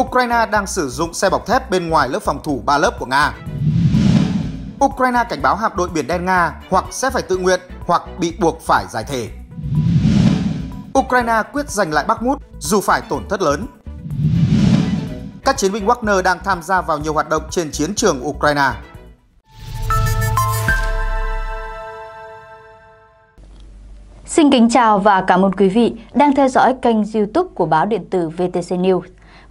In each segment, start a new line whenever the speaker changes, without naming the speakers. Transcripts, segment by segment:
Ukraine đang sử dụng xe bọc thép bên ngoài lớp phòng thủ 3 lớp của Nga. Ukraine cảnh báo hạm đội Biển Đen Nga hoặc sẽ phải tự nguyện hoặc bị buộc phải giải thể. Ukraine quyết giành lại Bakhmut dù phải tổn thất lớn. Các chiến binh Wagner đang tham gia vào nhiều hoạt động trên chiến trường Ukraine.
Xin kính chào và cảm ơn quý vị đang theo dõi kênh YouTube của báo điện tử VTC News.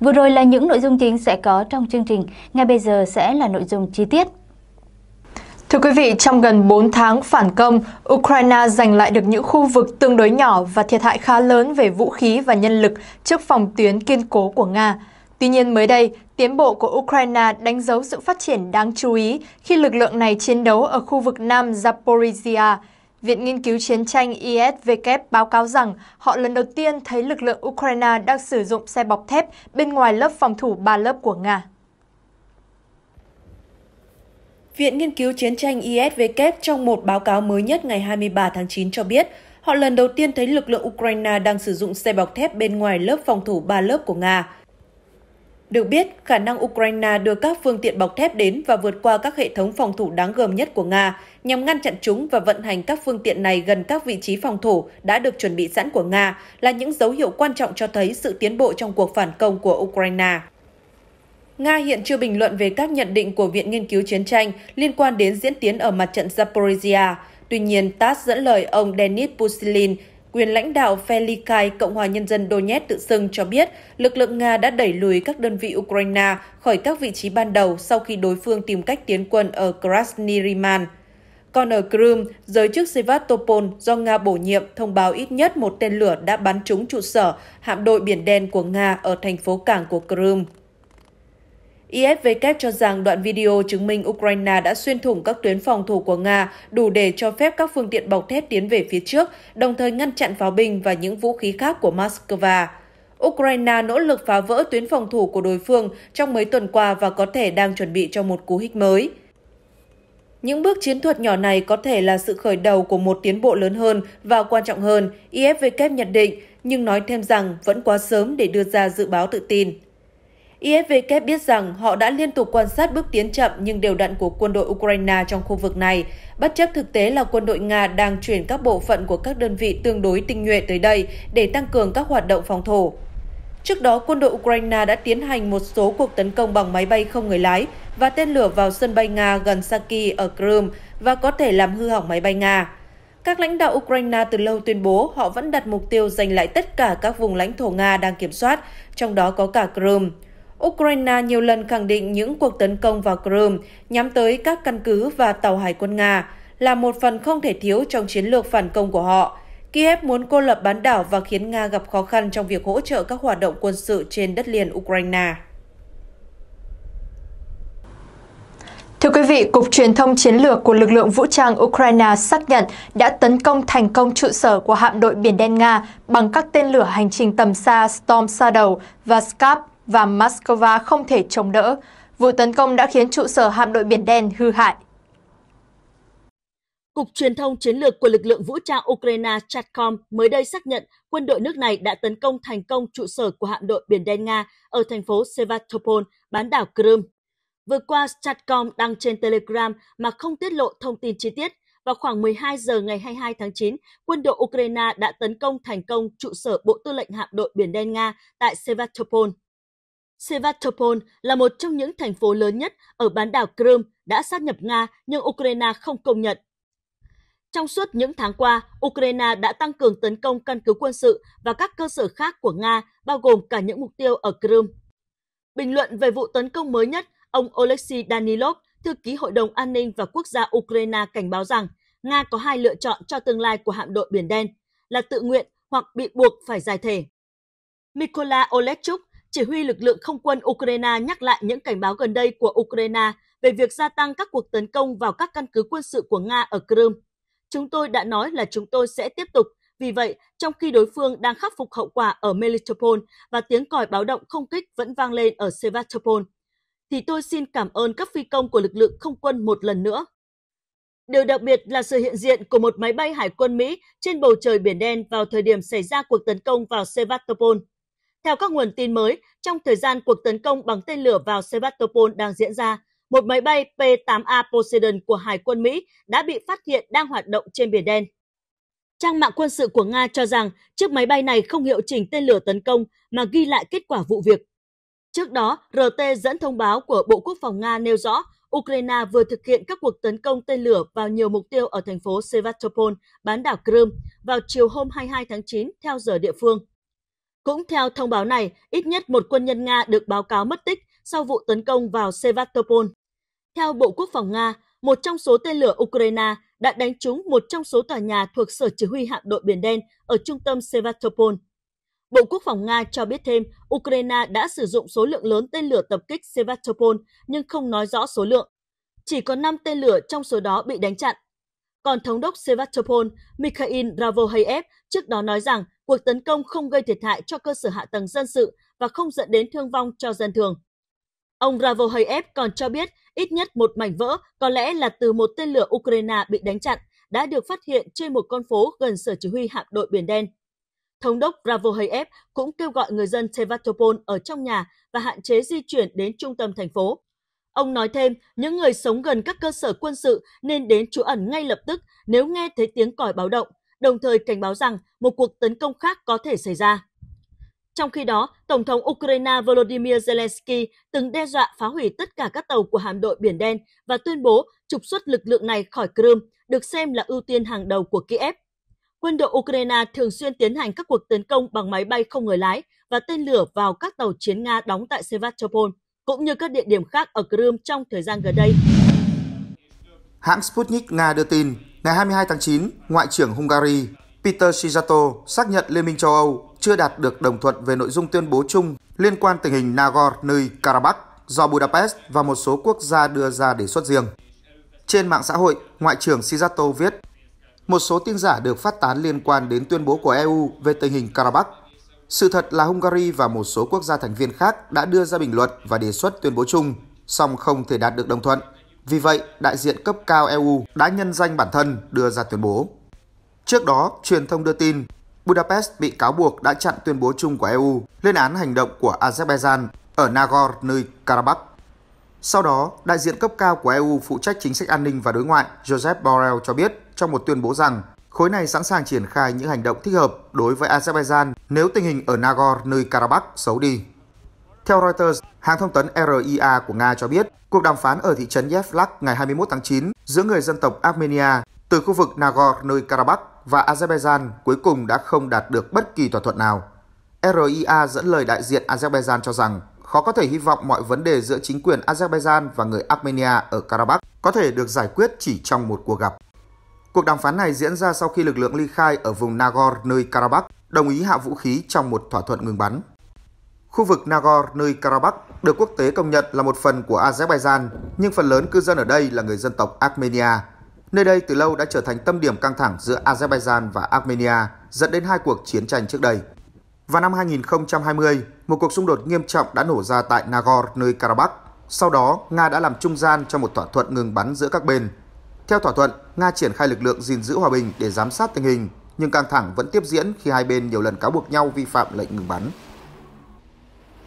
Vừa rồi là những nội dung chính sẽ có trong chương trình, ngay bây giờ sẽ là nội dung chi tiết.
Thưa quý vị, trong gần 4 tháng phản công, Ukraine giành lại được những khu vực tương đối nhỏ và thiệt hại khá lớn về vũ khí và nhân lực trước phòng tuyến kiên cố của Nga. Tuy nhiên mới đây, tiến bộ của Ukraine đánh dấu sự phát triển đáng chú ý khi lực lượng này chiến đấu ở khu vực Nam Zaporizhia, Viện Nghiên cứu Chiến tranh ISW báo cáo rằng họ lần đầu tiên thấy lực lượng Ukraine đang sử dụng xe bọc thép bên ngoài lớp phòng thủ ba lớp của Nga. Viện
Nghiên cứu Chiến tranh ISW trong một báo cáo mới nhất ngày 23 tháng 9 cho biết, họ lần đầu tiên thấy lực lượng Ukraine đang sử dụng xe bọc thép bên ngoài lớp phòng thủ ba lớp của Nga. Được biết, khả năng Ukraine đưa các phương tiện bọc thép đến và vượt qua các hệ thống phòng thủ đáng gờm nhất của Nga nhằm ngăn chặn chúng và vận hành các phương tiện này gần các vị trí phòng thủ đã được chuẩn bị sẵn của Nga là những dấu hiệu quan trọng cho thấy sự tiến bộ trong cuộc phản công của Ukraine. Nga hiện chưa bình luận về các nhận định của Viện Nghiên cứu Chiến tranh liên quan đến diễn tiến ở mặt trận Zaporizhia. Tuy nhiên, TASS dẫn lời ông Denis Pusilin, quyền lãnh đạo Felikai Cộng hòa Nhân dân Donetsk tự xưng cho biết lực lượng Nga đã đẩy lùi các đơn vị Ukraine khỏi các vị trí ban đầu sau khi đối phương tìm cách tiến quân ở Krasny Liman. Còn ở Crimea, giới chức Sevastopol do Nga bổ nhiệm thông báo ít nhất một tên lửa đã bắn trúng trụ sở hạm đội Biển Đen của Nga ở thành phố cảng của Crimea. ISW cho rằng đoạn video chứng minh Ukraine đã xuyên thủng các tuyến phòng thủ của Nga đủ để cho phép các phương tiện bọc thép tiến về phía trước, đồng thời ngăn chặn pháo binh và những vũ khí khác của Moscow. Ukraine nỗ lực phá vỡ tuyến phòng thủ của đối phương trong mấy tuần qua và có thể đang chuẩn bị cho một cú hích mới. Những bước chiến thuật nhỏ này có thể là sự khởi đầu của một tiến bộ lớn hơn và quan trọng hơn, IFW nhận định, nhưng nói thêm rằng vẫn quá sớm để đưa ra dự báo tự tin. ISVK biết rằng họ đã liên tục quan sát bước tiến chậm nhưng đều đặn của quân đội Ukraine trong khu vực này, bất chấp thực tế là quân đội Nga đang chuyển các bộ phận của các đơn vị tương đối tinh nhuệ tới đây để tăng cường các hoạt động phòng thủ. Trước đó, quân đội Ukraine đã tiến hành một số cuộc tấn công bằng máy bay không người lái và tên lửa vào sân bay Nga gần Saki ở Crimea và có thể làm hư hỏng máy bay Nga. Các lãnh đạo Ukraine từ lâu tuyên bố họ vẫn đặt mục tiêu giành lại tất cả các vùng lãnh thổ Nga đang kiểm soát, trong đó có cả Crimea. Ukraine nhiều lần khẳng định những cuộc tấn công vào Crimea nhắm tới các căn cứ và tàu hải quân Nga là một phần không thể thiếu trong chiến lược phản công của họ. Kiev muốn cô lập bán đảo và khiến Nga gặp khó khăn trong việc hỗ trợ các hoạt động quân sự trên đất liền Ukraine.
Thưa quý vị, Cục Truyền thông Chiến lược của lực lượng vũ trang Ukraine xác nhận đã tấn công thành công trụ sở của hạm đội Biển Đen Nga bằng các tên lửa hành trình tầm xa Storm Shadow và Scap và Moscow không thể chống đỡ. Vụ tấn công đã khiến trụ sở hạm đội Biển Đen hư hại.
Cục truyền thông chiến lược của lực lượng vũ trang Ukraine Chatcom mới đây xác nhận quân đội nước này đã tấn công thành công trụ sở của hạm đội Biển Đen Nga ở thành phố Sevastopol, bán đảo Crimea. Vừa qua, Stratcom đăng trên Telegram mà không tiết lộ thông tin chi tiết. Vào khoảng 12 giờ ngày 22 tháng 9, quân đội Ukraine đã tấn công thành công trụ sở Bộ Tư lệnh Hạm đội Biển Đen Nga tại Sevastopol. Sevastopol là một trong những thành phố lớn nhất ở bán đảo Crimea đã sát nhập Nga nhưng Ukraine không công nhận. Trong suốt những tháng qua, Ukraine đã tăng cường tấn công căn cứ quân sự và các cơ sở khác của Nga, bao gồm cả những mục tiêu ở Crimea. Bình luận về vụ tấn công mới nhất, ông Oleksiy Danilov, thư ký Hội đồng An ninh và Quốc gia Ukraine cảnh báo rằng Nga có hai lựa chọn cho tương lai của hạm đội Biển Đen là tự nguyện hoặc bị buộc phải giải thể. Mikola Olechuk, chỉ huy lực lượng không quân Ukraine nhắc lại những cảnh báo gần đây của Ukraine về việc gia tăng các cuộc tấn công vào các căn cứ quân sự của Nga ở Crimea. Chúng tôi đã nói là chúng tôi sẽ tiếp tục, vì vậy, trong khi đối phương đang khắc phục hậu quả ở Melitopol và tiếng còi báo động không kích vẫn vang lên ở Sevastopol, thì tôi xin cảm ơn các phi công của lực lượng không quân một lần nữa. Điều đặc biệt là sự hiện diện của một máy bay hải quân Mỹ trên bầu trời Biển Đen vào thời điểm xảy ra cuộc tấn công vào Sevastopol. Theo các nguồn tin mới, trong thời gian cuộc tấn công bằng tên lửa vào Sevastopol đang diễn ra, một máy bay P-8A Poseidon của Hải quân Mỹ đã bị phát hiện đang hoạt động trên Biển Đen. Trang mạng quân sự của Nga cho rằng chiếc máy bay này không hiệu chỉnh tên lửa tấn công mà ghi lại kết quả vụ việc. Trước đó, RT dẫn thông báo của Bộ Quốc phòng Nga nêu rõ Ukraine vừa thực hiện các cuộc tấn công tên lửa vào nhiều mục tiêu ở thành phố Sevastopol, bán đảo Crimea vào chiều hôm 22 tháng 9 theo giờ địa phương. Cũng theo thông báo này, ít nhất một quân nhân Nga được báo cáo mất tích sau vụ tấn công vào Sevastopol. Theo Bộ Quốc phòng Nga, một trong số tên lửa Ukraine đã đánh trúng một trong số tòa nhà thuộc Sở Chỉ huy Hạm đội Biển Đen ở trung tâm Sevastopol. Bộ Quốc phòng Nga cho biết thêm, Ukraine đã sử dụng số lượng lớn tên lửa tập kích Sevastopol nhưng không nói rõ số lượng. Chỉ có 5 tên lửa trong số đó bị đánh chặn. Còn thống đốc Sevastopol Mikhail Ravohayev trước đó nói rằng cuộc tấn công không gây thiệt hại cho cơ sở hạ tầng dân sự và không dẫn đến thương vong cho dân thường. Ông Ravohayev còn cho biết ít nhất một mảnh vỡ có lẽ là từ một tên lửa Ukraine bị đánh chặn đã được phát hiện trên một con phố gần sở chỉ huy hạm đội Biển Đen. Thống đốc Ravohayev cũng kêu gọi người dân Sevatopol ở trong nhà và hạn chế di chuyển đến trung tâm thành phố. Ông nói thêm, những người sống gần các cơ sở quân sự nên đến trú ẩn ngay lập tức nếu nghe thấy tiếng còi báo động, đồng thời cảnh báo rằng một cuộc tấn công khác có thể xảy ra. Trong khi đó, Tổng thống Ukraine Volodymyr Zelensky từng đe dọa phá hủy tất cả các tàu của hạm đội Biển Đen và tuyên bố trục xuất lực lượng này khỏi Crimea, được xem là ưu tiên hàng đầu của Kiev. Quân đội Ukraine thường xuyên tiến hành các cuộc tấn công bằng máy bay không người lái và tên lửa vào các tàu chiến Nga đóng tại Sevastopol, cũng như các địa điểm khác ở Crimea trong thời gian gần đây.
Hãng Sputnik Nga đưa tin, Ngày 22 tháng 9, Ngoại trưởng Hungary Peter Sijato xác nhận Liên minh châu Âu chưa đạt được đồng thuận về nội dung tuyên bố chung liên quan tình hình Nagorno-Karabakh do Budapest và một số quốc gia đưa ra đề xuất riêng. Trên mạng xã hội, Ngoại trưởng Sijato viết, một số tin giả được phát tán liên quan đến tuyên bố của EU về tình hình Karabakh. Sự thật là Hungary và một số quốc gia thành viên khác đã đưa ra bình luận và đề xuất tuyên bố chung, song không thể đạt được đồng thuận. Vì vậy, đại diện cấp cao EU đã nhân danh bản thân đưa ra tuyên bố. Trước đó, truyền thông đưa tin Budapest bị cáo buộc đã chặn tuyên bố chung của EU lên án hành động của Azerbaijan ở Nagorno-Karabakh. Sau đó, đại diện cấp cao của EU phụ trách chính sách an ninh và đối ngoại Joseph Borrell cho biết trong một tuyên bố rằng khối này sẵn sàng triển khai những hành động thích hợp đối với Azerbaijan nếu tình hình ở Nagorno-Karabakh xấu đi. Theo Reuters, hãng thông tấn RIA của Nga cho biết, cuộc đàm phán ở thị trấn Yevlak ngày 21 tháng 9 giữa người dân tộc Armenia từ khu vực Nagorno-Karabakh và Azerbaijan cuối cùng đã không đạt được bất kỳ thỏa thuận nào. RIA dẫn lời đại diện Azerbaijan cho rằng khó có thể hy vọng mọi vấn đề giữa chính quyền Azerbaijan và người Armenia ở Karabakh có thể được giải quyết chỉ trong một cuộc gặp. Cuộc đàm phán này diễn ra sau khi lực lượng ly khai ở vùng Nagorno-Karabakh đồng ý hạ vũ khí trong một thỏa thuận ngừng bắn. Khu vực Nagorno-Karabakh được quốc tế công nhận là một phần của Azerbaijan, nhưng phần lớn cư dân ở đây là người dân tộc Armenia. Nơi đây từ lâu đã trở thành tâm điểm căng thẳng giữa Azerbaijan và Armenia, dẫn đến hai cuộc chiến tranh trước đây. Vào năm 2020, một cuộc xung đột nghiêm trọng đã nổ ra tại Nagorno-Karabakh. Sau đó, Nga đã làm trung gian cho một thỏa thuận ngừng bắn giữa các bên. Theo thỏa thuận, Nga triển khai lực lượng gìn giữ hòa bình để giám sát tình hình, nhưng căng thẳng vẫn tiếp diễn khi hai bên nhiều lần cáo buộc nhau vi phạm lệnh ngừng bắn.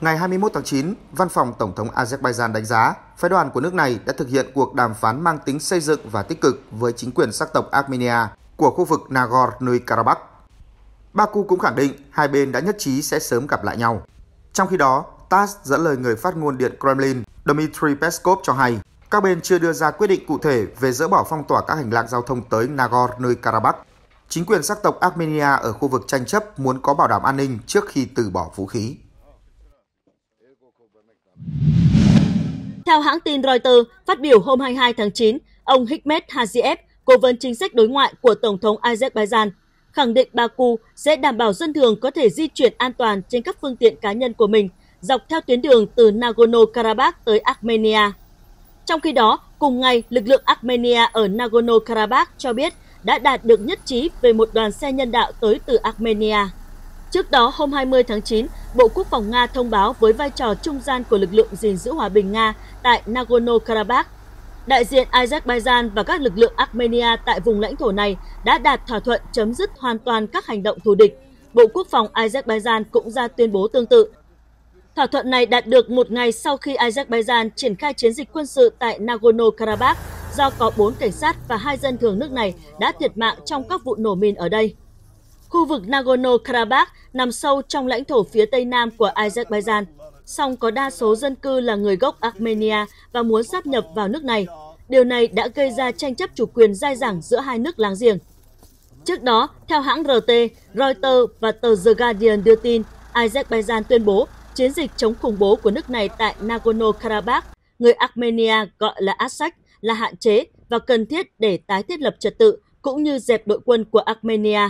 Ngày 21 tháng 9, Văn phòng Tổng thống Azerbaijan đánh giá phái đoàn của nước này đã thực hiện cuộc đàm phán mang tính xây dựng và tích cực với chính quyền sắc tộc Armenia của khu vực Nagorno-Karabakh. Baku cũng khẳng định hai bên đã nhất trí sẽ sớm gặp lại nhau. Trong khi đó, TASS dẫn lời người phát ngôn Điện Kremlin Dmitry Peskov cho hay các bên chưa đưa ra quyết định cụ thể về dỡ bỏ phong tỏa các hành lang giao thông tới Nagorno-Karabakh. Chính quyền sắc tộc Armenia ở khu vực tranh chấp muốn có bảo đảm an ninh trước khi từ bỏ vũ khí.
Theo hãng tin Reuters, phát biểu hôm 22 tháng 9, ông Hikmet Haziev, cố vấn chính sách đối ngoại của Tổng thống Azerbaijan, khẳng định Baku sẽ đảm bảo dân thường có thể di chuyển an toàn trên các phương tiện cá nhân của mình dọc theo tuyến đường từ Nagorno-Karabakh tới Armenia. Trong khi đó, cùng ngày, lực lượng Armenia ở Nagorno-Karabakh cho biết đã đạt được nhất trí về một đoàn xe nhân đạo tới từ Armenia. Trước đó, hôm 20 tháng 9, Bộ Quốc phòng Nga thông báo với vai trò trung gian của lực lượng gìn giữ hòa bình Nga tại Nagorno-Karabakh, đại diện Azerbaijan và các lực lượng Armenia tại vùng lãnh thổ này đã đạt thỏa thuận chấm dứt hoàn toàn các hành động thù địch. Bộ Quốc phòng Azerbaijan cũng ra tuyên bố tương tự. Thỏa thuận này đạt được một ngày sau khi Azerbaijan triển khai chiến dịch quân sự tại Nagorno-Karabakh do có 4 cảnh sát và hai dân thường nước này đã thiệt mạng trong các vụ nổ mìn ở đây. Khu vực Nagorno-Karabakh nằm sâu trong lãnh thổ phía tây nam của Azerbaijan, song có đa số dân cư là người gốc Armenia và muốn sáp nhập vào nước này. Điều này đã gây ra tranh chấp chủ quyền dai dẳng giữa hai nước láng giềng. Trước đó, theo hãng RT, Reuters và tờ The Guardian đưa tin, Azerbaijan tuyên bố chiến dịch chống khủng bố của nước này tại Nagorno-Karabakh, người Armenia gọi là Assad, là hạn chế và cần thiết để tái thiết lập trật tự cũng như dẹp đội quân của Armenia.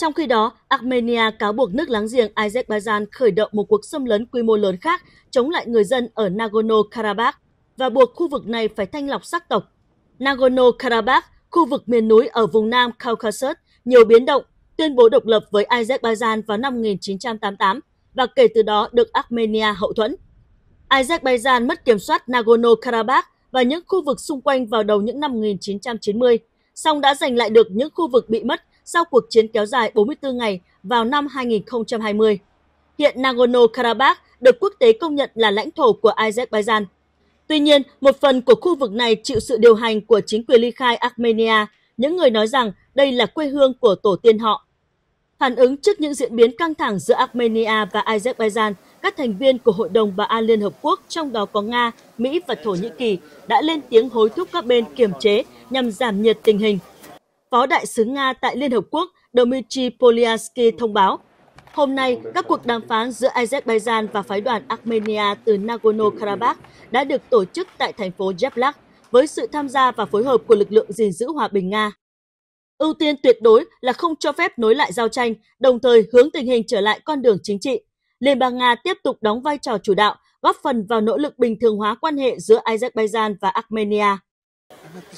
Trong khi đó, Armenia cáo buộc nước láng giềng Azerbaijan khởi động một cuộc xâm lấn quy mô lớn khác chống lại người dân ở Nagorno-Karabakh và buộc khu vực này phải thanh lọc sắc tộc. Nagorno-Karabakh, khu vực miền núi ở vùng Nam Caucasus, nhiều biến động, tuyên bố độc lập với Azerbaijan vào năm 1988 và kể từ đó được Armenia hậu thuẫn. Azerbaijan mất kiểm soát Nagorno-Karabakh và những khu vực xung quanh vào đầu những năm 1990, song đã giành lại được những khu vực bị mất sau cuộc chiến kéo dài 44 ngày vào năm 2020. Hiện Nagorno-Karabakh được quốc tế công nhận là lãnh thổ của Azerbaijan. Tuy nhiên, một phần của khu vực này chịu sự điều hành của chính quyền ly khai Armenia, những người nói rằng đây là quê hương của tổ tiên họ. Phản ứng trước những diễn biến căng thẳng giữa Armenia và Azerbaijan, các thành viên của Hội đồng Bảo an Liên Hợp Quốc, trong đó có Nga, Mỹ và Thổ Nhĩ Kỳ, đã lên tiếng hối thúc các bên kiềm chế nhằm giảm nhiệt tình hình Phó Đại sứ Nga tại Liên Hợp Quốc Dmitry Polyansky thông báo, hôm nay các cuộc đàm phán giữa Azerbaijan và phái đoàn Armenia từ Nagorno-Karabakh đã được tổ chức tại thành phố Jablak với sự tham gia và phối hợp của lực lượng gìn giữ hòa bình Nga. Ưu tiên tuyệt đối là không cho phép nối lại giao tranh, đồng thời hướng tình hình trở lại con đường chính trị. Liên bang Nga tiếp tục đóng vai trò chủ đạo, góp phần vào nỗ lực bình thường hóa quan hệ giữa Azerbaijan và Armenia.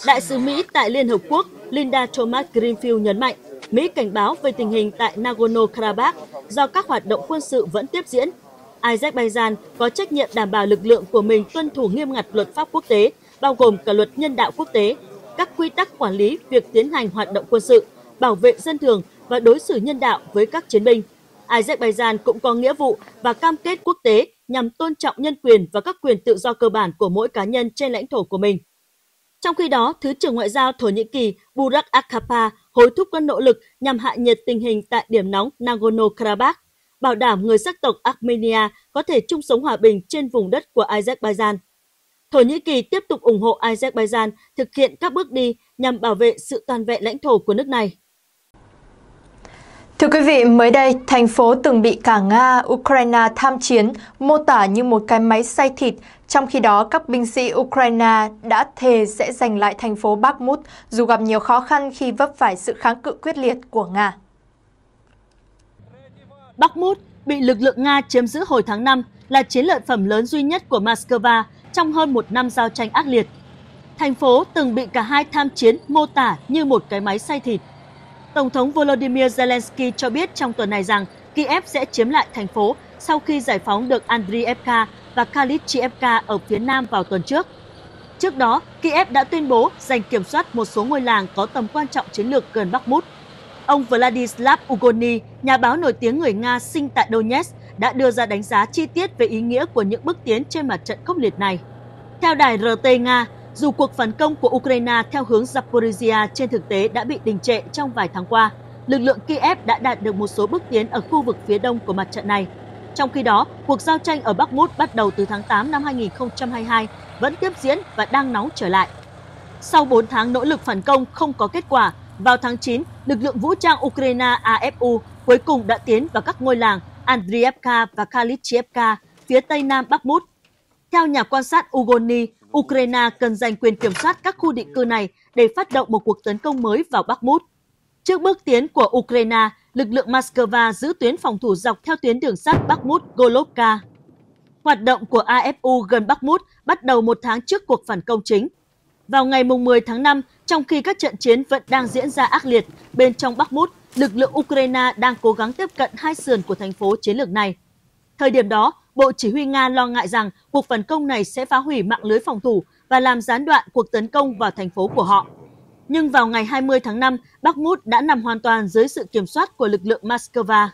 Đại sứ Mỹ tại Liên Hợp Quốc Linda Thomas Greenfield nhấn mạnh, Mỹ cảnh báo về tình hình tại Nagorno-Karabakh do các hoạt động quân sự vẫn tiếp diễn. Azerbaijan có trách nhiệm đảm bảo lực lượng của mình tuân thủ nghiêm ngặt luật pháp quốc tế, bao gồm cả luật nhân đạo quốc tế, các quy tắc quản lý việc tiến hành hoạt động quân sự, bảo vệ dân thường và đối xử nhân đạo với các chiến binh. Azerbaijan cũng có nghĩa vụ và cam kết quốc tế nhằm tôn trọng nhân quyền và các quyền tự do cơ bản của mỗi cá nhân trên lãnh thổ của mình. Trong khi đó, Thứ trưởng Ngoại giao Thổ Nhĩ Kỳ Burak Akapa hối thúc các nỗ lực nhằm hạ nhiệt tình hình tại điểm nóng Nagorno-Karabakh, bảo đảm người sắc tộc Armenia có thể chung sống hòa bình trên vùng đất của Azerbaijan. Thổ Nhĩ Kỳ tiếp tục ủng hộ Azerbaijan thực hiện các bước đi nhằm bảo vệ sự toàn vẹn lãnh thổ của nước này. Thưa quý
vị, mới đây, thành phố từng bị cả Nga, Ukraine tham chiến mô tả như một cái máy xay thịt, trong khi đó các binh sĩ Ukraine đã thề sẽ giành lại thành phố Bakhmut dù gặp nhiều khó khăn khi vấp phải sự kháng cự quyết liệt của Nga.
Bakhmut bị lực lượng Nga chiếm giữ hồi tháng 5 là chiến lợi phẩm lớn duy nhất của Moscow trong hơn một năm giao tranh ác liệt. Thành phố từng bị cả hai tham chiến mô tả như một cái máy xay thịt. Tổng thống Volodymyr Zelensky cho biết trong tuần này rằng Kiev sẽ chiếm lại thành phố sau khi giải phóng được Andriyevka và Kalichievka ở phía nam vào tuần trước. Trước đó, Kiev đã tuyên bố giành kiểm soát một số ngôi làng có tầm quan trọng chiến lược gần Bakhmut. Ông Vladislav Ugoni, nhà báo nổi tiếng người Nga sinh tại Donetsk, đã đưa ra đánh giá chi tiết về ý nghĩa của những bước tiến trên mặt trận khốc liệt này. Theo đài RT Nga, dù cuộc phản công của Ukraine theo hướng Zaporizhia trên thực tế đã bị đình trệ trong vài tháng qua, lực lượng Kiev đã đạt được một số bước tiến ở khu vực phía đông của mặt trận này. Trong khi đó, cuộc giao tranh ở Bắc Mút bắt đầu từ tháng 8 năm 2022 vẫn tiếp diễn và đang nóng trở lại. Sau 4 tháng nỗ lực phản công không có kết quả, vào tháng 9, lực lượng vũ trang Ukraine AFU cuối cùng đã tiến vào các ngôi làng Andrievka và Kalichevka phía tây nam Bắc Mút. Theo nhà quan sát Ugoni, Ukraine cần giành quyền kiểm soát các khu định cư này để phát động một cuộc tấn công mới vào Bakhmut. Trước bước tiến của Ukraine, lực lượng Moscow giữ tuyến phòng thủ dọc theo tuyến đường sắt Bakhmut Golovka. Hoạt động của AFU gần Bakhmut bắt đầu một tháng trước cuộc phản công chính. Vào ngày 10 tháng 5, trong khi các trận chiến vẫn đang diễn ra ác liệt, bên trong Bakhmut, lực lượng Ukraine đang cố gắng tiếp cận hai sườn của thành phố chiến lược này. Thời điểm đó, Bộ Chỉ huy Nga lo ngại rằng cuộc phản công này sẽ phá hủy mạng lưới phòng thủ và làm gián đoạn cuộc tấn công vào thành phố của họ. Nhưng vào ngày 20 tháng 5, Bakhmut đã nằm hoàn toàn dưới sự kiểm soát của lực lượng Moscow.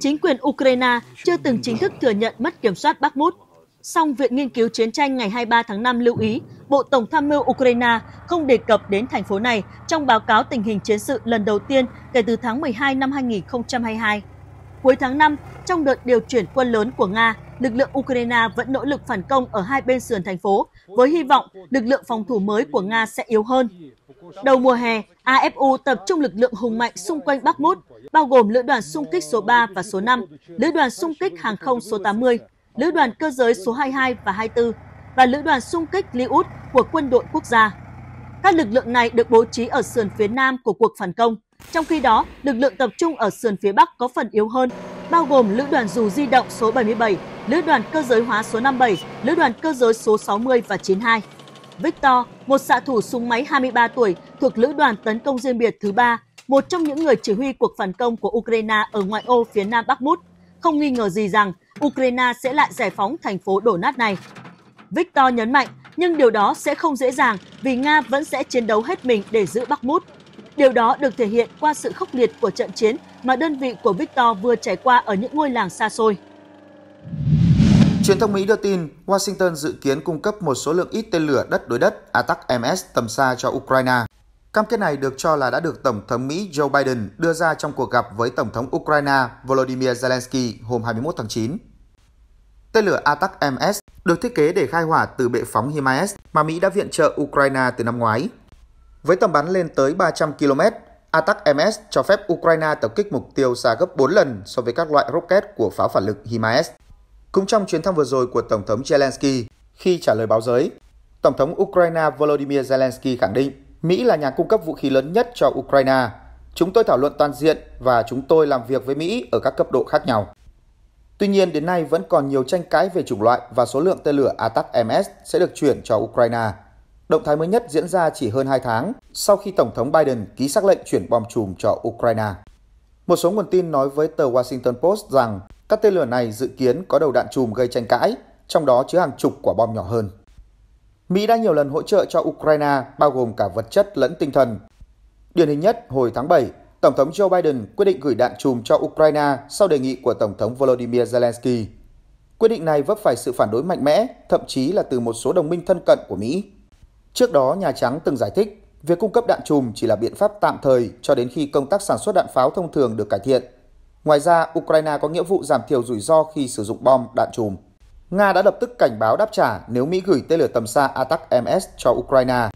Chính quyền Ukraine chưa từng chính thức thừa nhận mất kiểm soát Bakhmut. Song Viện Nghiên cứu Chiến tranh ngày 23 tháng 5 lưu ý Bộ Tổng tham mưu Ukraine không đề cập đến thành phố này trong báo cáo tình hình chiến sự lần đầu tiên kể từ tháng 12 năm 2022 cuối tháng 5, trong đợt điều chuyển quân lớn của Nga, lực lượng Ukraine vẫn nỗ lực phản công ở hai bên sườn thành phố, với hy vọng lực lượng phòng thủ mới của Nga sẽ yếu hơn. Đầu mùa hè, AFU tập trung lực lượng hùng mạnh xung quanh Bakhmut, bao gồm lữ đoàn xung kích số 3 và số 5, lữ đoàn xung kích hàng không số 80, lữ đoàn cơ giới số 22 và 24 và lữ đoàn xung kích Liut của quân đội quốc gia. Các lực lượng này được bố trí ở sườn phía nam của cuộc phản công. Trong khi đó, lực lượng tập trung ở sườn phía Bắc có phần yếu hơn, bao gồm Lữ đoàn dù di động số 77, Lữ đoàn cơ giới hóa số 57, Lữ đoàn cơ giới số 60 và 92. Victor, một xạ thủ súng máy 23 tuổi thuộc Lữ đoàn tấn công riêng biệt thứ ba, một trong những người chỉ huy cuộc phản công của Ukraine ở ngoại ô phía nam bắc Bakhmut, không nghi ngờ gì rằng Ukraine sẽ lại giải phóng thành phố đổ nát này. Victor nhấn mạnh, nhưng điều đó sẽ không dễ dàng vì Nga vẫn sẽ chiến đấu hết mình để giữ bắc Bakhmut Điều đó được thể hiện qua sự khốc liệt của trận chiến mà đơn vị của Victor vừa trải qua ở những ngôi làng xa xôi.
Truyền thông Mỹ đưa tin Washington dự kiến cung cấp một số lượng ít tên lửa đất đối đất ATAC-MS tầm xa cho Ukraine. Cam kết này được cho là đã được Tổng thống Mỹ Joe Biden đưa ra trong cuộc gặp với Tổng thống Ukraine Volodymyr Zelensky hôm 21 tháng 9. Tên lửa ATAC-MS được thiết kế để khai hỏa từ bệ phóng HIMARS mà Mỹ đã viện trợ Ukraine từ năm ngoái. Với tầm bắn lên tới 300 km, ATAC-MS cho phép Ukraine tập kích mục tiêu xa gấp 4 lần so với các loại rocket của pháo phản lực HIMARS. Cũng trong chuyến thăm vừa rồi của Tổng thống Zelensky, khi trả lời báo giới, Tổng thống Ukraine Volodymyr Zelensky khẳng định Mỹ là nhà cung cấp vũ khí lớn nhất cho Ukraine. Chúng tôi thảo luận toàn diện và chúng tôi làm việc với Mỹ ở các cấp độ khác nhau. Tuy nhiên, đến nay vẫn còn nhiều tranh cãi về chủng loại và số lượng tên lửa ATAC-MS sẽ được chuyển cho Ukraine. Động thái mới nhất diễn ra chỉ hơn 2 tháng sau khi Tổng thống Biden ký xác lệnh chuyển bom chùm cho Ukraine. Một số nguồn tin nói với tờ Washington Post rằng các tên lửa này dự kiến có đầu đạn chùm gây tranh cãi, trong đó chứa hàng chục quả bom nhỏ hơn. Mỹ đã nhiều lần hỗ trợ cho Ukraine, bao gồm cả vật chất lẫn tinh thần. Điển hình nhất, hồi tháng 7, Tổng thống Joe Biden quyết định gửi đạn chùm cho Ukraine sau đề nghị của Tổng thống Volodymyr Zelensky. Quyết định này vấp phải sự phản đối mạnh mẽ, thậm chí là từ một số đồng minh thân cận của Mỹ. Trước đó, Nhà Trắng từng giải thích việc cung cấp đạn chùm chỉ là biện pháp tạm thời cho đến khi công tác sản xuất đạn pháo thông thường được cải thiện. Ngoài ra, Ukraine có nghĩa vụ giảm thiểu rủi ro khi sử dụng bom, đạn chùm. Nga đã lập tức cảnh báo đáp trả nếu Mỹ gửi tên lửa tầm xa Atak-MS cho Ukraine.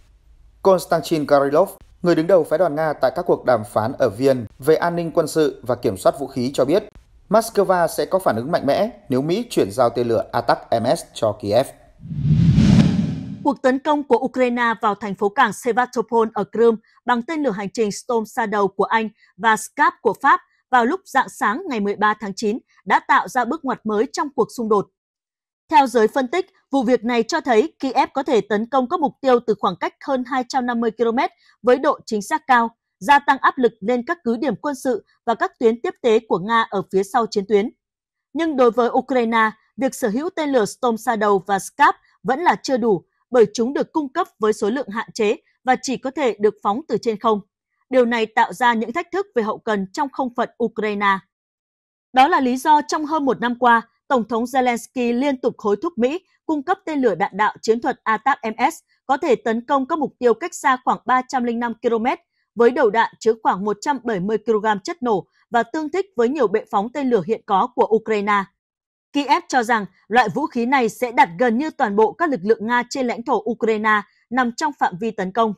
Konstantin Garilov, người đứng đầu phái đoàn Nga tại các cuộc đàm phán ở Viên về an ninh quân sự và kiểm soát vũ khí cho biết, Moscow sẽ có phản ứng mạnh mẽ nếu Mỹ chuyển giao tên lửa Atak-MS cho Kiev.
Cuộc tấn công của Ukraine vào thành phố cảng Sevastopol ở Crimea bằng tên lửa hành trình Storm Shadow của Anh và Scap của Pháp vào lúc dạng sáng ngày 13 tháng 9 đã tạo ra bước ngoặt mới trong cuộc xung đột. Theo giới phân tích, vụ việc này cho thấy Kiev có thể tấn công các mục tiêu từ khoảng cách hơn 250 km với độ chính xác cao, gia tăng áp lực lên các cứ điểm quân sự và các tuyến tiếp tế của Nga ở phía sau chiến tuyến. Nhưng đối với Ukraine, việc sở hữu tên lửa Storm Shadow và Scap vẫn là chưa đủ bởi chúng được cung cấp với số lượng hạn chế và chỉ có thể được phóng từ trên không. Điều này tạo ra những thách thức về hậu cần trong không phận Ukraine. Đó là lý do trong hơn một năm qua, Tổng thống Zelensky liên tục hối thúc Mỹ cung cấp tên lửa đạn đạo chiến thuật ATACMS có thể tấn công các mục tiêu cách xa khoảng 305 km với đầu đạn chứa khoảng 170 kg chất nổ và tương thích với nhiều bệ phóng tên lửa hiện có của Ukraine. Kiev cho rằng loại vũ khí này sẽ đặt gần như toàn bộ các lực lượng Nga trên lãnh thổ Ukraine nằm trong phạm vi tấn công.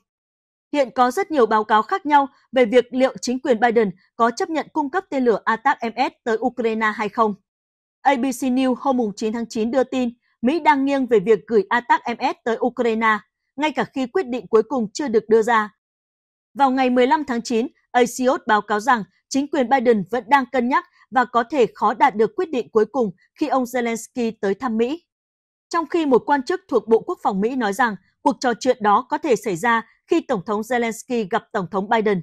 Hiện có rất nhiều báo cáo khác nhau về việc liệu chính quyền Biden có chấp nhận cung cấp tên lửa ATAC-MS tới Ukraine hay không. ABC News hôm 9 tháng 9 đưa tin Mỹ đang nghiêng về việc gửi ATAC-MS tới Ukraine, ngay cả khi quyết định cuối cùng chưa được đưa ra. Vào ngày 15 tháng 9, Axios báo cáo rằng chính quyền Biden vẫn đang cân nhắc và có thể khó đạt được quyết định cuối cùng khi ông Zelensky tới thăm Mỹ. Trong khi một quan chức thuộc Bộ Quốc phòng Mỹ nói rằng cuộc trò chuyện đó có thể xảy ra khi Tổng thống Zelensky gặp Tổng thống Biden.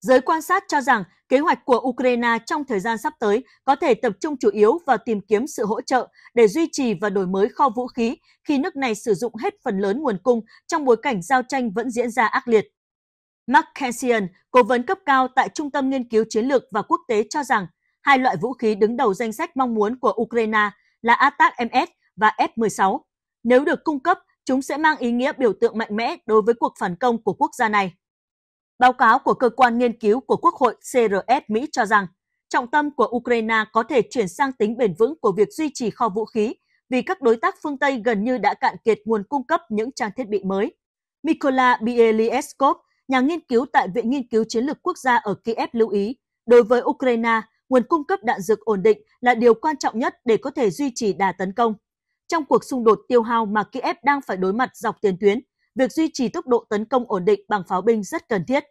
Giới quan sát cho rằng kế hoạch của Ukraine trong thời gian sắp tới có thể tập trung chủ yếu vào tìm kiếm sự hỗ trợ để duy trì và đổi mới kho vũ khí khi nước này sử dụng hết phần lớn nguồn cung trong bối cảnh giao tranh vẫn diễn ra ác liệt. Mark Kensian, cố vấn cấp cao tại Trung tâm Nghiên cứu Chiến lược và Quốc tế cho rằng hai loại vũ khí đứng đầu danh sách mong muốn của Ukraine là Attack MS và F-16. Nếu được cung cấp, chúng sẽ mang ý nghĩa biểu tượng mạnh mẽ đối với cuộc phản công của quốc gia này. Báo cáo của cơ quan nghiên cứu của Quốc hội CRS Mỹ cho rằng, trọng tâm của Ukraine có thể chuyển sang tính bền vững của việc duy trì kho vũ khí vì các đối tác phương Tây gần như đã cạn kiệt nguồn cung cấp những trang thiết bị mới. Mikola Bielieskov, nhà nghiên cứu tại Viện Nghiên cứu Chiến lược Quốc gia ở Kiev lưu ý, đối với Ukraine, nguồn cung cấp đạn dược ổn định là điều quan trọng nhất để có thể duy trì đà tấn công. Trong cuộc xung đột tiêu hao mà Kiev đang phải đối mặt dọc tiền tuyến, việc duy trì tốc độ tấn công ổn định bằng pháo binh rất cần thiết.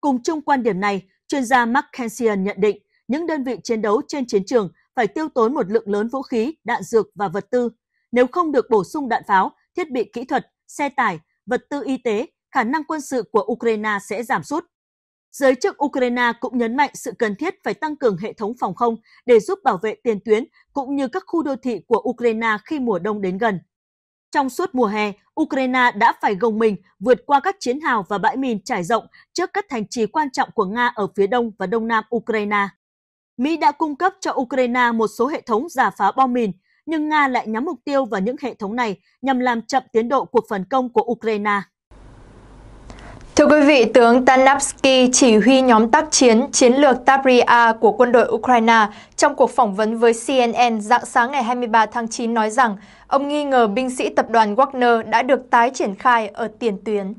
Cùng chung quan điểm này, chuyên gia Mark Kensian nhận định những đơn vị chiến đấu trên chiến trường phải tiêu tốn một lượng lớn vũ khí, đạn dược và vật tư. Nếu không được bổ sung đạn pháo, thiết bị kỹ thuật, xe tải, vật tư y tế, khả năng quân sự của Ukraine sẽ giảm sút Giới chức Ukraine cũng nhấn mạnh sự cần thiết phải tăng cường hệ thống phòng không để giúp bảo vệ tiền tuyến cũng như các khu đô thị của Ukraine khi mùa đông đến gần. Trong suốt mùa hè, Ukraine đã phải gồng mình vượt qua các chiến hào và bãi mìn trải rộng trước các thành trì quan trọng của Nga ở phía đông và đông nam Ukraine. Mỹ đã cung cấp cho Ukraine một số hệ thống giả phá bom mìn, nhưng Nga lại nhắm mục tiêu vào những hệ thống này nhằm làm chậm tiến độ cuộc phản công của Ukraine. Thưa
quý vị, tướng Tanapsky chỉ huy nhóm tác chiến chiến lược Tabria của quân đội Ukraine trong cuộc phỏng vấn với CNN dạng sáng ngày 23 tháng 9 nói rằng ông nghi
ngờ binh sĩ tập đoàn Wagner đã được tái triển khai ở tiền tuyến.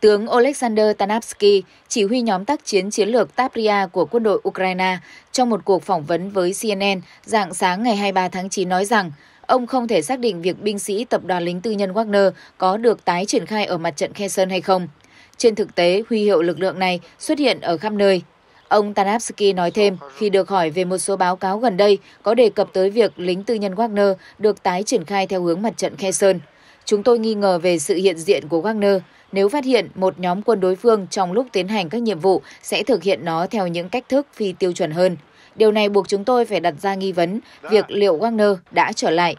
Tướng Alexander Tanapsky, chỉ huy nhóm tác chiến chiến lược Tabria của quân đội Ukraine, trong một cuộc phỏng vấn với CNN dạng sáng ngày 23 tháng 9 nói rằng Ông không thể xác định việc binh sĩ tập đoàn lính tư nhân Wagner có được tái triển khai ở mặt trận Kherson hay không. Trên thực tế, huy hiệu lực lượng này xuất hiện ở khắp nơi. Ông Tanapsky nói thêm khi được hỏi về một số báo cáo gần đây có đề cập tới việc lính tư nhân Wagner được tái triển khai theo hướng mặt trận Kherson. Chúng tôi nghi ngờ về sự hiện diện của Wagner. Nếu phát hiện một nhóm quân đối phương trong lúc tiến hành các nhiệm vụ sẽ thực hiện nó theo những cách thức phi tiêu chuẩn hơn. Điều này buộc chúng tôi phải đặt ra nghi vấn việc liệu Wagner đã trở lại.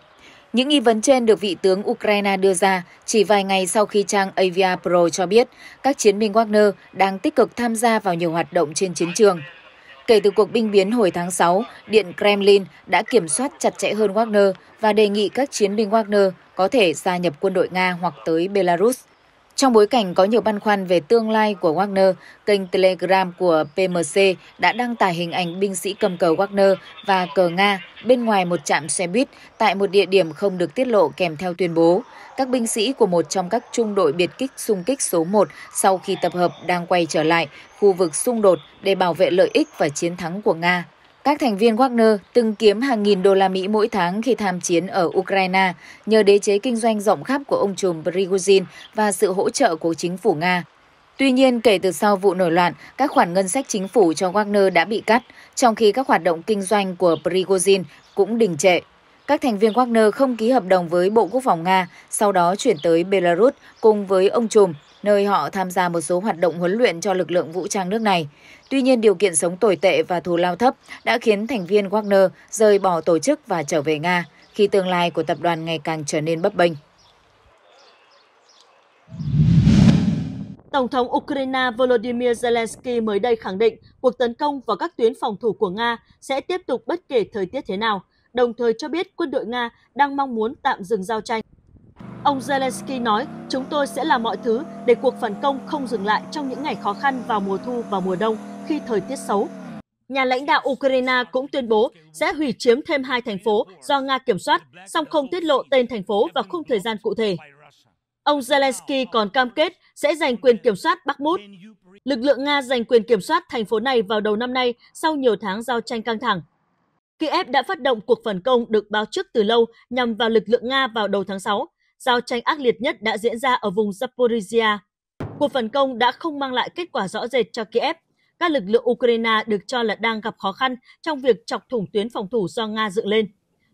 Những nghi vấn trên được vị tướng Ukraine đưa ra chỉ vài ngày sau khi trang Avia Pro cho biết các chiến binh Wagner đang tích cực tham gia vào nhiều hoạt động trên chiến trường. Kể từ cuộc binh biến hồi tháng 6, Điện Kremlin đã kiểm soát chặt chẽ hơn Wagner và đề nghị các chiến binh Wagner có thể gia nhập quân đội Nga hoặc tới Belarus. Trong bối cảnh có nhiều băn khoăn về tương lai của Wagner, kênh Telegram của PMC đã đăng tải hình ảnh binh sĩ cầm cờ Wagner và cờ Nga bên ngoài một trạm xe buýt tại một địa điểm không được tiết lộ kèm theo tuyên bố. Các binh sĩ của một trong các trung đội biệt kích xung kích số 1 sau khi tập hợp đang quay trở lại khu vực xung đột để bảo vệ lợi ích và chiến thắng của Nga các thành viên Wagner từng kiếm hàng nghìn đô la Mỹ mỗi tháng khi tham chiến ở Ukraine nhờ đế chế kinh doanh rộng khắp của ông trùm Prigozhin và sự hỗ trợ của chính phủ Nga. Tuy nhiên, kể từ sau vụ nổi loạn, các khoản ngân sách chính phủ cho Wagner đã bị cắt, trong khi các hoạt động kinh doanh của Prigozhin cũng đình trệ. Các thành viên Wagner không ký hợp đồng với Bộ Quốc phòng Nga, sau đó chuyển tới Belarus cùng với ông Trùm nơi họ tham gia một số hoạt động huấn luyện cho lực lượng vũ trang nước này. Tuy nhiên, điều kiện sống tồi tệ và thù lao thấp đã khiến thành viên Wagner rời bỏ tổ chức và trở về Nga, khi tương lai của tập đoàn ngày càng trở nên bấp bênh.
Tổng thống Ukraine Volodymyr Zelensky mới đây khẳng định cuộc tấn công vào các tuyến phòng thủ của Nga sẽ tiếp tục bất kể thời tiết thế nào, đồng thời cho biết quân đội Nga đang mong muốn tạm dừng giao tranh. Ông Zelensky nói, chúng tôi sẽ làm mọi thứ để cuộc phản công không dừng lại trong những ngày khó khăn vào mùa thu và mùa đông khi thời tiết xấu. Nhà lãnh đạo Ukraine cũng tuyên bố sẽ hủy chiếm thêm hai thành phố do Nga kiểm soát, song không tiết lộ tên thành phố và khung thời gian cụ thể. Ông Zelensky còn cam kết sẽ giành quyền kiểm soát Bakhmut. Lực lượng Nga giành quyền kiểm soát thành phố này vào đầu năm nay sau nhiều tháng giao tranh căng thẳng. Kiev đã phát động cuộc phản công được báo trước từ lâu nhằm vào lực lượng Nga vào đầu tháng 6, giao tranh ác liệt nhất đã diễn ra ở vùng Zaporizhia. Cuộc phản công đã không mang lại kết quả rõ rệt cho Kiev. Các lực lượng Ukraine được cho là đang gặp khó khăn trong việc chọc thủng tuyến phòng thủ do Nga dựng lên.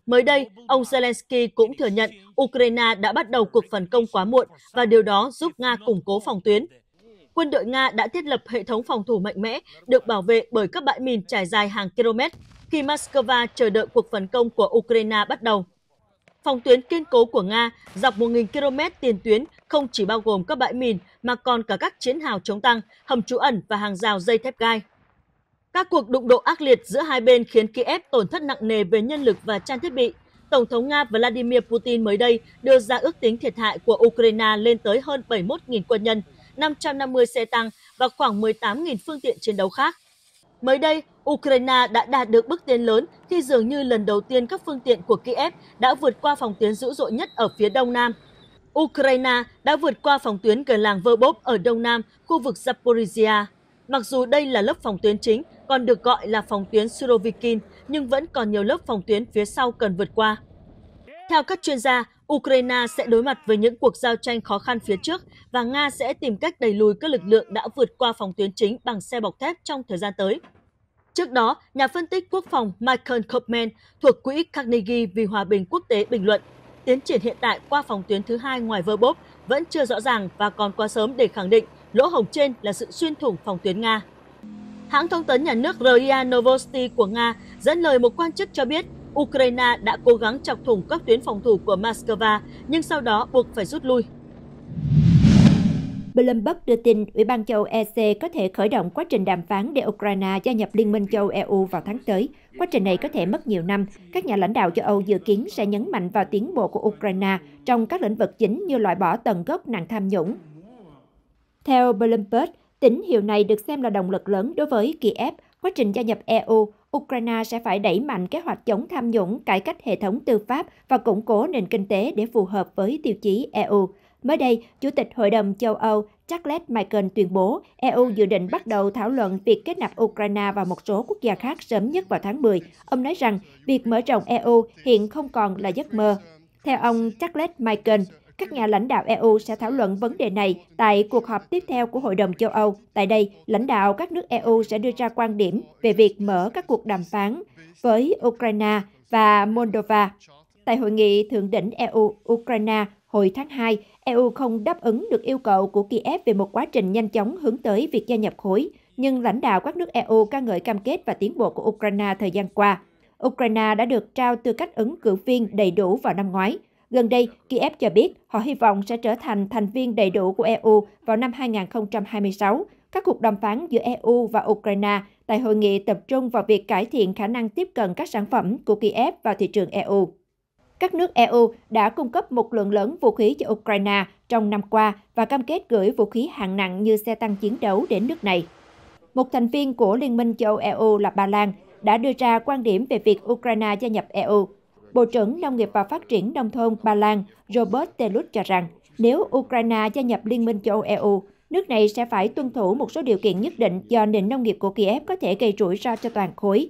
Mới đây, ông Zelensky cũng thừa nhận Ukraine đã bắt đầu cuộc phản công quá muộn và điều đó giúp Nga củng cố phòng tuyến. Quân đội Nga đã thiết lập hệ thống phòng thủ mạnh mẽ, được bảo vệ bởi các bãi mìn trải dài hàng km khi Moscow chờ đợi cuộc phản công của Ukraine bắt đầu phòng tuyến kiên cố của Nga dọc 1.000 km tiền tuyến không chỉ bao gồm các bãi mìn mà còn cả các chiến hào chống tăng, hầm trú ẩn và hàng rào dây thép gai. Các cuộc đụng độ ác liệt giữa hai bên khiến Kiev tổn thất nặng nề về nhân lực và trang thiết bị. Tổng thống Nga Vladimir Putin mới đây đưa ra ước tính thiệt hại của Ukraine lên tới hơn 71.000 quân nhân, 550 xe tăng và khoảng 18.000 phương tiện chiến đấu khác. Mới đây, Ukraine đã đạt được bước tiến lớn khi dường như lần đầu tiên các phương tiện của Kiev đã vượt qua phòng tuyến dữ dội nhất ở phía đông nam. Ukraine đã vượt qua phòng tuyến gần làng Verbov ở đông nam, khu vực Zaporizhia. Mặc dù đây là lớp phòng tuyến chính, còn được gọi là phòng tuyến Surovikin, nhưng vẫn còn nhiều lớp phòng tuyến phía sau cần vượt qua. Theo các chuyên gia, Ukraine sẽ đối mặt với những cuộc giao tranh khó khăn phía trước và Nga sẽ tìm cách đẩy lùi các lực lượng đã vượt qua phòng tuyến chính bằng xe bọc thép trong thời gian tới. Trước đó, nhà phân tích quốc phòng Michael Kopman thuộc Quỹ Carnegie vì Hòa bình Quốc tế bình luận tiến triển hiện tại qua phòng tuyến thứ hai ngoài Verbov vẫn chưa rõ ràng và còn quá sớm để khẳng định lỗ hổng trên là sự xuyên thủng phòng tuyến Nga. Hãng thông tấn nhà nước RIA Novosti của Nga dẫn lời một quan chức cho biết Ukraine đã cố gắng chọc thủng các tuyến phòng thủ của Moscow nhưng sau đó buộc phải rút lui.
Bloomberg đưa tin Ủy ban châu EC có thể khởi động quá trình đàm phán để Ukraine gia nhập Liên minh châu EU vào tháng tới. Quá trình này có thể mất nhiều năm. Các nhà lãnh đạo châu Âu dự kiến sẽ nhấn mạnh vào tiến bộ của Ukraine trong các lĩnh vực chính như loại bỏ tận gốc nạn tham nhũng. Theo Bloomberg, tín hiệu này được xem là động lực lớn đối với Kiev. Quá trình gia nhập EU, Ukraine sẽ phải đẩy mạnh kế hoạch chống tham nhũng, cải cách hệ thống tư pháp và củng cố nền kinh tế để phù hợp với tiêu chí EU. Mới đây, Chủ tịch Hội đồng châu Âu Charles Michael tuyên bố EU dự định bắt đầu thảo luận việc kết nạp Ukraine và một số quốc gia khác sớm nhất vào tháng 10. Ông nói rằng việc mở rộng EU hiện không còn là giấc mơ. Theo ông Charles Michael, các nhà lãnh đạo EU sẽ thảo luận vấn đề này tại cuộc họp tiếp theo của Hội đồng châu Âu. Tại đây, lãnh đạo các nước EU sẽ đưa ra quan điểm về việc mở các cuộc đàm phán với Ukraine và Moldova. Tại hội nghị thượng đỉnh EU-Ukraine Hồi tháng 2, EU không đáp ứng được yêu cầu của Kiev về một quá trình nhanh chóng hướng tới việc gia nhập khối, nhưng lãnh đạo các nước EU ca ngợi cam kết và tiến bộ của Ukraine thời gian qua. Ukraine đã được trao tư cách ứng cử viên đầy đủ vào năm ngoái. Gần đây, Kiev cho biết họ hy vọng sẽ trở thành thành viên đầy đủ của EU vào năm 2026. Các cuộc đàm phán giữa EU và Ukraine tại hội nghị tập trung vào việc cải thiện khả năng tiếp cận các sản phẩm của Kiev vào thị trường EU các nước EU đã cung cấp một lượng lớn vũ khí cho Ukraine trong năm qua và cam kết gửi vũ khí hạng nặng như xe tăng chiến đấu đến nước này. Một thành viên của Liên minh châu EU là Ba Lan đã đưa ra quan điểm về việc Ukraine gia nhập EU. Bộ trưởng Nông nghiệp và Phát triển Nông thôn Ba Lan Robert Telut cho rằng, nếu Ukraine gia nhập Liên minh châu EU, nước này sẽ phải tuân thủ một số điều kiện nhất định do nền nông nghiệp của Kiev có thể gây rủi ro cho toàn khối,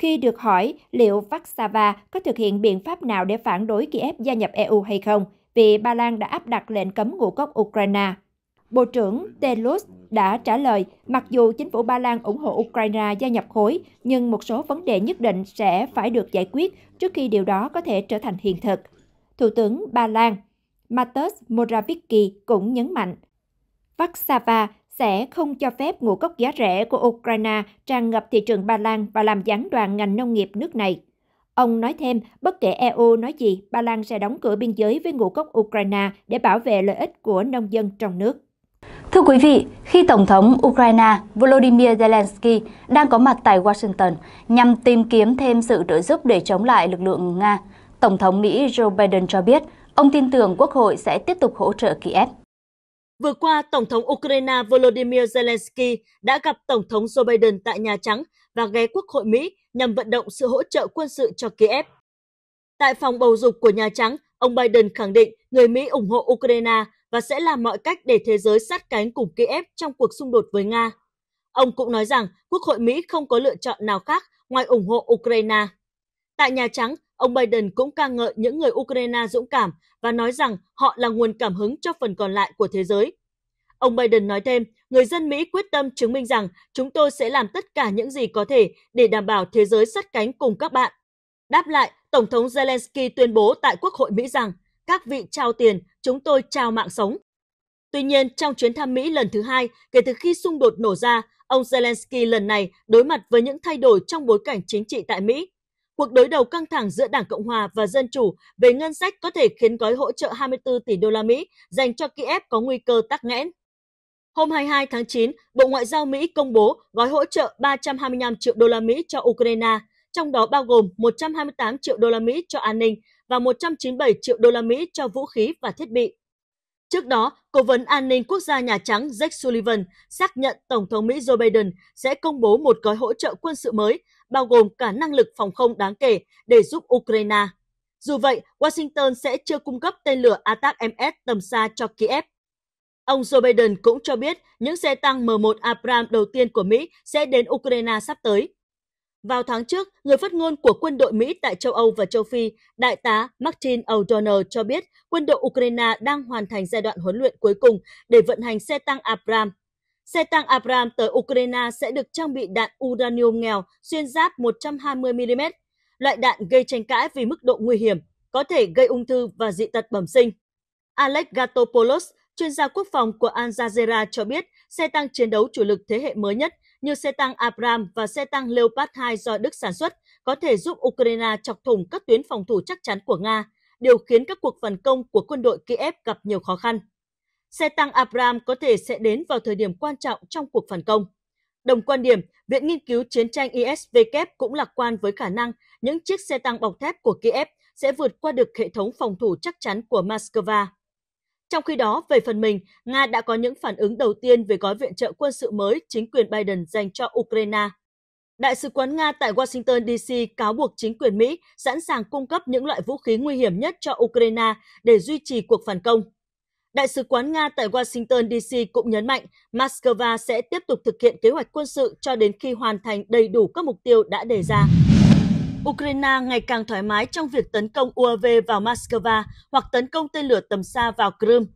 khi được hỏi liệu Vaxava có thực hiện biện pháp nào để phản đối Kiev gia nhập EU hay không, vì Ba Lan đã áp đặt lệnh cấm ngũ cốc Ukraine. Bộ trưởng Telus đã trả lời, mặc dù chính phủ Ba Lan ủng hộ Ukraine gia nhập khối, nhưng một số vấn đề nhất định sẽ phải được giải quyết trước khi điều đó có thể trở thành hiện thực. Thủ tướng Ba Lan Mateusz Morawiecki cũng nhấn mạnh, Vaxava sẽ không cho phép ngũ cốc giá rẻ của Ukraine tràn ngập thị trường Ba Lan và làm gián đoạn ngành nông nghiệp nước này. Ông nói thêm, bất kể EU nói gì, Ba Lan sẽ đóng cửa biên giới với ngũ cốc Ukraine để bảo vệ lợi ích của nông dân trong nước.
Thưa quý vị, khi Tổng thống Ukraine Volodymyr Zelensky đang có mặt tại Washington nhằm tìm kiếm thêm sự trợ giúp để chống lại lực lượng Nga, Tổng thống Mỹ Joe Biden cho biết ông tin tưởng Quốc hội sẽ tiếp tục hỗ trợ Kiev.
Vừa qua, Tổng thống Ukraine Volodymyr Zelensky đã gặp Tổng thống Joe Biden tại Nhà Trắng và ghé Quốc hội Mỹ nhằm vận động sự hỗ trợ quân sự cho Kiev. Tại phòng bầu dục của Nhà Trắng, ông Biden khẳng định người Mỹ ủng hộ Ukraine và sẽ làm mọi cách để thế giới sát cánh cùng Kiev trong cuộc xung đột với Nga. Ông cũng nói rằng Quốc hội Mỹ không có lựa chọn nào khác ngoài ủng hộ Ukraine. Tại Nhà Trắng, Ông Biden cũng ca ngợi những người Ukraine dũng cảm và nói rằng họ là nguồn cảm hứng cho phần còn lại của thế giới. Ông Biden nói thêm, người dân Mỹ quyết tâm chứng minh rằng chúng tôi sẽ làm tất cả những gì có thể để đảm bảo thế giới sát cánh cùng các bạn. Đáp lại, Tổng thống Zelensky tuyên bố tại Quốc hội Mỹ rằng các vị trao tiền, chúng tôi trao mạng sống. Tuy nhiên, trong chuyến thăm Mỹ lần thứ hai kể từ khi xung đột nổ ra, ông Zelensky lần này đối mặt với những thay đổi trong bối cảnh chính trị tại Mỹ. Cuộc đối đầu căng thẳng giữa Đảng Cộng hòa và Dân chủ về ngân sách có thể khiến gói hỗ trợ 24 tỷ đô la Mỹ dành cho Kiev có nguy cơ tắc nghẽn. Hôm 22 tháng 9, Bộ Ngoại giao Mỹ công bố gói hỗ trợ 325 triệu đô la Mỹ cho Ukraine, trong đó bao gồm 128 triệu đô la Mỹ cho an ninh và 197 triệu đô la Mỹ cho vũ khí và thiết bị. Trước đó, Cố vấn An ninh Quốc gia Nhà Trắng Jake Sullivan xác nhận Tổng thống Mỹ Joe Biden sẽ công bố một gói hỗ trợ quân sự mới bao gồm cả năng lực phòng không đáng kể để giúp Ukraine. Dù vậy, Washington sẽ chưa cung cấp tên lửa ATAC-MS tầm xa cho Kiev. Ông Joe Biden cũng cho biết những xe tăng M1 Abrams đầu tiên của Mỹ sẽ đến Ukraine sắp tới. Vào tháng trước, người phát ngôn của quân đội Mỹ tại châu Âu và châu Phi, đại tá Martin O'Donnell cho biết quân đội Ukraine đang hoàn thành giai đoạn huấn luyện cuối cùng để vận hành xe tăng Abrams Xe tăng Abrams tới Ukraine sẽ được trang bị đạn uranium nghèo xuyên giáp 120mm, loại đạn gây tranh cãi vì mức độ nguy hiểm, có thể gây ung thư và dị tật bẩm sinh. Alex Gatopoulos, chuyên gia quốc phòng của Al Jazeera cho biết xe tăng chiến đấu chủ lực thế hệ mới nhất như xe tăng Abrams và xe tăng Leopard 2 do Đức sản xuất có thể giúp Ukraine chọc thủng các tuyến phòng thủ chắc chắn của Nga, điều khiến các cuộc phản công của quân đội Kiev gặp nhiều khó khăn xe tăng Abram có thể sẽ đến vào thời điểm quan trọng trong cuộc phản công. Đồng quan điểm, Viện Nghiên cứu Chiến tranh ISW cũng lạc quan với khả năng những chiếc xe tăng bọc thép của Kiev sẽ vượt qua được hệ thống phòng thủ chắc chắn của Moscow. Trong khi đó, về phần mình, Nga đã có những phản ứng đầu tiên về gói viện trợ quân sự mới chính quyền Biden dành cho Ukraine. Đại sứ quán Nga tại Washington DC cáo buộc chính quyền Mỹ sẵn sàng cung cấp những loại vũ khí nguy hiểm nhất cho Ukraine để duy trì cuộc phản công. Đại sứ quán Nga tại Washington DC cũng nhấn mạnh Moscow sẽ tiếp tục thực hiện kế hoạch quân sự cho đến khi hoàn thành đầy đủ các mục tiêu đã đề ra. Ukraine ngày càng thoải mái trong việc tấn công UAV vào Moscow hoặc tấn công tên lửa tầm xa vào Crimea.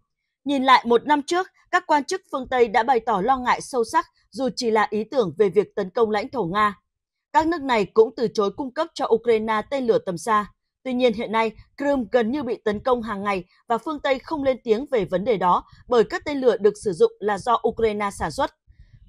Nhìn lại một năm trước, các quan chức phương Tây đã bày tỏ lo ngại sâu sắc dù chỉ là ý tưởng về việc tấn công lãnh thổ Nga. Các nước này cũng từ chối cung cấp cho Ukraine tên lửa tầm xa. Tuy nhiên hiện nay, Crimea gần như bị tấn công hàng ngày và phương Tây không lên tiếng về vấn đề đó bởi các tên lửa được sử dụng là do Ukraine sản xuất.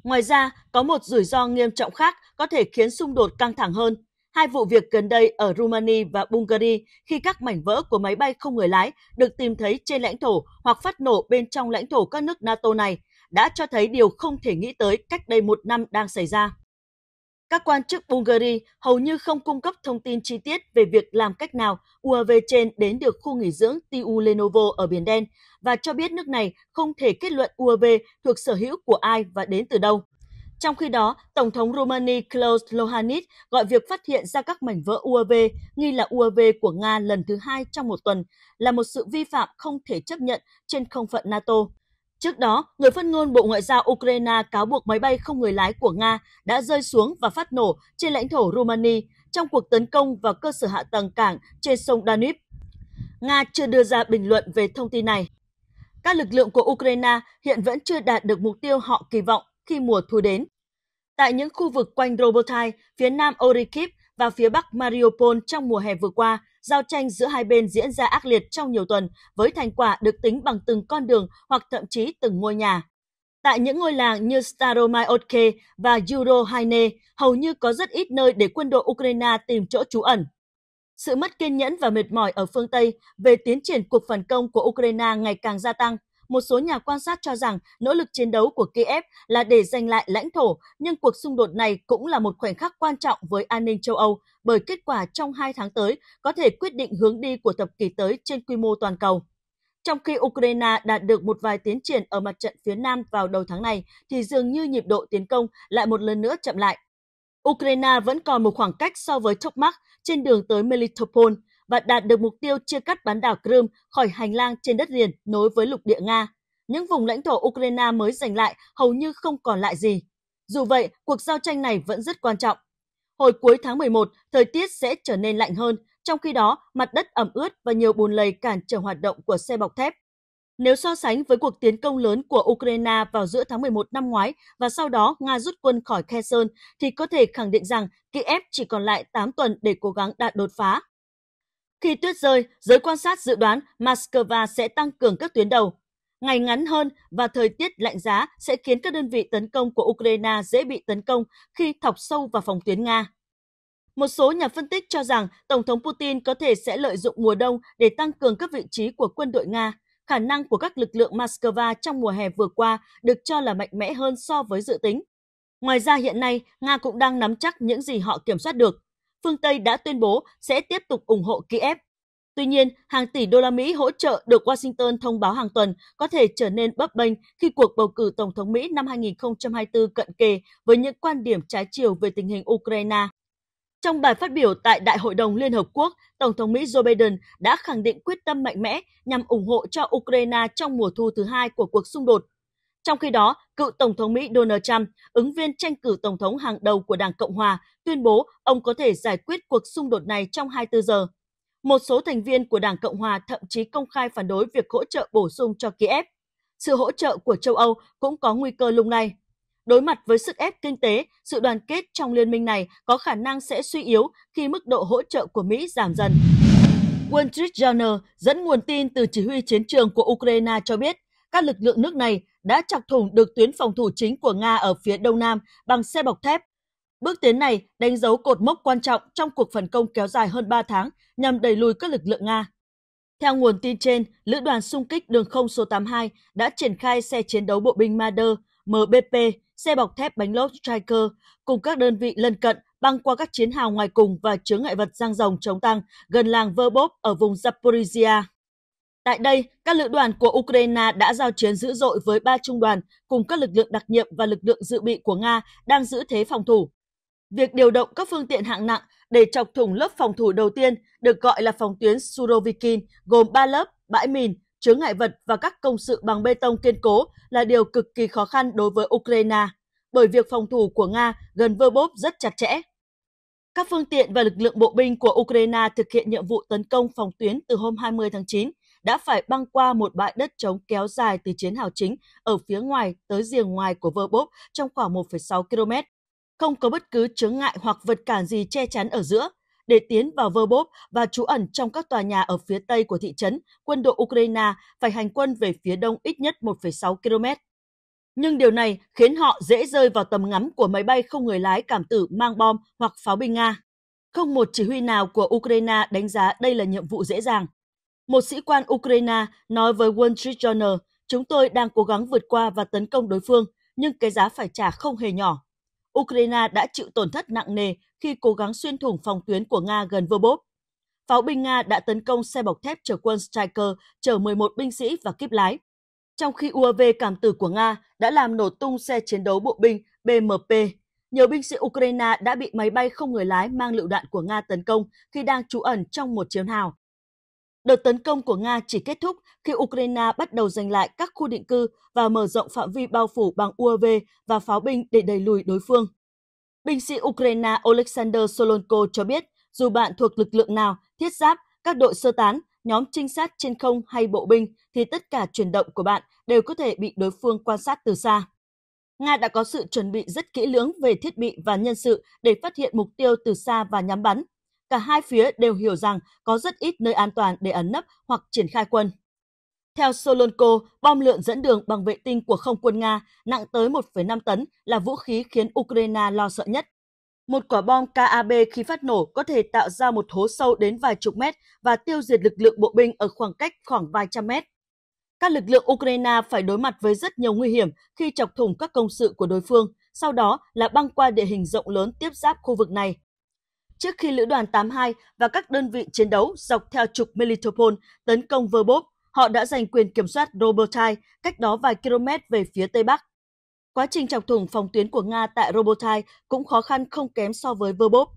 Ngoài ra, có một rủi ro nghiêm trọng khác có thể khiến xung đột căng thẳng hơn. Hai vụ việc gần đây ở Romania và Bulgaria khi các mảnh vỡ của máy bay không người lái được tìm thấy trên lãnh thổ hoặc phát nổ bên trong lãnh thổ các nước NATO này đã cho thấy điều không thể nghĩ tới cách đây một năm đang xảy ra các quan chức Bulgaria hầu như không cung cấp thông tin chi tiết về việc làm cách nào UAV trên đến được khu nghỉ dưỡng Tiu Lenovo ở Biển Đen và cho biết nước này không thể kết luận UAV thuộc sở hữu của ai và đến từ đâu. Trong khi đó, Tổng thống Romania Klaus Lohannis gọi việc phát hiện ra các mảnh vỡ UAV nghi là UAV của Nga lần thứ hai trong một tuần là một sự vi phạm không thể chấp nhận trên không phận NATO. Trước đó, người phát ngôn Bộ Ngoại giao Ukraine cáo buộc máy bay không người lái của Nga đã rơi xuống và phát nổ trên lãnh thổ Romania trong cuộc tấn công vào cơ sở hạ tầng cảng trên sông Danube. Nga chưa đưa ra bình luận về thông tin này. Các lực lượng của Ukraine hiện vẫn chưa đạt được mục tiêu họ kỳ vọng khi mùa thu đến. Tại những khu vực quanh Robotai, phía nam Orikip và phía bắc Mariupol trong mùa hè vừa qua, Giao tranh giữa hai bên diễn ra ác liệt trong nhiều tuần với thành quả được tính bằng từng con đường hoặc thậm chí từng ngôi nhà. Tại những ngôi làng như Staromaioke và Eurohaine, hầu như có rất ít nơi để quân đội Ukraine tìm chỗ trú ẩn. Sự mất kiên nhẫn và mệt mỏi ở phương Tây về tiến triển cuộc phản công của Ukraine ngày càng gia tăng một số nhà quan sát cho rằng nỗ lực chiến đấu của Kiev là để giành lại lãnh thổ, nhưng cuộc xung đột này cũng là một khoảnh khắc quan trọng với an ninh châu Âu, bởi kết quả trong hai tháng tới có thể quyết định hướng đi của thập kỷ tới trên quy mô toàn cầu. Trong khi Ukraine đạt được một vài tiến triển ở mặt trận phía Nam vào đầu tháng này, thì dường như nhịp độ tiến công lại một lần nữa chậm lại. Ukraine vẫn còn một khoảng cách so với Tokmak trên đường tới Melitopol, và đạt được mục tiêu chia cắt bán đảo Crimea khỏi hành lang trên đất liền nối với lục địa Nga. Những vùng lãnh thổ Ukraine mới giành lại hầu như không còn lại gì. Dù vậy, cuộc giao tranh này vẫn rất quan trọng. Hồi cuối tháng 11, thời tiết sẽ trở nên lạnh hơn, trong khi đó mặt đất ẩm ướt và nhiều bùn lầy cản trở hoạt động của xe bọc thép. Nếu so sánh với cuộc tiến công lớn của Ukraine vào giữa tháng 11 năm ngoái và sau đó Nga rút quân khỏi Kherson, thì có thể khẳng định rằng Kiev chỉ còn lại 8 tuần để cố gắng đạt đột phá. Khi tuyết rơi, giới quan sát dự đoán Moscow sẽ tăng cường các tuyến đầu. Ngày ngắn hơn và thời tiết lạnh giá sẽ khiến các đơn vị tấn công của Ukraine dễ bị tấn công khi thọc sâu vào phòng tuyến Nga. Một số nhà phân tích cho rằng Tổng thống Putin có thể sẽ lợi dụng mùa đông để tăng cường các vị trí của quân đội Nga. Khả năng của các lực lượng Moscow trong mùa hè vừa qua được cho là mạnh mẽ hơn so với dự tính. Ngoài ra hiện nay, Nga cũng đang nắm chắc những gì họ kiểm soát được phương Tây đã tuyên bố sẽ tiếp tục ủng hộ Kiev. Tuy nhiên, hàng tỷ đô la Mỹ hỗ trợ được Washington thông báo hàng tuần có thể trở nên bấp bênh khi cuộc bầu cử Tổng thống Mỹ năm 2024 cận kề với những quan điểm trái chiều về tình hình Ukraine. Trong bài phát biểu tại Đại hội đồng Liên Hợp Quốc, Tổng thống Mỹ Joe Biden đã khẳng định quyết tâm mạnh mẽ nhằm ủng hộ cho Ukraine trong mùa thu thứ hai của cuộc xung đột trong khi đó, cựu Tổng thống Mỹ Donald Trump, ứng viên tranh cử Tổng thống hàng đầu của Đảng Cộng Hòa, tuyên bố ông có thể giải quyết cuộc xung đột này trong 24 giờ. Một số thành viên của Đảng Cộng Hòa thậm chí công khai phản đối việc hỗ trợ bổ sung cho Kiev. Sự hỗ trợ của châu Âu cũng có nguy cơ lung lay. Đối mặt với sức ép kinh tế, sự đoàn kết trong liên minh này có khả năng sẽ suy yếu khi mức độ hỗ trợ của Mỹ giảm dần. Wall Street Journal dẫn nguồn tin từ chỉ huy chiến trường của Ukraine cho biết các lực lượng nước này đã chọc thủng được tuyến phòng thủ chính của Nga ở phía đông nam bằng xe bọc thép. Bước tiến này đánh dấu cột mốc quan trọng trong cuộc phản công kéo dài hơn 3 tháng nhằm đẩy lùi các lực lượng Nga. Theo nguồn tin trên, Lữ đoàn xung kích đường không số 82 đã triển khai xe chiến đấu bộ binh Marder, MBP, xe bọc thép bánh lốp Striker cùng các đơn vị lân cận băng qua các chiến hào ngoài cùng và chướng ngại vật giang rồng chống tăng gần làng Verbov ở vùng Zaporizhia. Tại đây, các lữ đoàn của Ukraine đã giao chiến dữ dội với ba trung đoàn cùng các lực lượng đặc nhiệm và lực lượng dự bị của Nga đang giữ thế phòng thủ. Việc điều động các phương tiện hạng nặng để chọc thủng lớp phòng thủ đầu tiên được gọi là phòng tuyến Surovikin, gồm 3 lớp, bãi mìn, chướng ngại vật và các công sự bằng bê tông kiên cố là điều cực kỳ khó khăn đối với Ukraine, bởi việc phòng thủ của Nga gần vơ bốp rất chặt chẽ. Các phương tiện và lực lượng bộ binh của Ukraine thực hiện nhiệm vụ tấn công phòng tuyến từ hôm 20 tháng 9 đã phải băng qua một bãi đất trống kéo dài từ chiến hào chính ở phía ngoài tới rìa ngoài của vơ bốp trong khoảng 1,6 km. Không có bất cứ chướng ngại hoặc vật cản gì che chắn ở giữa. Để tiến vào vơ bốp và trú ẩn trong các tòa nhà ở phía tây của thị trấn, quân đội Ukraine phải hành quân về phía đông ít nhất 1,6 km. Nhưng điều này khiến họ dễ rơi vào tầm ngắm của máy bay không người lái cảm tử mang bom hoặc pháo binh Nga. Không một chỉ huy nào của Ukraine đánh giá đây là nhiệm vụ dễ dàng. Một sĩ quan Ukraine nói với Wall Street Journal, chúng tôi đang cố gắng vượt qua và tấn công đối phương, nhưng cái giá phải trả không hề nhỏ. Ukraine đã chịu tổn thất nặng nề khi cố gắng xuyên thủng phòng tuyến của Nga gần Verbov. Pháo binh Nga đã tấn công xe bọc thép chở quân Striker, chở 11 binh sĩ và kíp lái. Trong khi UAV cảm tử của Nga đã làm nổ tung xe chiến đấu bộ binh BMP, nhiều binh sĩ Ukraine đã bị máy bay không người lái mang lựu đạn của Nga tấn công khi đang trú ẩn trong một chiến hào. Đợt tấn công của Nga chỉ kết thúc khi Ukraine bắt đầu giành lại các khu định cư và mở rộng phạm vi bao phủ bằng UAV và pháo binh để đẩy lùi đối phương. Binh sĩ Ukraine Alexander Solonko cho biết, dù bạn thuộc lực lượng nào, thiết giáp, các đội sơ tán, nhóm trinh sát trên không hay bộ binh, thì tất cả chuyển động của bạn đều có thể bị đối phương quan sát từ xa. Nga đã có sự chuẩn bị rất kỹ lưỡng về thiết bị và nhân sự để phát hiện mục tiêu từ xa và nhắm bắn, cả hai phía đều hiểu rằng có rất ít nơi an toàn để ẩn nấp hoặc triển khai quân. Theo Solonko, bom lượn dẫn đường bằng vệ tinh của không quân Nga nặng tới 1,5 tấn là vũ khí khiến Ukraine lo sợ nhất. Một quả bom KAB khi phát nổ có thể tạo ra một hố sâu đến vài chục mét và tiêu diệt lực lượng bộ binh ở khoảng cách khoảng vài trăm mét. Các lực lượng Ukraine phải đối mặt với rất nhiều nguy hiểm khi chọc thủng các công sự của đối phương, sau đó là băng qua địa hình rộng lớn tiếp giáp khu vực này trước khi lữ đoàn 82 và các đơn vị chiến đấu dọc theo trục Melitopol tấn công Verbov, họ đã giành quyền kiểm soát Robotai cách đó vài km về phía tây bắc. Quá trình chọc thủng phòng tuyến của Nga tại Robotai cũng khó khăn không kém so với Verbov.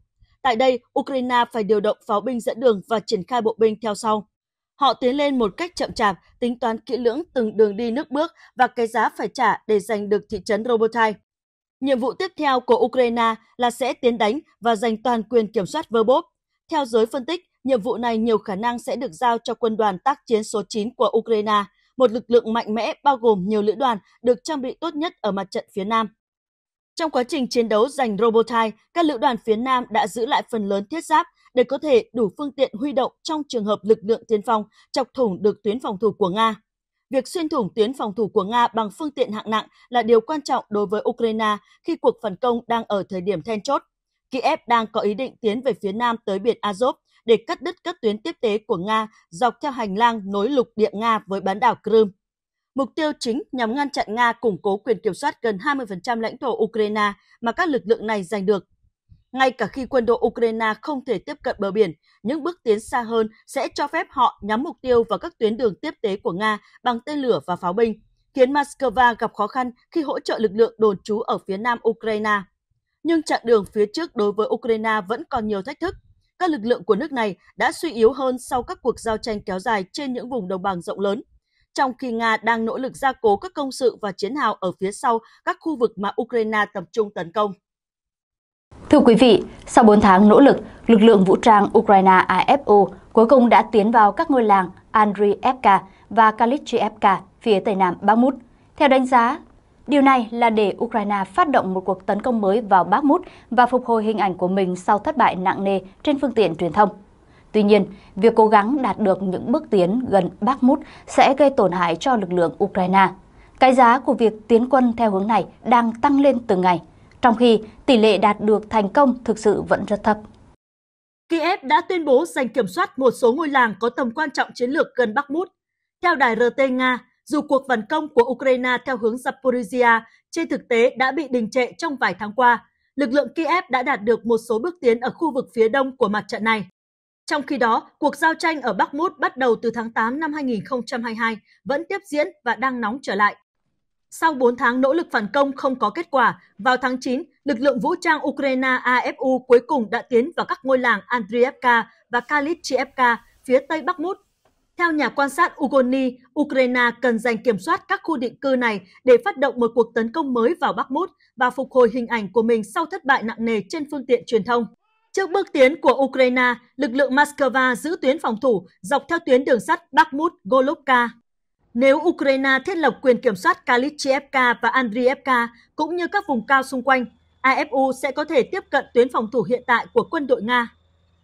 Tại đây, Ukraine phải điều động pháo binh dẫn đường và triển khai bộ binh theo sau. Họ tiến lên một cách chậm chạp, tính toán kỹ lưỡng từng đường đi nước bước và cái giá phải trả để giành được thị trấn Robotai. Nhiệm vụ tiếp theo của Ukraine là sẽ tiến đánh và giành toàn quyền kiểm soát Verbov. Theo giới phân tích, nhiệm vụ này nhiều khả năng sẽ được giao cho quân đoàn tác chiến số 9 của Ukraine, một lực lượng mạnh mẽ bao gồm nhiều lữ đoàn được trang bị tốt nhất ở mặt trận phía Nam. Trong quá trình chiến đấu giành Robotai, các lữ đoàn phía Nam đã giữ lại phần lớn thiết giáp để có thể đủ phương tiện huy động trong trường hợp lực lượng tiên phong chọc thủng được tuyến phòng thủ của Nga. Việc xuyên thủng tuyến phòng thủ của Nga bằng phương tiện hạng nặng là điều quan trọng đối với Ukraine khi cuộc phản công đang ở thời điểm then chốt. Kiev đang có ý định tiến về phía nam tới biển Azov để cắt đứt các tuyến tiếp tế của Nga dọc theo hành lang nối lục địa Nga với bán đảo Crimea. Mục tiêu chính nhằm ngăn chặn Nga củng cố quyền kiểm soát gần 20% lãnh thổ Ukraine mà các lực lượng này giành được ngay cả khi quân đội Ukraine không thể tiếp cận bờ biển, những bước tiến xa hơn sẽ cho phép họ nhắm mục tiêu vào các tuyến đường tiếp tế của Nga bằng tên lửa và pháo binh, khiến Moscow gặp khó khăn khi hỗ trợ lực lượng đồn trú ở phía nam Ukraine. Nhưng chặng đường phía trước đối với Ukraine vẫn còn nhiều thách thức. Các lực lượng của nước này đã suy yếu hơn sau các cuộc giao tranh kéo dài trên những vùng đồng bằng rộng lớn, trong khi Nga đang nỗ lực gia cố các công sự và chiến hào ở phía sau các khu vực mà Ukraine tập trung tấn công.
Thưa quý vị, sau 4 tháng nỗ lực, lực lượng vũ trang Ukraine AFO cuối cùng đã tiến vào các ngôi làng Andriivka và Kalichivka phía tây nam Bakhmut. Theo đánh giá, điều này là để Ukraine phát động một cuộc tấn công mới vào Bakhmut và phục hồi hình ảnh của mình sau thất bại nặng nề trên phương tiện truyền thông. Tuy nhiên, việc cố gắng đạt được những bước tiến gần Bakhmut sẽ gây tổn hại cho lực lượng Ukraine. Cái giá của việc tiến quân theo hướng này đang tăng lên từng ngày – trong khi tỷ lệ đạt được thành công thực sự vẫn rất thấp.
Kiev đã tuyên bố giành kiểm soát một số ngôi làng có tầm quan trọng chiến lược gần Bakhmut. Theo đài RT Nga, dù cuộc phản công của Ukraine theo hướng Zaporizhia trên thực tế đã bị đình trệ trong vài tháng qua, lực lượng Kiev đã đạt được một số bước tiến ở khu vực phía đông của mặt trận này. Trong khi đó, cuộc giao tranh ở Bakhmut bắt đầu từ tháng 8 năm 2022 vẫn tiếp diễn và đang nóng trở lại. Sau 4 tháng nỗ lực phản công không có kết quả, vào tháng 9, lực lượng vũ trang Ukraine AFU cuối cùng đã tiến vào các ngôi làng Andriivka và Kalichievka phía tây Bắc Mút. Theo nhà quan sát Ugoni, Ukraine cần giành kiểm soát các khu định cư này để phát động một cuộc tấn công mới vào Bắc Mút và phục hồi hình ảnh của mình sau thất bại nặng nề trên phương tiện truyền thông. Trước bước tiến của Ukraine, lực lượng Moscow giữ tuyến phòng thủ dọc theo tuyến đường sắt Bakhmut-Golovka. Nếu Ukraine thiết lập quyền kiểm soát Kalichevka và Andrievka cũng như các vùng cao xung quanh, AFU sẽ có thể tiếp cận tuyến phòng thủ hiện tại của quân đội Nga.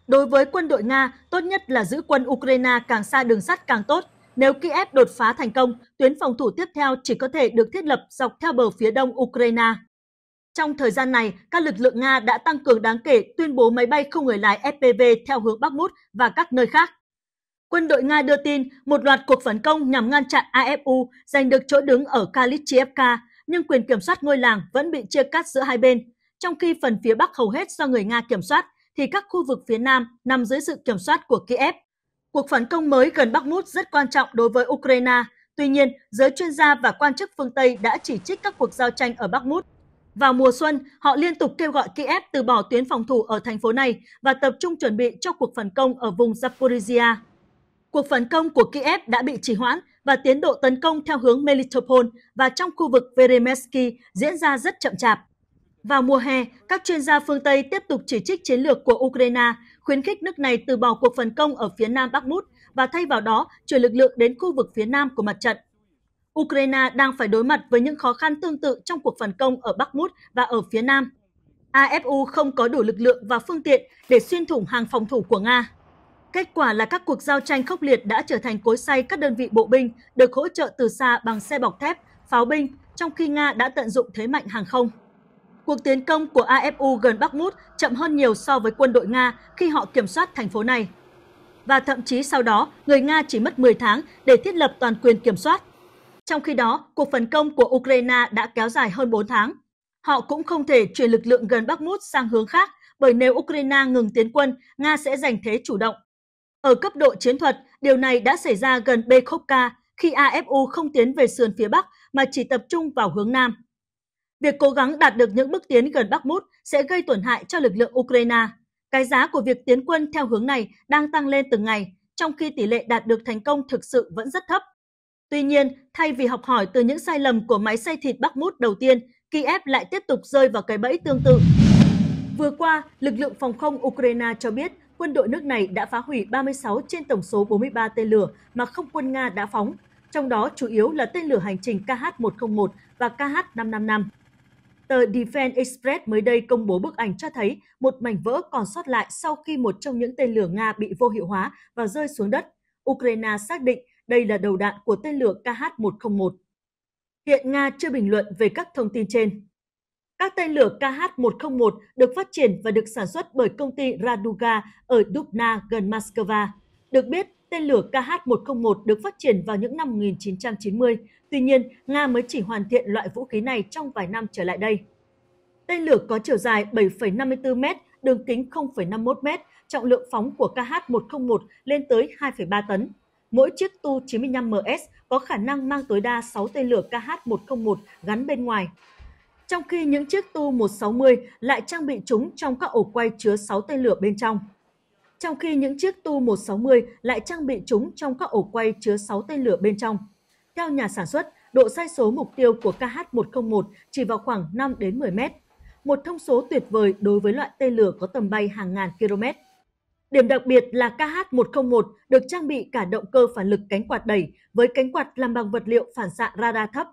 Đối với quân đội Nga, tốt nhất là giữ quân Ukraine càng xa đường sắt càng tốt. Nếu Kiev đột phá thành công, tuyến phòng thủ tiếp theo chỉ có thể được thiết lập dọc theo bờ phía đông Ukraine. Trong thời gian này, các lực lượng Nga đã tăng cường đáng kể tuyên bố máy bay không người lái FPV theo hướng Bắc Mút và các nơi khác. Quân đội Nga đưa tin một loạt cuộc phản công nhằm ngăn chặn AFU giành được chỗ đứng ở Kalichievka, nhưng quyền kiểm soát ngôi làng vẫn bị chia cắt giữa hai bên. Trong khi phần phía Bắc hầu hết do người Nga kiểm soát, thì các khu vực phía Nam nằm dưới sự kiểm soát của Kiev. Cuộc phản công mới gần bắc mút rất quan trọng đối với Ukraine. Tuy nhiên, giới chuyên gia và quan chức phương Tây đã chỉ trích các cuộc giao tranh ở bắc mút. Vào mùa xuân, họ liên tục kêu gọi Kiev từ bỏ tuyến phòng thủ ở thành phố này và tập trung chuẩn bị cho cuộc phản công ở vùng Zaporizhia. Cuộc phản công của Kiev đã bị trì hoãn và tiến độ tấn công theo hướng Melitopol và trong khu vực Veremensky diễn ra rất chậm chạp. Vào mùa hè, các chuyên gia phương Tây tiếp tục chỉ trích chiến lược của Ukraine, khuyến khích nước này từ bỏ cuộc phản công ở phía nam Bakhmut và thay vào đó chuyển lực lượng đến khu vực phía nam của mặt trận. Ukraine đang phải đối mặt với những khó khăn tương tự trong cuộc phản công ở Bakhmut và ở phía nam. AFU không có đủ lực lượng và phương tiện để xuyên thủng hàng phòng thủ của Nga. Kết quả là các cuộc giao tranh khốc liệt đã trở thành cối xay các đơn vị bộ binh được hỗ trợ từ xa bằng xe bọc thép, pháo binh, trong khi Nga đã tận dụng thế mạnh hàng không. Cuộc tiến công của AFU gần bắc mút chậm hơn nhiều so với quân đội Nga khi họ kiểm soát thành phố này. Và thậm chí sau đó, người Nga chỉ mất 10 tháng để thiết lập toàn quyền kiểm soát. Trong khi đó, cuộc phần công của Ukraine đã kéo dài hơn 4 tháng. Họ cũng không thể chuyển lực lượng gần bắc mút sang hướng khác bởi nếu Ukraine ngừng tiến quân, Nga sẽ giành thế chủ động ở cấp độ chiến thuật, điều này đã xảy ra gần Bekovka khi AFU không tiến về sườn phía Bắc mà chỉ tập trung vào hướng Nam. Việc cố gắng đạt được những bước tiến gần Bắc Mút sẽ gây tổn hại cho lực lượng Ukraine. Cái giá của việc tiến quân theo hướng này đang tăng lên từng ngày, trong khi tỷ lệ đạt được thành công thực sự vẫn rất thấp. Tuy nhiên, thay vì học hỏi từ những sai lầm của máy xay thịt Bắc Mút đầu tiên, Kiev lại tiếp tục rơi vào cái bẫy tương tự. Vừa qua, lực lượng phòng không Ukraine cho biết quân đội nước này đã phá hủy 36 trên tổng số 43 tên lửa mà không quân Nga đã phóng, trong đó chủ yếu là tên lửa hành trình KH-101 và KH-555. Tờ Defense Express mới đây công bố bức ảnh cho thấy một mảnh vỡ còn sót lại sau khi một trong những tên lửa Nga bị vô hiệu hóa và rơi xuống đất. Ukraine xác định đây là đầu đạn của tên lửa KH-101. Hiện Nga chưa bình luận về các thông tin trên. Các tên lửa KH-101 được phát triển và được sản xuất bởi công ty Raduga ở Dubna gần Moscow. Được biết, tên lửa KH-101 được phát triển vào những năm 1990, tuy nhiên Nga mới chỉ hoàn thiện loại vũ khí này trong vài năm trở lại đây. Tên lửa có chiều dài 7,54 m, đường kính 0,51 m, trọng lượng phóng của KH-101 lên tới 2,3 tấn. Mỗi chiếc Tu-95MS có khả năng mang tối đa 6 tên lửa KH-101 gắn bên ngoài, trong khi những chiếc Tu-160 lại trang bị chúng trong các ổ quay chứa 6 tên lửa bên trong. Trong khi những chiếc Tu-160 lại trang bị chúng trong các ổ quay chứa 6 tên lửa bên trong. Theo nhà sản xuất, độ sai số mục tiêu của KH-101 chỉ vào khoảng 5 đến 10 mét, một thông số tuyệt vời đối với loại tên lửa có tầm bay hàng ngàn km. Điểm đặc biệt là KH-101 được trang bị cả động cơ phản lực cánh quạt đẩy với cánh quạt làm bằng vật liệu phản xạ radar thấp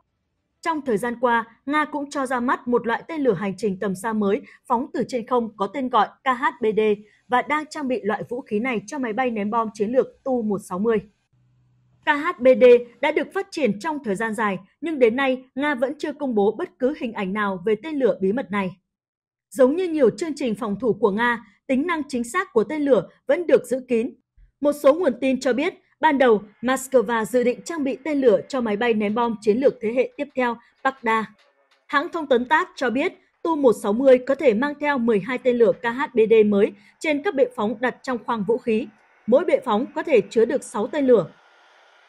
trong thời gian qua, Nga cũng cho ra mắt một loại tên lửa hành trình tầm xa mới phóng từ trên không có tên gọi KHBD và đang trang bị loại vũ khí này cho máy bay ném bom chiến lược Tu-160. KHBD đã được phát triển trong thời gian dài, nhưng đến nay Nga vẫn chưa công bố bất cứ hình ảnh nào về tên lửa bí mật này. Giống như nhiều chương trình phòng thủ của Nga, tính năng chính xác của tên lửa vẫn được giữ kín. Một số nguồn tin cho biết Ban đầu, Moscow dự định trang bị tên lửa cho máy bay ném bom chiến lược thế hệ tiếp theo Baghdad. Hãng thông tấn TASS cho biết Tu-160 có thể mang theo 12 tên lửa KHBD mới trên các bệ phóng đặt trong khoang vũ khí. Mỗi bệ phóng có thể chứa được 6 tên lửa.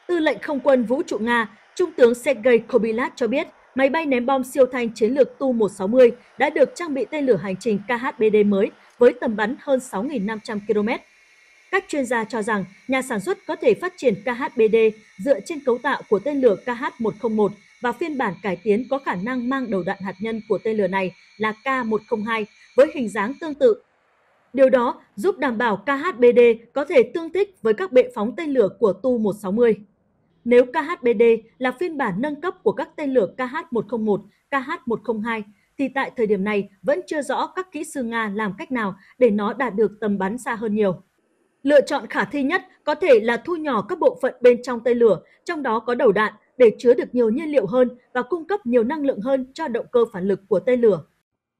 Tư lệnh không quân vũ trụ Nga, Trung tướng Sergei Kobylat cho biết máy bay ném bom siêu thanh chiến lược Tu-160 đã được trang bị tên lửa hành trình KHBD mới với tầm bắn hơn 6.500 km các chuyên gia cho rằng nhà sản xuất có thể phát triển KHBD dựa trên cấu tạo của tên lửa KH-101 và phiên bản cải tiến có khả năng mang đầu đạn hạt nhân của tên lửa này là K-102 với hình dáng tương tự. Điều đó giúp đảm bảo KHBD có thể tương thích với các bệ phóng tên lửa của Tu-160. Nếu KHBD là phiên bản nâng cấp của các tên lửa KH-101, KH-102, thì tại thời điểm này vẫn chưa rõ các kỹ sư Nga làm cách nào để nó đạt được tầm bắn xa hơn nhiều. Lựa chọn khả thi nhất có thể là thu nhỏ các bộ phận bên trong tên lửa, trong đó có đầu đạn, để chứa được nhiều nhiên liệu hơn và cung cấp nhiều năng lượng hơn cho động cơ phản lực của tên lửa.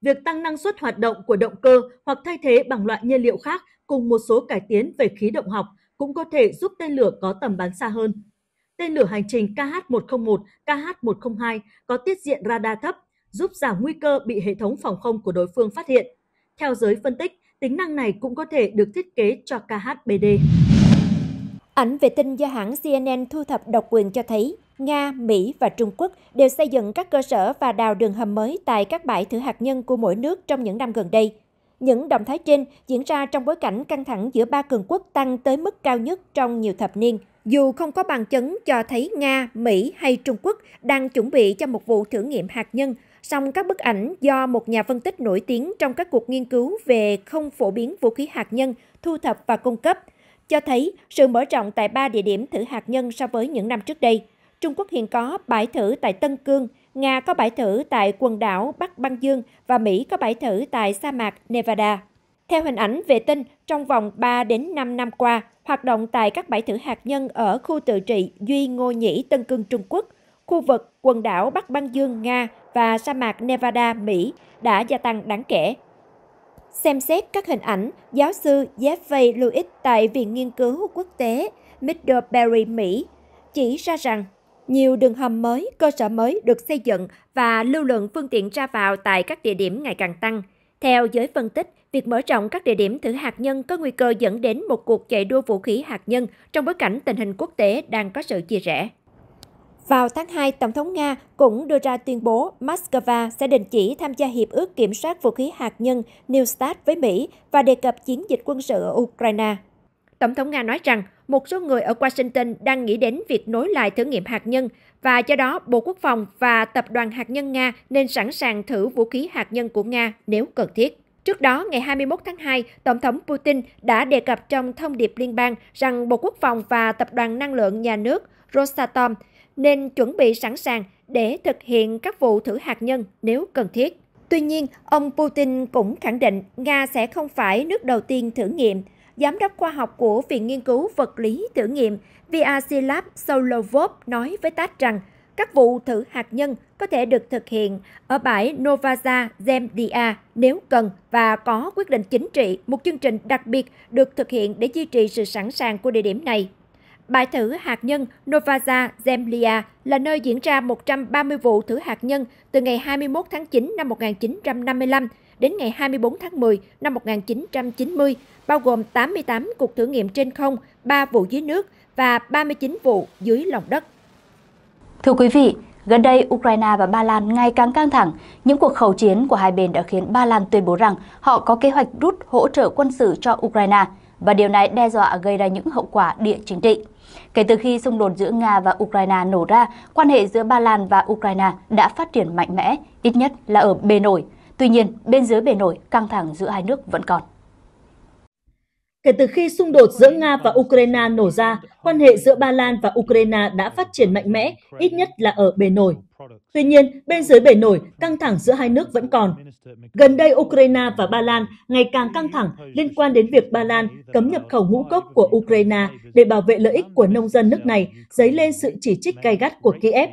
Việc tăng năng suất hoạt động của động cơ hoặc thay thế bằng loại nhiên liệu khác cùng một số cải tiến về khí động học cũng có thể giúp tên lửa có tầm bắn xa hơn. Tên lửa hành trình KH-101, KH-102 có tiết diện radar thấp, giúp giảm nguy cơ bị hệ thống phòng không của đối phương phát hiện. Theo giới phân tích, tính năng này cũng có thể được thiết kế cho KHBD. Ảnh vệ tinh do hãng CNN thu thập
độc quyền cho thấy Nga, Mỹ và Trung Quốc đều xây dựng các cơ sở và đào đường hầm mới tại các bãi thử hạt nhân của mỗi nước trong những năm gần đây. Những động thái trên diễn ra trong bối cảnh căng thẳng giữa ba cường quốc tăng tới mức cao nhất trong nhiều thập niên. Dù không có bằng chứng cho thấy Nga, Mỹ hay Trung Quốc đang chuẩn bị cho một vụ thử nghiệm hạt nhân, Song các bức ảnh do một nhà phân tích nổi tiếng trong các cuộc nghiên cứu về không phổ biến vũ khí hạt nhân thu thập và cung cấp cho thấy sự mở rộng tại ba địa điểm thử hạt nhân so với những năm trước đây. Trung Quốc hiện có bãi thử tại Tân Cương, Nga có bãi thử tại quần đảo Bắc Băng Dương và Mỹ có bãi thử tại sa mạc Nevada. Theo hình ảnh vệ tinh, trong vòng 3 đến 5 năm qua, hoạt động tại các bãi thử hạt nhân ở khu tự trị Duy Ngô Nhĩ Tân Cương Trung Quốc, khu vực quần đảo Bắc Băng Dương Nga và sa mạc Nevada, Mỹ đã gia tăng đáng kể. Xem xét các hình ảnh, giáo sư Jeffrey Lewis tại Viện Nghiên cứu Quốc tế Middlebury, Mỹ chỉ ra rằng nhiều đường hầm mới, cơ sở mới được xây dựng và lưu lượng phương tiện ra vào tại các địa điểm ngày càng tăng. Theo giới phân tích, việc mở rộng các địa điểm thử hạt nhân có nguy cơ dẫn đến một cuộc chạy đua vũ khí hạt nhân trong bối cảnh tình hình quốc tế đang có sự chia rẽ. Vào tháng 2, Tổng thống Nga cũng đưa ra tuyên bố Moscow sẽ đình chỉ tham gia Hiệp ước Kiểm soát Vũ khí Hạt nhân New START với Mỹ và đề cập chiến dịch quân sự ở Ukraine. Tổng thống Nga nói rằng một số người ở Washington đang nghĩ đến việc nối lại thử nghiệm hạt nhân và do đó Bộ Quốc phòng và Tập đoàn Hạt nhân Nga nên sẵn sàng thử vũ khí hạt nhân của Nga nếu cần thiết. Trước đó, ngày 21 tháng 2, Tổng thống Putin đã đề cập trong thông điệp liên bang rằng Bộ Quốc phòng và Tập đoàn Năng lượng Nhà nước Rosatom – nên chuẩn bị sẵn sàng để thực hiện các vụ thử hạt nhân nếu cần thiết. Tuy nhiên, ông Putin cũng khẳng định Nga sẽ không phải nước đầu tiên thử nghiệm. Giám đốc khoa học của Viện Nghiên cứu Vật lý Thử nghiệm Vyacheslav Solovov nói với TASS rằng các vụ thử hạt nhân có thể được thực hiện ở bãi Novaja Zemlya nếu cần và có quyết định chính trị, một chương trình đặc biệt được thực hiện để duy trì sự sẵn sàng của địa điểm này. Bãi thử hạt nhân Novaja Zemlya là nơi diễn ra 130 vụ thử hạt nhân từ ngày 21 tháng 9 năm 1955 đến ngày 24 tháng 10 năm 1990, bao gồm 88 cuộc thử nghiệm trên không, 3 vụ dưới nước và 39 vụ dưới lòng
đất. Thưa quý vị, Gần đây, Ukraine và Ba Lan ngày càng căng thẳng. Những cuộc khẩu chiến của hai bên đã khiến Ba Lan tuyên bố rằng họ có kế hoạch rút hỗ trợ quân sự cho Ukraine, và điều này đe dọa gây ra những hậu quả địa chính trị. Kể từ khi xung đột giữa Nga và Ukraine nổ ra, quan hệ giữa Ba Lan và Ukraine đã phát triển mạnh mẽ, ít nhất là ở bề
nổi. Tuy nhiên, bên dưới bề nổi, căng thẳng giữa hai nước vẫn còn. Kể từ khi xung đột giữa Nga và Ukraine nổ ra, quan hệ giữa Ba Lan và Ukraine đã phát triển mạnh mẽ, ít nhất là ở bề nổi. Tuy nhiên, bên dưới bề nổi, căng thẳng giữa hai nước vẫn còn. Gần đây, Ukraine và Ba Lan ngày càng căng thẳng liên quan đến việc Ba Lan cấm nhập khẩu ngũ cốc của Ukraine để bảo vệ lợi ích của nông dân nước này, dấy lên sự chỉ trích gay gắt của Kiev.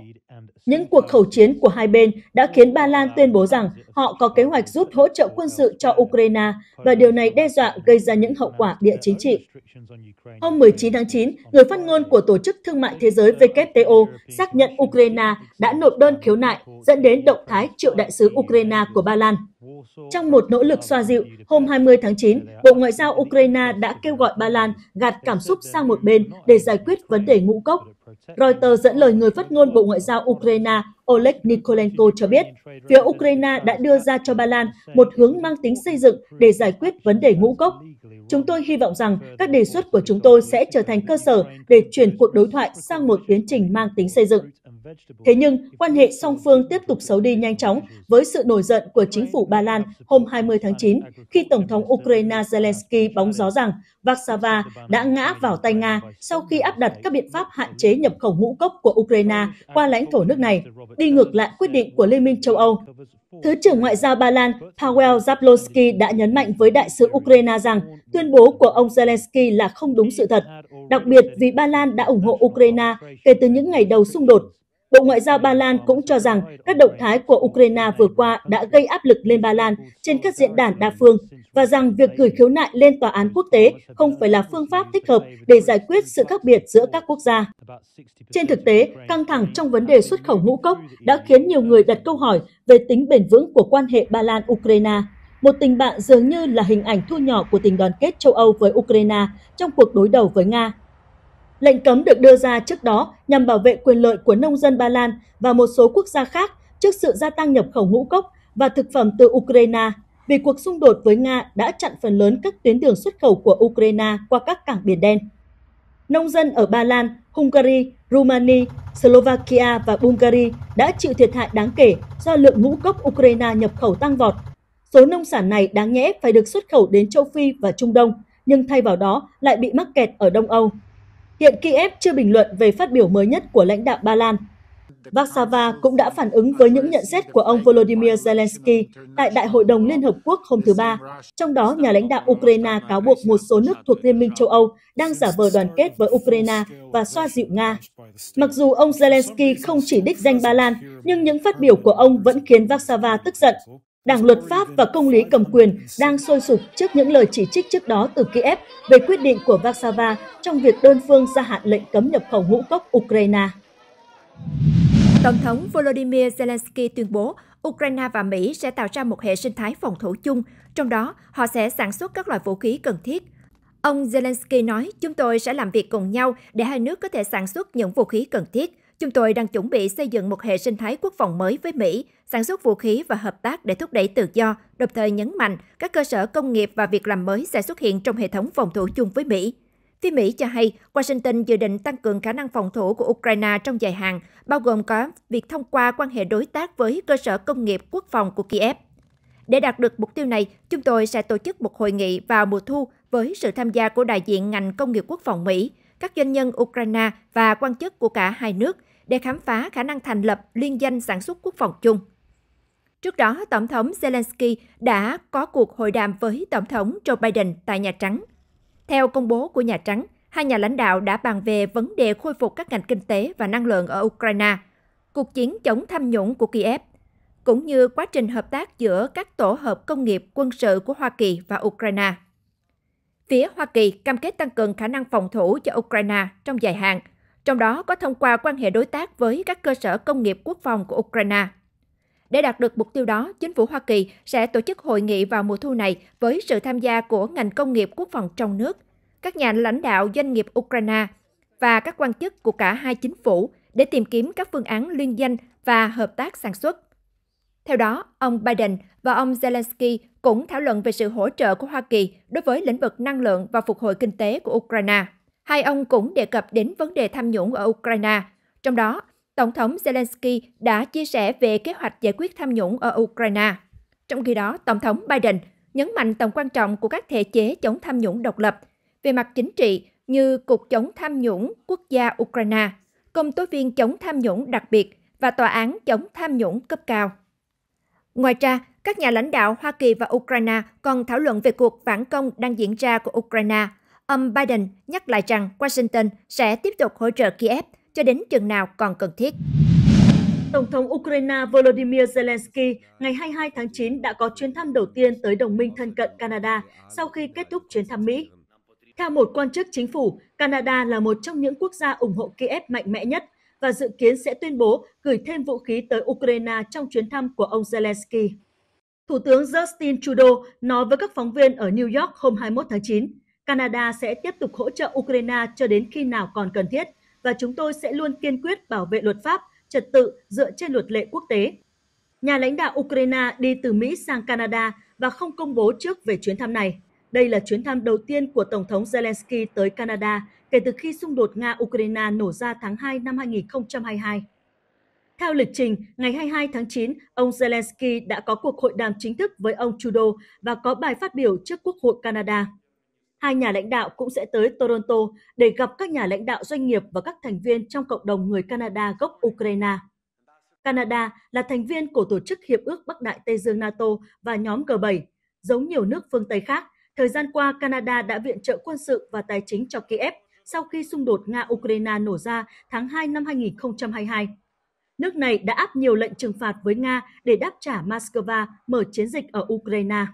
Những cuộc khẩu chiến của hai bên đã khiến Ba Lan tuyên bố rằng họ có kế hoạch rút hỗ trợ quân sự cho Ukraine và điều này đe dọa gây ra những hậu quả địa chính trị. Hôm 19 tháng 9, người phát ngôn của Tổ chức Thương mại Thế giới WTO xác nhận Ukraine đã nộp đơn khiếu nại dẫn đến động thái triệu đại sứ Ukraine của Ba Lan. Trong một nỗ lực xoa dịu, hôm 20 tháng 9, Bộ Ngoại giao Ukraine đã kêu gọi Ba Lan gạt cảm xúc sang một bên để giải quyết vấn đề ngũ cốc Reuters dẫn lời người phát ngôn Bộ Ngoại giao Ukraine Oleg Nikolenko cho biết, phía Ukraine đã đưa ra cho Ba Lan một hướng mang tính xây dựng để giải quyết vấn đề ngũ cốc. Chúng tôi hy vọng rằng các đề xuất của chúng tôi sẽ trở thành cơ sở để chuyển cuộc đối thoại sang một tiến trình mang tính xây dựng. Thế nhưng, quan hệ song phương tiếp tục xấu đi nhanh chóng với sự nổi giận của chính phủ Ba Lan hôm 20 tháng 9 khi Tổng thống Ukraine Zelensky bóng gió rằng Warsaw đã ngã vào tay Nga sau khi áp đặt các biện pháp hạn chế nhập khẩu ngũ cốc của Ukraine qua lãnh thổ nước này, đi ngược lại quyết định của Liên minh châu Âu. Thứ trưởng Ngoại giao Ba Lan Paweł Zablonsky đã nhấn mạnh với đại sứ Ukraine rằng tuyên bố của ông Zelensky là không đúng sự thật, đặc biệt vì Ba Lan đã ủng hộ Ukraine kể từ những ngày đầu xung đột Bộ Ngoại giao Ba Lan cũng cho rằng các động thái của Ukraine vừa qua đã gây áp lực lên Ba Lan trên các diễn đàn đa phương và rằng việc gửi khiếu nại lên tòa án quốc tế không phải là phương pháp thích hợp để giải quyết sự khác biệt giữa các quốc gia. Trên thực tế, căng thẳng trong vấn đề xuất khẩu ngũ cốc đã khiến nhiều người đặt câu hỏi về tính bền vững của quan hệ Ba Lan-Ukraine. Một tình bạn dường như là hình ảnh thu nhỏ của tình đoàn kết châu Âu với Ukraine trong cuộc đối đầu với Nga Lệnh cấm được đưa ra trước đó nhằm bảo vệ quyền lợi của nông dân Ba Lan và một số quốc gia khác trước sự gia tăng nhập khẩu ngũ cốc và thực phẩm từ Ukraine vì cuộc xung đột với Nga đã chặn phần lớn các tuyến đường xuất khẩu của Ukraine qua các cảng Biển Đen. Nông dân ở Ba Lan, Hungary, Romania, Slovakia và Bulgaria đã chịu thiệt hại đáng kể do lượng ngũ cốc Ukraine nhập khẩu tăng vọt. Số nông sản này đáng nhẽ phải được xuất khẩu đến châu Phi và Trung Đông, nhưng thay vào đó lại bị mắc kẹt ở Đông Âu. Hiện Kiev chưa bình luận về phát biểu mới nhất của lãnh đạo Ba Lan. Warsaw cũng đã phản ứng với những nhận xét của ông Volodymyr Zelensky tại Đại hội đồng Liên Hợp Quốc hôm thứ Ba, trong đó nhà lãnh đạo Ukraine cáo buộc một số nước thuộc Liên minh châu Âu đang giả vờ đoàn kết với Ukraine và xoa dịu Nga. Mặc dù ông Zelensky không chỉ đích danh Ba Lan, nhưng những phát biểu của ông vẫn khiến Warsaw tức giận. Đảng luật pháp và công lý cầm quyền đang sôi sục trước những lời chỉ trích trước đó từ Kiev về quyết định của Warsawa trong việc đơn phương gia hạn lệnh cấm nhập khẩu ngũ cốc Ukraine. Tổng thống Volodymyr Zelensky tuyên bố Ukraine và Mỹ
sẽ tạo ra một hệ sinh thái phòng thủ chung, trong đó họ sẽ sản xuất các loại vũ khí cần thiết. Ông Zelensky nói, chúng tôi sẽ làm việc cùng nhau để hai nước có thể sản xuất những vũ khí cần thiết, Chúng tôi đang chuẩn bị xây dựng một hệ sinh thái quốc phòng mới với Mỹ, sản xuất vũ khí và hợp tác để thúc đẩy tự do, đồng thời nhấn mạnh các cơ sở công nghiệp và việc làm mới sẽ xuất hiện trong hệ thống phòng thủ chung với Mỹ. Phía Mỹ cho hay, Washington dự định tăng cường khả năng phòng thủ của Ukraine trong dài hạn, bao gồm có việc thông qua quan hệ đối tác với cơ sở công nghiệp quốc phòng của Kiev. Để đạt được mục tiêu này, chúng tôi sẽ tổ chức một hội nghị vào mùa thu với sự tham gia của đại diện ngành công nghiệp quốc phòng Mỹ, các doanh nhân Ukraine và quan chức của cả hai nước – để khám phá khả năng thành lập liên danh sản xuất quốc phòng chung. Trước đó, Tổng thống Zelensky đã có cuộc hội đàm với Tổng thống Joe Biden tại Nhà Trắng. Theo công bố của Nhà Trắng, hai nhà lãnh đạo đã bàn về vấn đề khôi phục các ngành kinh tế và năng lượng ở Ukraine, cuộc chiến chống tham nhũng của Kiev, cũng như quá trình hợp tác giữa các tổ hợp công nghiệp quân sự của Hoa Kỳ và Ukraine. Phía Hoa Kỳ cam kết tăng cường khả năng phòng thủ cho Ukraine trong dài hạn – trong đó có thông qua quan hệ đối tác với các cơ sở công nghiệp quốc phòng của Ukraine. Để đạt được mục tiêu đó, chính phủ Hoa Kỳ sẽ tổ chức hội nghị vào mùa thu này với sự tham gia của ngành công nghiệp quốc phòng trong nước, các nhà lãnh đạo doanh nghiệp Ukraine và các quan chức của cả hai chính phủ để tìm kiếm các phương án liên danh và hợp tác sản xuất. Theo đó, ông Biden và ông Zelensky cũng thảo luận về sự hỗ trợ của Hoa Kỳ đối với lĩnh vực năng lượng và phục hồi kinh tế của Ukraine. Hai ông cũng đề cập đến vấn đề tham nhũng ở Ukraine. Trong đó, Tổng thống Zelensky đã chia sẻ về kế hoạch giải quyết tham nhũng ở Ukraine. Trong khi đó, Tổng thống Biden nhấn mạnh tầm quan trọng của các thể chế chống tham nhũng độc lập về mặt chính trị như Cục chống tham nhũng quốc gia Ukraine, Công tố viên chống tham nhũng đặc biệt và Tòa án chống tham nhũng cấp cao. Ngoài ra, các nhà lãnh đạo Hoa Kỳ và Ukraine còn thảo luận về cuộc phản công đang diễn ra của Ukraine Ông Biden nhắc lại rằng Washington sẽ tiếp tục hỗ trợ Kiev cho đến chừng nào
còn cần thiết. Tổng thống Ukraine Volodymyr Zelensky ngày 22 tháng 9 đã có chuyến thăm đầu tiên tới đồng minh thân cận Canada sau khi kết thúc chuyến thăm Mỹ. Theo một quan chức chính phủ, Canada là một trong những quốc gia ủng hộ Kiev mạnh mẽ nhất và dự kiến sẽ tuyên bố gửi thêm vũ khí tới Ukraine trong chuyến thăm của ông Zelensky. Thủ tướng Justin Trudeau nói với các phóng viên ở New York hôm 21 tháng 9 Canada sẽ tiếp tục hỗ trợ Ukraine cho đến khi nào còn cần thiết và chúng tôi sẽ luôn kiên quyết bảo vệ luật pháp, trật tự dựa trên luật lệ quốc tế. Nhà lãnh đạo Ukraine đi từ Mỹ sang Canada và không công bố trước về chuyến thăm này. Đây là chuyến thăm đầu tiên của Tổng thống Zelensky tới Canada kể từ khi xung đột Nga-Ukraine nổ ra tháng 2 năm 2022. Theo lịch trình, ngày 22 tháng 9, ông Zelensky đã có cuộc hội đàm chính thức với ông Trudeau và có bài phát biểu trước Quốc hội Canada hai nhà lãnh đạo cũng sẽ tới Toronto để gặp các nhà lãnh đạo doanh nghiệp và các thành viên trong cộng đồng người Canada gốc Ukraine. Canada là thành viên của Tổ chức Hiệp ước Bắc Đại Tây Dương NATO và nhóm G7. Giống nhiều nước phương Tây khác, thời gian qua Canada đã viện trợ quân sự và tài chính cho Kiev sau khi xung đột Nga-Ukraine nổ ra tháng 2 năm 2022. Nước này đã áp nhiều lệnh trừng phạt với Nga để đáp trả Moscow mở chiến dịch ở Ukraine.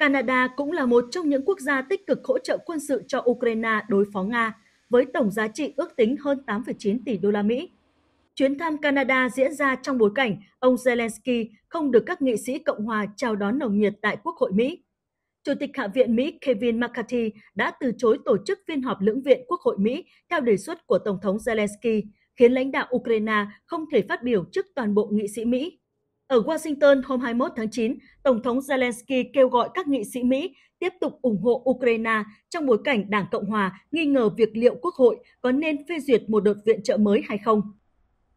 Canada cũng là một trong những quốc gia tích cực hỗ trợ quân sự cho Ukraine đối phó Nga, với tổng giá trị ước tính hơn 8,9 tỷ đô la Mỹ. Chuyến thăm Canada diễn ra trong bối cảnh ông Zelensky không được các nghị sĩ Cộng hòa chào đón nồng nhiệt tại Quốc hội Mỹ. Chủ tịch Hạ viện Mỹ Kevin McCarthy đã từ chối tổ chức phiên họp lưỡng viện Quốc hội Mỹ theo đề xuất của Tổng thống Zelensky, khiến lãnh đạo Ukraine không thể phát biểu trước toàn bộ nghị sĩ Mỹ ở Washington hôm 21 tháng 9, Tổng thống Zelensky kêu gọi các nghị sĩ Mỹ tiếp tục ủng hộ Ukraine trong bối cảnh Đảng Cộng Hòa nghi ngờ việc liệu Quốc hội có nên phê duyệt một đợt viện trợ mới hay không.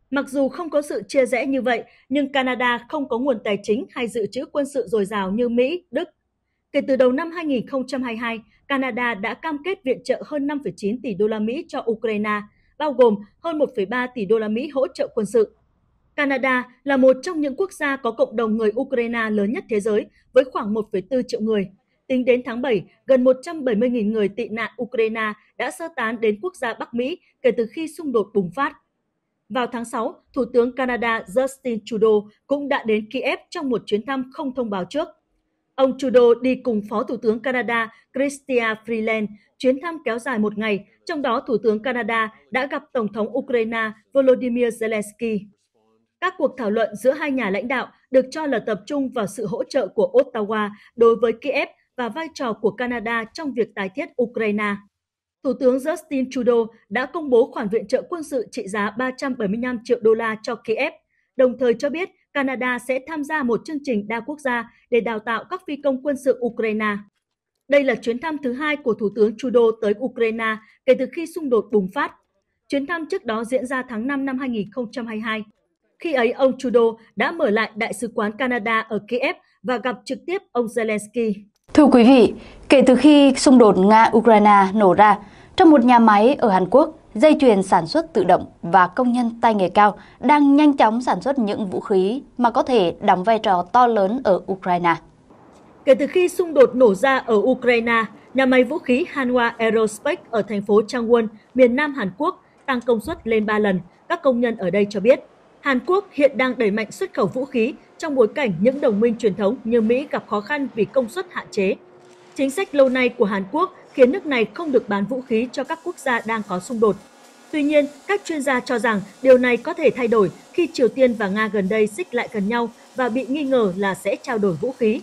Mặc dù không có sự chia rẽ như vậy, nhưng Canada không có nguồn tài chính hay dự trữ quân sự dồi dào như Mỹ, Đức. Kể từ đầu năm 2022, Canada đã cam kết viện trợ hơn 5,9 tỷ đô la Mỹ cho Ukraine, bao gồm hơn 1,3 tỷ đô la Mỹ hỗ trợ quân sự. Canada là một trong những quốc gia có cộng đồng người Ukraine lớn nhất thế giới với khoảng 1,4 triệu người. Tính đến tháng 7, gần 170.000 người tị nạn Ukraine đã sơ tán đến quốc gia Bắc Mỹ kể từ khi xung đột bùng phát. Vào tháng 6, Thủ tướng Canada Justin Trudeau cũng đã đến Kiev trong một chuyến thăm không thông báo trước. Ông Trudeau đi cùng Phó Thủ tướng Canada Chrystia Freeland, chuyến thăm kéo dài một ngày, trong đó Thủ tướng Canada đã gặp Tổng thống Ukraine Volodymyr Zelensky. Các cuộc thảo luận giữa hai nhà lãnh đạo được cho là tập trung vào sự hỗ trợ của Ottawa đối với Kiev và vai trò của Canada trong việc tái thiết Ukraine. Thủ tướng Justin Trudeau đã công bố khoản viện trợ quân sự trị giá 375 triệu đô la cho Kiev, đồng thời cho biết Canada sẽ tham gia một chương trình đa quốc gia để đào tạo các phi công quân sự Ukraine. Đây là chuyến thăm thứ hai của Thủ tướng Trudeau tới Ukraine kể từ khi xung đột bùng phát. Chuyến thăm trước đó diễn ra tháng 5 năm 2022 khi ấy, ông Trudeau đã mở lại Đại sứ quán Canada ở Kiev và gặp trực tiếp ông Zelensky.
Thưa quý vị, kể từ khi xung đột Nga-Ukraine nổ ra, trong một nhà máy ở Hàn Quốc, dây chuyền sản xuất tự động và công nhân tay nghề cao đang nhanh chóng sản xuất những vũ khí mà có thể đóng vai trò to lớn ở
Ukraine. Kể từ khi xung đột nổ ra ở Ukraine, nhà máy vũ khí Hanwha Aerospace ở thành phố Changwon, miền Nam Hàn Quốc tăng công suất lên 3 lần, các công nhân ở đây cho biết. Hàn Quốc hiện đang đẩy mạnh xuất khẩu vũ khí trong bối cảnh những đồng minh truyền thống như Mỹ gặp khó khăn vì công suất hạn chế. Chính sách lâu nay của Hàn Quốc khiến nước này không được bán vũ khí cho các quốc gia đang có xung đột. Tuy nhiên, các chuyên gia cho rằng điều này có thể thay đổi khi Triều Tiên và Nga gần đây xích lại gần nhau và bị nghi ngờ là sẽ trao đổi vũ khí.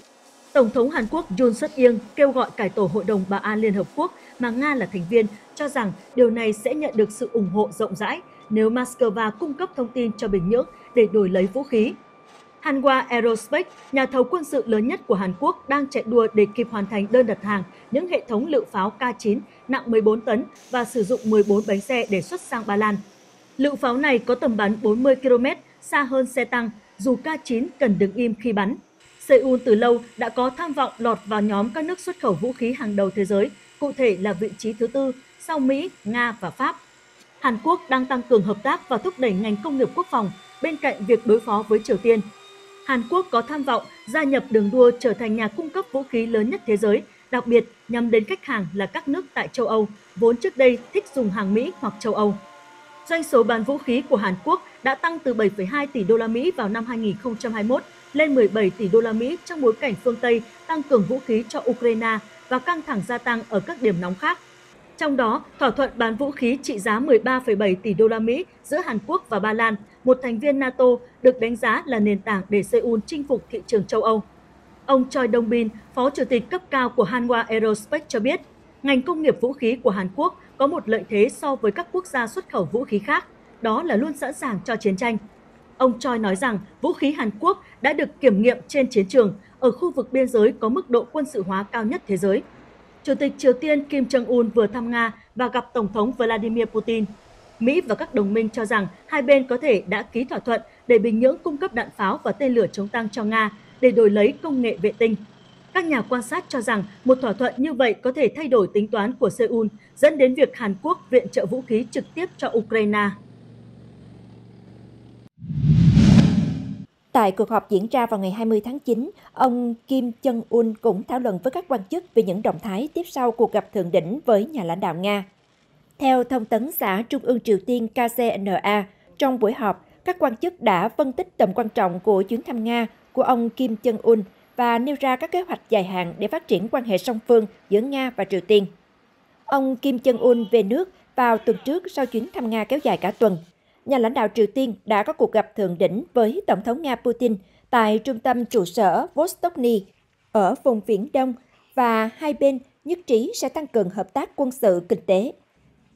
Tổng thống Hàn Quốc Yoon suk yeol kêu gọi cải tổ Hội đồng Bảo an Liên Hợp Quốc mà Nga là thành viên, cho rằng điều này sẽ nhận được sự ủng hộ rộng rãi nếu Moscow cung cấp thông tin cho Bình Nhưỡng để đổi lấy vũ khí. Hanwha Aerospace, nhà thầu quân sự lớn nhất của Hàn Quốc, đang chạy đua để kịp hoàn thành đơn đặt hàng những hệ thống lựu pháo K9 nặng 14 tấn và sử dụng 14 bánh xe để xuất sang Ba Lan. Lựu pháo này có tầm bắn 40 km, xa hơn xe tăng, dù K9 cần đứng im khi bắn. Seoul từ lâu đã có tham vọng lọt vào nhóm các nước xuất khẩu vũ khí hàng đầu thế giới, cụ thể là vị trí thứ tư sau Mỹ, Nga và Pháp. Hàn Quốc đang tăng cường hợp tác và thúc đẩy ngành công nghiệp quốc phòng bên cạnh việc đối phó với Triều Tiên. Hàn Quốc có tham vọng gia nhập đường đua trở thành nhà cung cấp vũ khí lớn nhất thế giới, đặc biệt nhằm đến khách hàng là các nước tại châu Âu, vốn trước đây thích dùng hàng Mỹ hoặc châu Âu. Doanh số bán vũ khí của Hàn Quốc đã tăng từ 7,2 tỷ đô la Mỹ vào năm 2021 lên 17 tỷ đô la Mỹ trong bối cảnh phương Tây tăng cường vũ khí cho Ukraine và căng thẳng gia tăng ở các điểm nóng khác trong đó, thỏa thuận bán vũ khí trị giá 13,7 tỷ đô la Mỹ giữa Hàn Quốc và Ba Lan, một thành viên NATO, được đánh giá là nền tảng để Seoul chinh phục thị trường châu Âu. Ông Choi Dong-bin, phó chủ tịch cấp cao của Hanwha Aerospace cho biết, ngành công nghiệp vũ khí của Hàn Quốc có một lợi thế so với các quốc gia xuất khẩu vũ khí khác, đó là luôn sẵn sàng cho chiến tranh. Ông Choi nói rằng vũ khí Hàn Quốc đã được kiểm nghiệm trên chiến trường ở khu vực biên giới có mức độ quân sự hóa cao nhất thế giới – Chủ tịch Triều Tiên Kim Jong-un vừa thăm Nga và gặp Tổng thống Vladimir Putin. Mỹ và các đồng minh cho rằng hai bên có thể đã ký thỏa thuận để Bình Nhưỡng cung cấp đạn pháo và tên lửa chống tăng cho Nga để đổi lấy công nghệ vệ tinh. Các nhà quan sát cho rằng một thỏa thuận như vậy có thể thay đổi tính toán của Seoul, dẫn đến việc Hàn Quốc viện trợ vũ khí trực tiếp cho Ukraine.
Tại cuộc họp diễn ra vào ngày 20 tháng 9, ông Kim Jong Un cũng thảo luận với các quan chức về những động thái tiếp sau cuộc gặp thượng đỉnh với nhà lãnh đạo Nga. Theo thông tấn xã Trung ương Triều Tiên KCNA, trong buổi họp, các quan chức đã phân tích tầm quan trọng của chuyến thăm Nga của ông Kim Jong Un và nêu ra các kế hoạch dài hạn để phát triển quan hệ song phương giữa Nga và Triều Tiên. Ông Kim Jong Un về nước vào tuần trước sau chuyến thăm Nga kéo dài cả tuần – nhà lãnh đạo Triều Tiên đã có cuộc gặp thượng đỉnh với Tổng thống Nga Putin tại trung tâm trụ sở Vostokny ở vùng Viễn Đông và hai bên nhất trí sẽ tăng cường hợp tác quân sự kinh tế.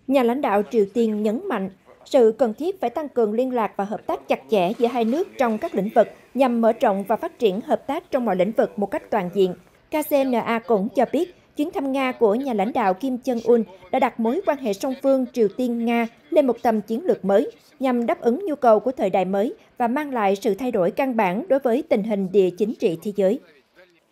Nhà lãnh đạo Triều Tiên nhấn mạnh sự cần thiết phải tăng cường liên lạc và hợp tác chặt chẽ giữa hai nước trong các lĩnh vực nhằm mở rộng và phát triển hợp tác trong mọi lĩnh vực một cách toàn diện. KCNA cũng cho biết Chuyến thăm Nga của nhà lãnh đạo Kim Jong-un đã đặt mối quan hệ song phương Triều Tiên-Nga lên một tầm chiến lược mới, nhằm đáp ứng nhu cầu của thời đại mới và mang lại sự thay đổi căn bản đối với tình hình địa chính trị thế giới.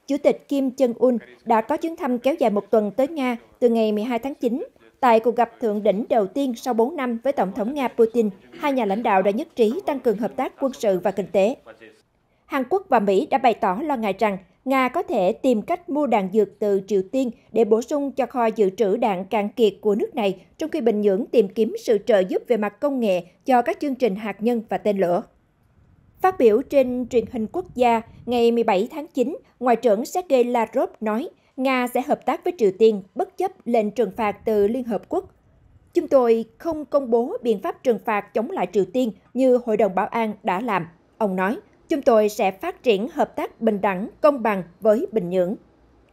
Chủ tịch Kim Jong-un đã có chuyến thăm kéo dài một tuần tới Nga từ ngày 12 tháng 9. Tại cuộc gặp thượng đỉnh đầu tiên sau 4 năm với Tổng thống Nga Putin, hai nhà lãnh đạo đã nhất trí tăng cường hợp tác quân sự và kinh tế. Hàn Quốc và Mỹ đã bày tỏ lo ngại rằng Nga có thể tìm cách mua đạn dược từ Triều Tiên để bổ sung cho kho dự trữ đạn cạn kiệt của nước này, trong khi Bình Nhưỡng tìm kiếm sự trợ giúp về mặt công nghệ cho các chương trình hạt nhân và tên lửa. Phát biểu trên truyền hình quốc gia ngày 17 tháng 9, Ngoại trưởng Sergei Lavrov nói Nga sẽ hợp tác với Triều Tiên bất chấp lệnh trừng phạt từ Liên Hợp Quốc. Chúng tôi không công bố biện pháp trừng phạt chống lại Triều Tiên như Hội đồng Bảo an đã làm, ông nói chúng tôi sẽ phát triển hợp tác bình đẳng, công bằng với Bình Nhưỡng.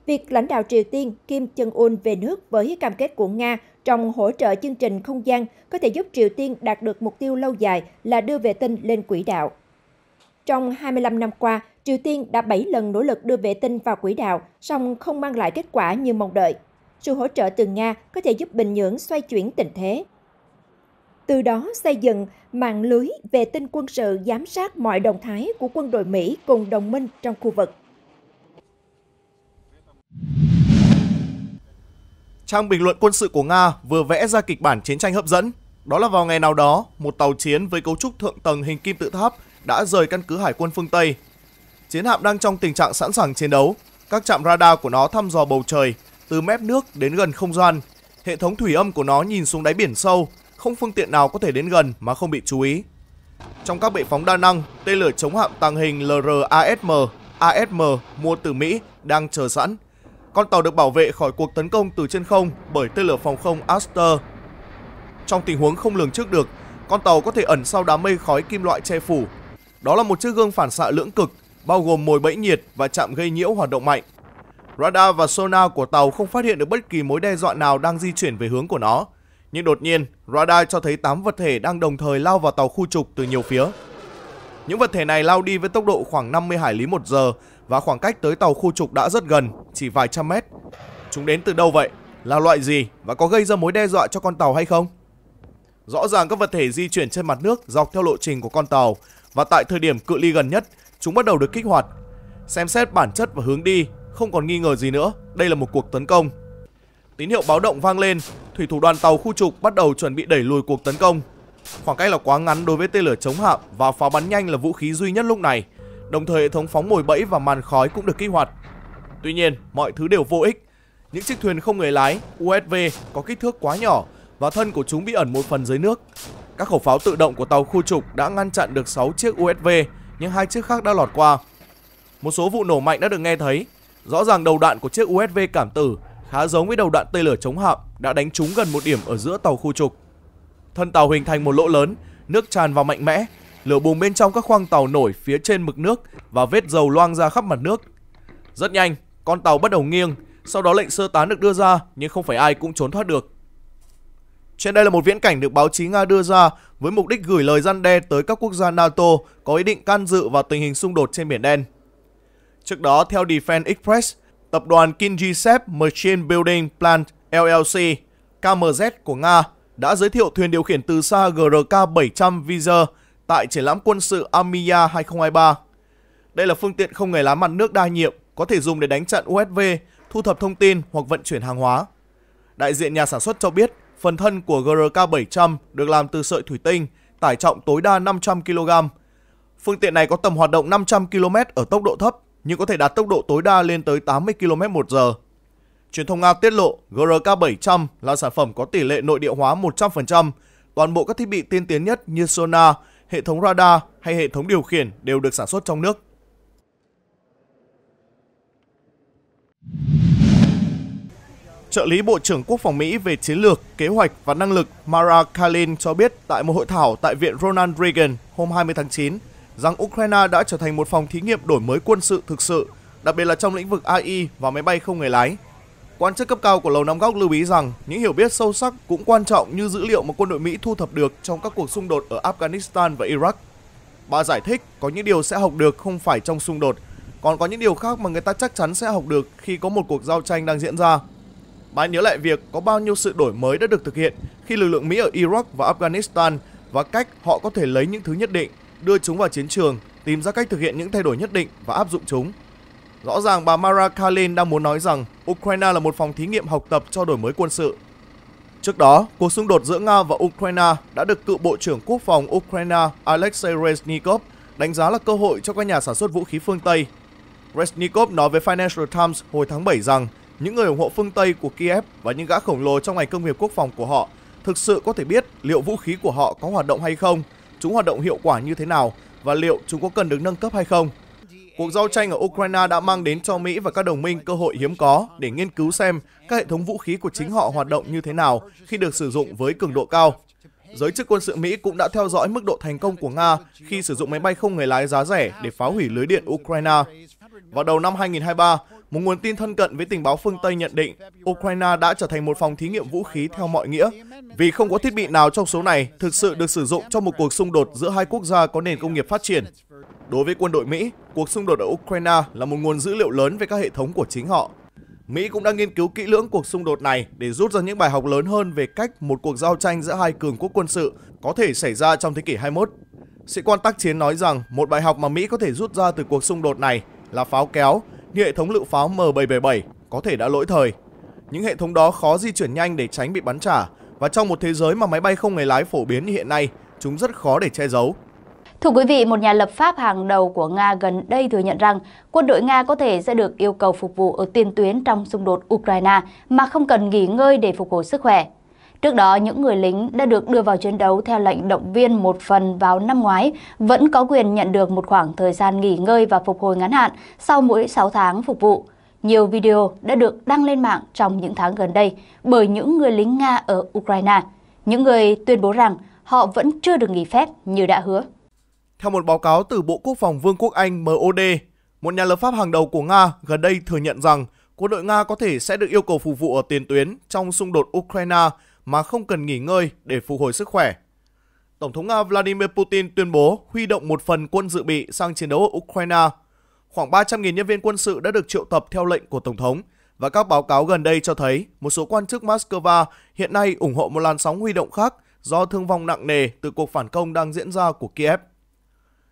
Việc lãnh đạo Triều Tiên Kim Jong-un về nước với cam kết của Nga trong hỗ trợ chương trình không gian có thể giúp Triều Tiên đạt được mục tiêu lâu dài là đưa vệ tinh lên quỹ đạo. Trong 25 năm qua, Triều Tiên đã 7 lần nỗ lực đưa vệ tinh vào quỹ đạo, song không mang lại kết quả như mong đợi. Sự hỗ trợ từ Nga có thể giúp Bình Nhưỡng xoay chuyển tình thế, từ đó xây dựng mạng lưới vệ tinh quân sự giám sát mọi động thái của quân đội Mỹ cùng đồng minh trong khu vực.
Trang bình luận quân sự của Nga vừa vẽ ra kịch bản chiến tranh hấp dẫn. Đó là vào ngày nào đó, một tàu chiến với cấu trúc thượng tầng hình kim tự tháp đã rời căn cứ hải quân phương Tây. Chiến hạm đang trong tình trạng sẵn sàng chiến đấu. Các trạm radar của nó thăm dò bầu trời, từ mép nước đến gần không gian. Hệ thống thủy âm của nó nhìn xuống đáy biển sâu, không phương tiện nào có thể đến gần mà không bị chú ý. Trong các bệ phóng đa năng, tên lửa chống hạm tàng hình LRASM ASM mua từ Mỹ đang chờ sẵn. Con tàu được bảo vệ khỏi cuộc tấn công từ trên không bởi tên lửa phòng không Aster. Trong tình huống không lường trước được, con tàu có thể ẩn sau đám mây khói kim loại che phủ. Đó là một chiếc gương phản xạ lưỡng cực, bao gồm mồi bẫy nhiệt và chạm gây nhiễu hoạt động mạnh. Radar và sonar của tàu không phát hiện được bất kỳ mối đe dọa nào đang di chuyển về hướng của nó. Nhưng đột nhiên, radar cho thấy 8 vật thể đang đồng thời lao vào tàu khu trục từ nhiều phía. Những vật thể này lao đi với tốc độ khoảng 50 hải lý một giờ và khoảng cách tới tàu khu trục đã rất gần, chỉ vài trăm mét. Chúng đến từ đâu vậy? Là loại gì? Và có gây ra mối đe dọa cho con tàu hay không? Rõ ràng các vật thể di chuyển trên mặt nước dọc theo lộ trình của con tàu và tại thời điểm cự ly gần nhất, chúng bắt đầu được kích hoạt. Xem xét bản chất và hướng đi, không còn nghi ngờ gì nữa, đây là một cuộc tấn công. Tín hiệu báo động vang lên, thủy thủ đoàn tàu khu trục bắt đầu chuẩn bị đẩy lùi cuộc tấn công. Khoảng cách là quá ngắn đối với tên lửa chống hạm và pháo bắn nhanh là vũ khí duy nhất lúc này. Đồng thời hệ thống phóng mồi bẫy và màn khói cũng được kích hoạt. Tuy nhiên, mọi thứ đều vô ích. Những chiếc thuyền không người lái USV có kích thước quá nhỏ và thân của chúng bị ẩn một phần dưới nước. Các khẩu pháo tự động của tàu khu trục đã ngăn chặn được 6 chiếc USV, nhưng hai chiếc khác đã lọt qua. Một số vụ nổ mạnh đã được nghe thấy. Rõ ràng đầu đạn của chiếc USV cảm tử khá giống với đầu đạn tên lửa chống hạm đã đánh trúng gần một điểm ở giữa tàu khu trục. Thân tàu hình thành một lỗ lớn, nước tràn vào mạnh mẽ, lửa bùng bên trong các khoang tàu nổi phía trên mực nước và vết dầu loang ra khắp mặt nước. Rất nhanh, con tàu bắt đầu nghiêng, sau đó lệnh sơ tán được đưa ra nhưng không phải ai cũng trốn thoát được. Trên đây là một viễn cảnh được báo chí Nga đưa ra với mục đích gửi lời gian đe tới các quốc gia NATO có ý định can dự vào tình hình xung đột trên Biển Đen. Trước đó, theo Defense Express, tập đoàn Kingisep Machine Building Plant LLC, KMZ của Nga đã giới thiệu thuyền điều khiển từ xa GRK-700 Vizer tại triển lãm quân sự Amiya 2023. Đây là phương tiện không người lái mặt nước đa nhiệm, có thể dùng để đánh chặn USV, thu thập thông tin hoặc vận chuyển hàng hóa. Đại diện nhà sản xuất cho biết, phần thân của GRK-700 được làm từ sợi thủy tinh, tải trọng tối đa 500 kg. Phương tiện này có tầm hoạt động 500 km ở tốc độ thấp nhưng có thể đạt tốc độ tối đa lên tới 80 km một giờ. Truyền thông Nga tiết lộ GRK700 là sản phẩm có tỷ lệ nội địa hóa 100%. Toàn bộ các thiết bị tiên tiến nhất như sonar, hệ thống radar hay hệ thống điều khiển đều được sản xuất trong nước. Trợ lý Bộ trưởng Quốc phòng Mỹ về chiến lược, kế hoạch và năng lực Mara Kalin cho biết tại một hội thảo tại Viện Ronald Reagan hôm 20 tháng 9 rằng Ukraine đã trở thành một phòng thí nghiệm đổi mới quân sự thực sự, đặc biệt là trong lĩnh vực AI và máy bay không người lái. Quan chức cấp cao của Lầu Năm Góc lưu ý rằng những hiểu biết sâu sắc cũng quan trọng như dữ liệu mà quân đội Mỹ thu thập được trong các cuộc xung đột ở Afghanistan và Iraq. Bà giải thích có những điều sẽ học được không phải trong xung đột, còn có những điều khác mà người ta chắc chắn sẽ học được khi có một cuộc giao tranh đang diễn ra. Bà nhớ lại việc có bao nhiêu sự đổi mới đã được thực hiện khi lực lượng Mỹ ở Iraq và Afghanistan và cách họ có thể lấy những thứ nhất định đưa chúng vào chiến trường, tìm ra cách thực hiện những thay đổi nhất định và áp dụng chúng. Rõ ràng bà Mara Kalin đang muốn nói rằng Ukraine là một phòng thí nghiệm học tập cho đổi mới quân sự. Trước đó, cuộc xung đột giữa Nga và Ukraine đã được cựu Bộ trưởng Quốc phòng Ukraine Alexei Reznikov đánh giá là cơ hội cho các nhà sản xuất vũ khí phương Tây. Reznikov nói với Financial Times hồi tháng 7 rằng những người ủng hộ phương Tây của Kiev và những gã khổng lồ trong ngành công nghiệp quốc phòng của họ thực sự có thể biết liệu vũ khí của họ có hoạt động hay không – chúng hoạt động hiệu quả như thế nào và liệu chúng có cần được nâng cấp hay không. Cuộc giao tranh ở Ukraine đã mang đến cho Mỹ và các đồng minh cơ hội hiếm có để nghiên cứu xem các hệ thống vũ khí của chính họ hoạt động như thế nào khi được sử dụng với cường độ cao. Giới chức quân sự Mỹ cũng đã theo dõi mức độ thành công của Nga khi sử dụng máy bay không người lái giá rẻ để phá hủy lưới điện Ukraine. Vào đầu năm 2023, một nguồn tin thân cận với tình báo phương Tây nhận định Ukraine đã trở thành một phòng thí nghiệm vũ khí theo mọi nghĩa, vì không có thiết bị nào trong số này thực sự được sử dụng trong một cuộc xung đột giữa hai quốc gia có nền công nghiệp phát triển. Đối với quân đội Mỹ, cuộc xung đột ở Ukraine là một nguồn dữ liệu lớn về các hệ thống của chính họ. Mỹ cũng đang nghiên cứu kỹ lưỡng cuộc xung đột này để rút ra những bài học lớn hơn về cách một cuộc giao tranh giữa hai cường quốc quân sự có thể xảy ra trong thế kỷ 21. Sĩ quan tác chiến nói rằng một bài học mà Mỹ có thể rút ra từ cuộc xung đột này là pháo kéo, như hệ thống lựu pháo M777 có thể đã lỗi thời. Những hệ thống đó khó di chuyển nhanh để tránh bị bắn trả và trong một thế giới mà máy bay không người lái phổ biến như hiện nay, chúng rất khó để che giấu.
Thưa quý vị, một nhà lập pháp hàng đầu của Nga gần đây thừa nhận rằng quân đội Nga có thể sẽ được yêu cầu phục vụ ở tiền tuyến trong xung đột Ukraine mà không cần nghỉ ngơi để phục hồi sức khỏe. Trước đó, những người lính đã được đưa vào chiến đấu theo lệnh động viên một phần vào năm ngoái vẫn có quyền nhận được một khoảng thời gian nghỉ ngơi và phục hồi ngắn hạn sau mỗi 6 tháng phục vụ. Nhiều video đã được đăng lên mạng trong những tháng gần đây bởi những người lính Nga ở Ukraine, những người tuyên bố rằng họ vẫn chưa được nghỉ phép như đã hứa.
Theo một báo cáo từ Bộ Quốc phòng Vương quốc Anh MOD, một nhà lập pháp hàng đầu của Nga gần đây thừa nhận rằng quân đội Nga có thể sẽ được yêu cầu phục vụ ở tiền tuyến trong xung đột Ukraine mà không cần nghỉ ngơi để phục hồi sức khỏe. Tổng thống Nga Vladimir Putin tuyên bố huy động một phần quân dự bị sang chiến đấu ở Ukraine. Khoảng 300.000 nhân viên quân sự đã được triệu tập theo lệnh của Tổng thống và các báo cáo gần đây cho thấy một số quan chức Moscow hiện nay ủng hộ một làn sóng huy động khác do thương vong nặng nề từ cuộc phản công đang diễn ra của Kiev.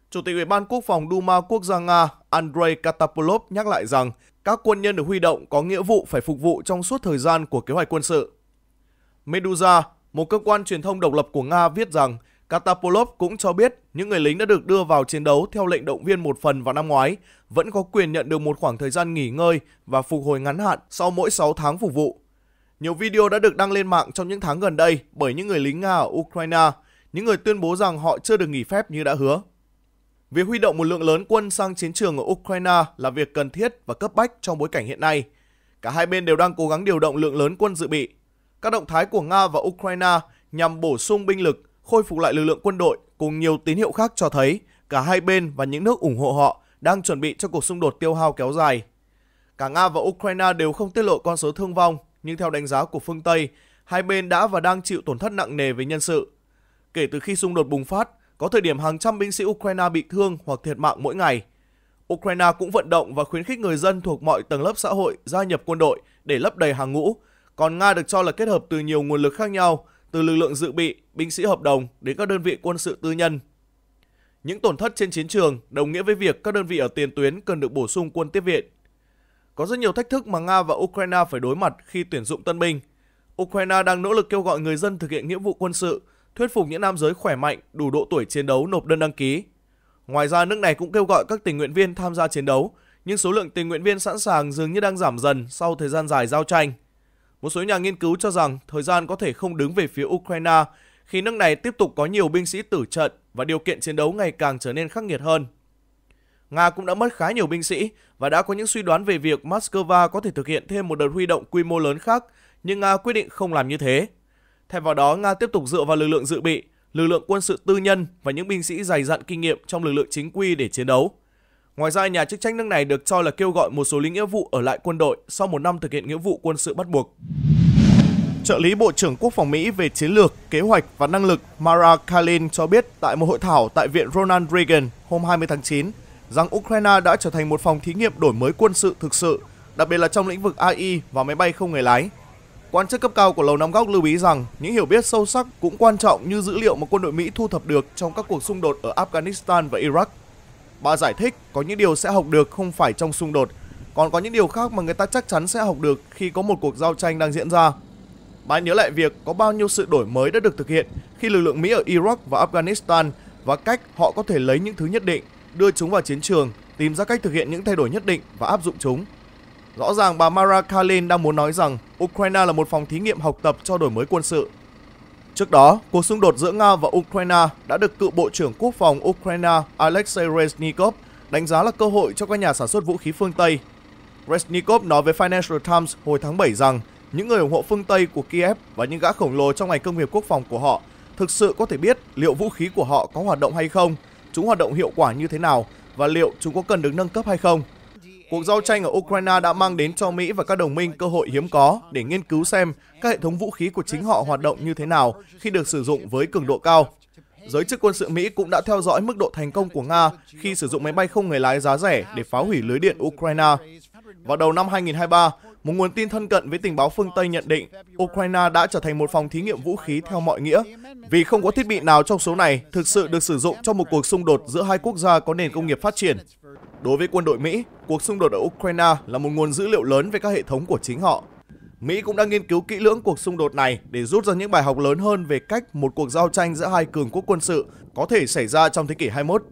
Chủ tịch Ủy ban Quốc phòng Duma Quốc gia Nga Andrei Katapolov nhắc lại rằng các quân nhân được huy động có nghĩa vụ phải phục vụ trong suốt thời gian của kế hoạch quân sự. Medusa, một cơ quan truyền thông độc lập của Nga viết rằng Katapolov cũng cho biết những người lính đã được đưa vào chiến đấu theo lệnh động viên một phần vào năm ngoái vẫn có quyền nhận được một khoảng thời gian nghỉ ngơi và phục hồi ngắn hạn sau mỗi 6 tháng phục vụ. Nhiều video đã được đăng lên mạng trong những tháng gần đây bởi những người lính Nga ở Ukraine, những người tuyên bố rằng họ chưa được nghỉ phép như đã hứa. Việc huy động một lượng lớn quân sang chiến trường ở Ukraine là việc cần thiết và cấp bách trong bối cảnh hiện nay. Cả hai bên đều đang cố gắng điều động lượng lớn quân dự bị – các động thái của Nga và Ukraine nhằm bổ sung binh lực, khôi phục lại lực lượng quân đội cùng nhiều tín hiệu khác cho thấy cả hai bên và những nước ủng hộ họ đang chuẩn bị cho cuộc xung đột tiêu hao kéo dài. Cả Nga và Ukraine đều không tiết lộ con số thương vong, nhưng theo đánh giá của phương Tây, hai bên đã và đang chịu tổn thất nặng nề về nhân sự. Kể từ khi xung đột bùng phát, có thời điểm hàng trăm binh sĩ Ukraine bị thương hoặc thiệt mạng mỗi ngày. Ukraine cũng vận động và khuyến khích người dân thuộc mọi tầng lớp xã hội gia nhập quân đội để lấp đầy hàng ngũ, còn Nga được cho là kết hợp từ nhiều nguồn lực khác nhau, từ lực lượng dự bị, binh sĩ hợp đồng đến các đơn vị quân sự tư nhân. Những tổn thất trên chiến trường đồng nghĩa với việc các đơn vị ở tiền tuyến cần được bổ sung quân tiếp viện. Có rất nhiều thách thức mà Nga và Ukraine phải đối mặt khi tuyển dụng tân binh. Ukraine đang nỗ lực kêu gọi người dân thực hiện nghĩa vụ quân sự, thuyết phục những nam giới khỏe mạnh, đủ độ tuổi chiến đấu nộp đơn đăng ký. Ngoài ra, nước này cũng kêu gọi các tình nguyện viên tham gia chiến đấu, nhưng số lượng tình nguyện viên sẵn sàng dường như đang giảm dần sau thời gian dài giao tranh. Một số nhà nghiên cứu cho rằng thời gian có thể không đứng về phía Ukraine khi nước này tiếp tục có nhiều binh sĩ tử trận và điều kiện chiến đấu ngày càng trở nên khắc nghiệt hơn. Nga cũng đã mất khá nhiều binh sĩ và đã có những suy đoán về việc Moscow có thể thực hiện thêm một đợt huy động quy mô lớn khác, nhưng Nga quyết định không làm như thế. Thay vào đó, Nga tiếp tục dựa vào lực lượng dự bị, lực lượng quân sự tư nhân và những binh sĩ dày dặn kinh nghiệm trong lực lượng chính quy để chiến đấu. Ngoài ra, nhà chức trách nước này được cho là kêu gọi một số lính nghĩa vụ ở lại quân đội sau một năm thực hiện nghĩa vụ quân sự bắt buộc. Trợ lý Bộ trưởng Quốc phòng Mỹ về chiến lược, kế hoạch và năng lực Mara Kalin cho biết tại một hội thảo tại Viện Ronald Reagan hôm 20 tháng 9 rằng Ukraine đã trở thành một phòng thí nghiệm đổi mới quân sự thực sự, đặc biệt là trong lĩnh vực AI và máy bay không người lái. Quan chức cấp cao của Lầu Năm Góc lưu ý rằng những hiểu biết sâu sắc cũng quan trọng như dữ liệu mà quân đội Mỹ thu thập được trong các cuộc xung đột ở Afghanistan và Iraq Bà giải thích có những điều sẽ học được không phải trong xung đột, còn có những điều khác mà người ta chắc chắn sẽ học được khi có một cuộc giao tranh đang diễn ra. Bà nhớ lại việc có bao nhiêu sự đổi mới đã được thực hiện khi lực lượng Mỹ ở Iraq và Afghanistan và cách họ có thể lấy những thứ nhất định, đưa chúng vào chiến trường, tìm ra cách thực hiện những thay đổi nhất định và áp dụng chúng. Rõ ràng bà Mara Kalin đang muốn nói rằng Ukraine là một phòng thí nghiệm học tập cho đổi mới quân sự Trước đó, cuộc xung đột giữa Nga và Ukraine đã được cựu Bộ trưởng Quốc phòng Ukraine Alexei Reznikov đánh giá là cơ hội cho các nhà sản xuất vũ khí phương Tây. Reznikov nói với Financial Times hồi tháng 7 rằng những người ủng hộ phương Tây của Kiev và những gã khổng lồ trong ngành công nghiệp quốc phòng của họ thực sự có thể biết liệu vũ khí của họ có hoạt động hay không, chúng hoạt động hiệu quả như thế nào và liệu chúng có cần được nâng cấp hay không cuộc giao tranh ở Ukraine đã mang đến cho Mỹ và các đồng minh cơ hội hiếm có để nghiên cứu xem các hệ thống vũ khí của chính họ hoạt động như thế nào khi được sử dụng với cường độ cao. Giới chức quân sự Mỹ cũng đã theo dõi mức độ thành công của Nga khi sử dụng máy bay không người lái giá rẻ để phá hủy lưới điện Ukraine. Vào đầu năm 2023, một nguồn tin thân cận với tình báo phương Tây nhận định Ukraine đã trở thành một phòng thí nghiệm vũ khí theo mọi nghĩa, vì không có thiết bị nào trong số này thực sự được sử dụng trong một cuộc xung đột giữa hai quốc gia có nền công nghiệp phát triển Đối với quân đội Mỹ, cuộc xung đột ở Ukraine là một nguồn dữ liệu lớn về các hệ thống của chính họ. Mỹ cũng đã nghiên cứu kỹ lưỡng cuộc xung đột này để rút ra những bài học lớn hơn về cách một cuộc giao tranh giữa hai cường quốc quân sự có thể xảy ra trong thế kỷ 21.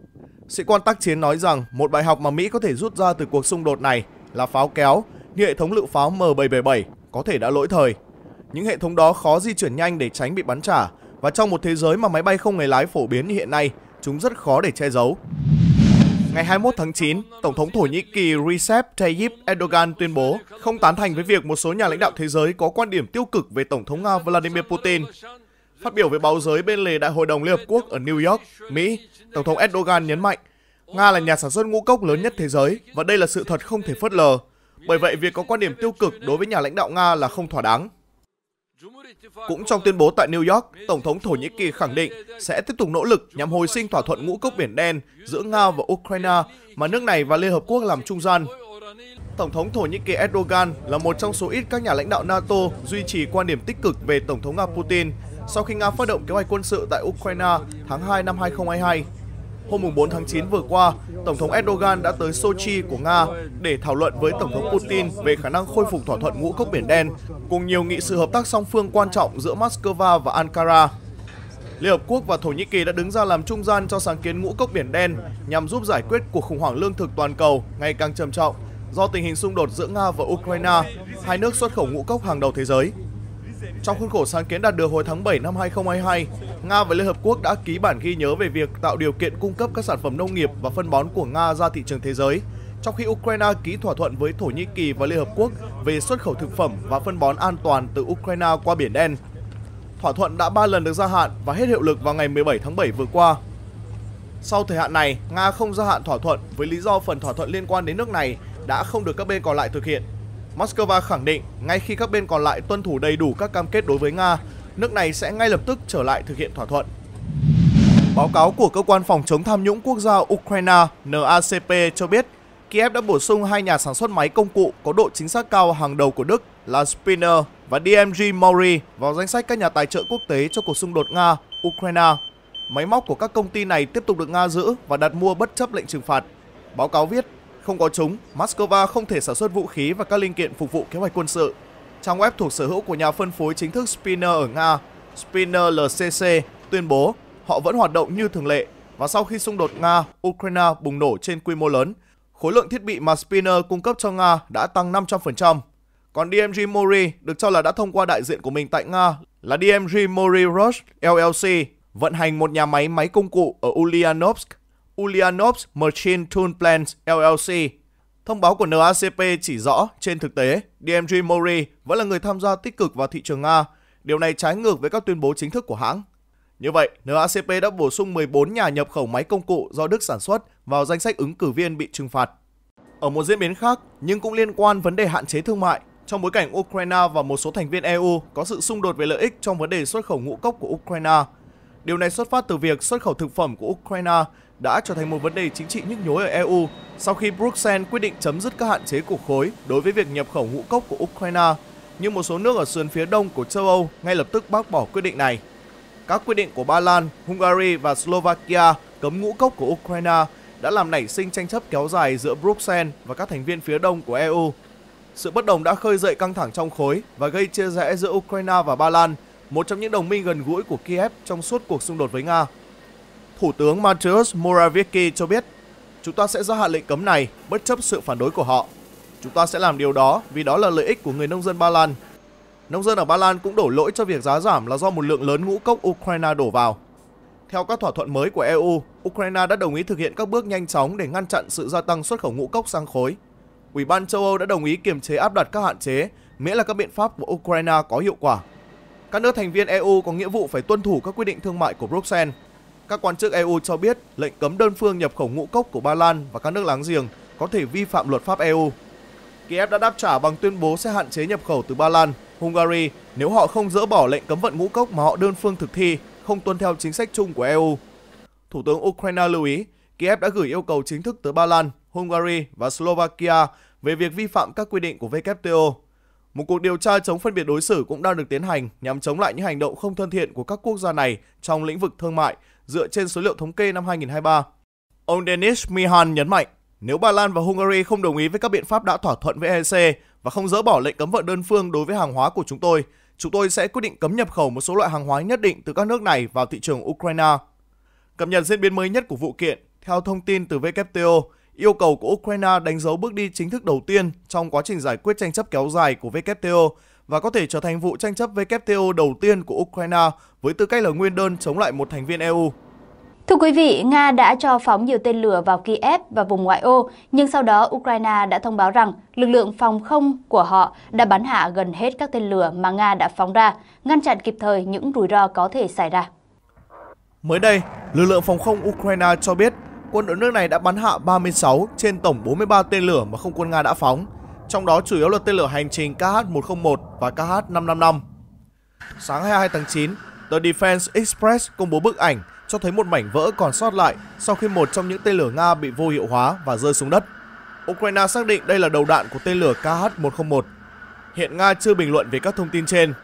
Sĩ quan tác chiến nói rằng một bài học mà Mỹ có thể rút ra từ cuộc xung đột này là pháo kéo như hệ thống lựu pháo M777 có thể đã lỗi thời. Những hệ thống đó khó di chuyển nhanh để tránh bị bắn trả và trong một thế giới mà máy bay không người lái phổ biến như hiện nay, chúng rất khó để che giấu ngày 21 tháng 9, Tổng thống Thổ Nhĩ Kỳ Recep Tayyip Erdogan tuyên bố không tán thành với việc một số nhà lãnh đạo thế giới có quan điểm tiêu cực về Tổng thống Nga Vladimir Putin. Phát biểu với báo giới bên lề Đại hội đồng Liên Hợp Quốc ở New York, Mỹ, Tổng thống Erdogan nhấn mạnh Nga là nhà sản xuất ngũ cốc lớn nhất thế giới và đây là sự thật không thể phớt lờ. Bởi vậy, việc có quan điểm tiêu cực đối với nhà lãnh đạo Nga là không thỏa đáng. Cũng trong tuyên bố tại New York, Tổng thống Thổ Nhĩ Kỳ khẳng định sẽ tiếp tục nỗ lực nhằm hồi sinh thỏa thuận ngũ cốc biển đen giữa Nga và Ukraine mà nước này và Liên Hợp Quốc làm trung gian. Tổng thống Thổ Nhĩ Kỳ Erdogan là một trong số ít các nhà lãnh đạo NATO duy trì quan điểm tích cực về Tổng thống Nga Putin sau khi Nga phát động kế hoạch quân sự tại Ukraine tháng 2 năm 2022 hôm 4 tháng 9 vừa qua, Tổng thống Erdogan đã tới Sochi của Nga để thảo luận với Tổng thống Putin về khả năng khôi phục thỏa thuận ngũ cốc Biển Đen, cùng nhiều nghị sự hợp tác song phương quan trọng giữa Moscow và Ankara. Liên Hợp Quốc và Thổ Nhĩ Kỳ đã đứng ra làm trung gian cho sáng kiến ngũ cốc Biển Đen nhằm giúp giải quyết cuộc khủng hoảng lương thực toàn cầu ngày càng trầm trọng do tình hình xung đột giữa Nga và Ukraine, hai nước xuất khẩu ngũ cốc hàng đầu thế giới. Trong khuôn khổ sáng kiến đạt được hồi tháng 7 năm 2022, Nga và Liên Hợp Quốc đã ký bản ghi nhớ về việc tạo điều kiện cung cấp các sản phẩm nông nghiệp và phân bón của Nga ra thị trường thế giới, trong khi Ukraine ký thỏa thuận với Thổ Nhĩ Kỳ và Liên Hợp Quốc về xuất khẩu thực phẩm và phân bón an toàn từ Ukraine qua Biển Đen. Thỏa thuận đã 3 lần được gia hạn và hết hiệu lực vào ngày 17 tháng 7 vừa qua. Sau thời hạn này, Nga không gia hạn thỏa thuận với lý do phần thỏa thuận liên quan đến nước này đã không được các bên còn lại thực hiện Moscow khẳng định ngay khi các bên còn lại tuân thủ đầy đủ các cam kết đối với Nga, nước này sẽ ngay lập tức trở lại thực hiện thỏa thuận. Báo cáo của Cơ quan Phòng chống tham nhũng quốc gia Ukraine NACP cho biết Kiev đã bổ sung hai nhà sản xuất máy công cụ có độ chính xác cao hàng đầu của Đức là Spinner và DMG Mori vào danh sách các nhà tài trợ quốc tế cho cuộc xung đột Nga-Ukraine. Máy móc của các công ty này tiếp tục được Nga giữ và đặt mua bất chấp lệnh trừng phạt. Báo cáo viết, không có chúng, Moscow không thể sản xuất vũ khí và các linh kiện phục vụ kế hoạch quân sự. Trang web thuộc sở hữu của nhà phân phối chính thức Spinner ở Nga, Spinner LCC, tuyên bố họ vẫn hoạt động như thường lệ và sau khi xung đột Nga-Ukraine bùng nổ trên quy mô lớn, khối lượng thiết bị mà Spinner cung cấp cho Nga đã tăng 500%. Còn DMG Mori được cho là đã thông qua đại diện của mình tại Nga là DMG Mori Rush LLC, vận hành một nhà máy máy công cụ ở Ulyanovsk, Ulyanovs Merchant Tool Plants LLC. Thông báo của NACP chỉ rõ, trên thực tế, DMG Mori vẫn là người tham gia tích cực vào thị trường Nga. Điều này trái ngược với các tuyên bố chính thức của hãng. Như vậy, NACP đã bổ sung 14 nhà nhập khẩu máy công cụ do Đức sản xuất vào danh sách ứng cử viên bị trừng phạt. Ở một diễn biến khác, nhưng cũng liên quan vấn đề hạn chế thương mại, trong bối cảnh Ukraine và một số thành viên EU có sự xung đột về lợi ích trong vấn đề xuất khẩu ngũ cốc của Ukraine. Điều này xuất phát từ việc xuất khẩu thực phẩm của Ukraine đã trở thành một vấn đề chính trị nhức nhối ở EU sau khi Bruxelles quyết định chấm dứt các hạn chế của khối đối với việc nhập khẩu ngũ cốc của Ukraine, nhưng một số nước ở sườn phía đông của châu Âu ngay lập tức bác bỏ quyết định này. Các quyết định của Ba Lan, Hungary và Slovakia cấm ngũ cốc của Ukraine đã làm nảy sinh tranh chấp kéo dài giữa Bruxelles và các thành viên phía đông của EU. Sự bất đồng đã khơi dậy căng thẳng trong khối và gây chia rẽ giữa Ukraine và Ba Lan, một trong những đồng minh gần gũi của Kiev trong suốt cuộc xung đột với Nga. Thủ tướng Mateusz Morawiecki cho biết, chúng ta sẽ gia hạn lệnh cấm này bất chấp sự phản đối của họ. Chúng ta sẽ làm điều đó vì đó là lợi ích của người nông dân Ba Lan. Nông dân ở Ba Lan cũng đổ lỗi cho việc giá giảm là do một lượng lớn ngũ cốc Ukraine đổ vào. Theo các thỏa thuận mới của EU, Ukraine đã đồng ý thực hiện các bước nhanh chóng để ngăn chặn sự gia tăng xuất khẩu ngũ cốc sang khối. Ủy ban châu Âu đã đồng ý kiềm chế áp đặt các hạn chế miễn là các biện pháp của Ukraine có hiệu quả. Các nước thành viên EU có nghĩa vụ phải tuân thủ các quy định thương mại của Bruxelles các quan chức EU cho biết lệnh cấm đơn phương nhập khẩu ngũ cốc của Ba Lan và các nước láng giềng có thể vi phạm luật pháp EU. Kiev đã đáp trả bằng tuyên bố sẽ hạn chế nhập khẩu từ Ba Lan, Hungary nếu họ không dỡ bỏ lệnh cấm vận ngũ cốc mà họ đơn phương thực thi, không tuân theo chính sách chung của EU. Thủ tướng Ukraine lưu ý, Kiev đã gửi yêu cầu chính thức tới Ba Lan, Hungary và Slovakia về việc vi phạm các quy định của WTO. Một cuộc điều tra chống phân biệt đối xử cũng đang được tiến hành nhằm chống lại những hành động không thân thiện của các quốc gia này trong lĩnh vực thương mại dựa trên số liệu thống kê năm 2023. Ông Denis Mihan nhấn mạnh, nếu Ba Lan và Hungary không đồng ý với các biện pháp đã thỏa thuận với EC và không dỡ bỏ lệnh cấm vận đơn phương đối với hàng hóa của chúng tôi, chúng tôi sẽ quyết định cấm nhập khẩu một số loại hàng hóa nhất định từ các nước này vào thị trường Ukraine. Cập nhật diễn biến mới nhất của vụ kiện, theo thông tin từ WTO, yêu cầu của Ukraine đánh dấu bước đi chính thức đầu tiên trong quá trình giải quyết tranh chấp kéo dài của WTO và có thể trở thành vụ tranh chấp WTO đầu tiên của Ukraine với tư cách là nguyên đơn chống lại một thành viên EU.
Thưa quý vị, Nga đã cho phóng nhiều tên lửa vào Kiev và vùng ngoại ô, nhưng sau đó Ukraine đã thông báo rằng lực lượng phòng không của họ đã bắn hạ gần hết các tên lửa mà Nga đã phóng ra, ngăn chặn kịp thời những rủi ro có thể xảy ra.
Mới đây, lực lượng phòng không Ukraine cho biết quân đội nước này đã bắn hạ 36 trên tổng 43 tên lửa mà không quân Nga đã phóng, trong đó chủ yếu là tên lửa hành trình KH-101 và KH-555. Sáng 22 tháng 9, The Defense Express công bố bức ảnh cho thấy một mảnh vỡ còn sót lại sau khi một trong những tên lửa Nga bị vô hiệu hóa và rơi xuống đất. Ukraine xác định đây là đầu đạn của tên lửa KH-101. Hiện Nga chưa bình luận về các thông tin trên.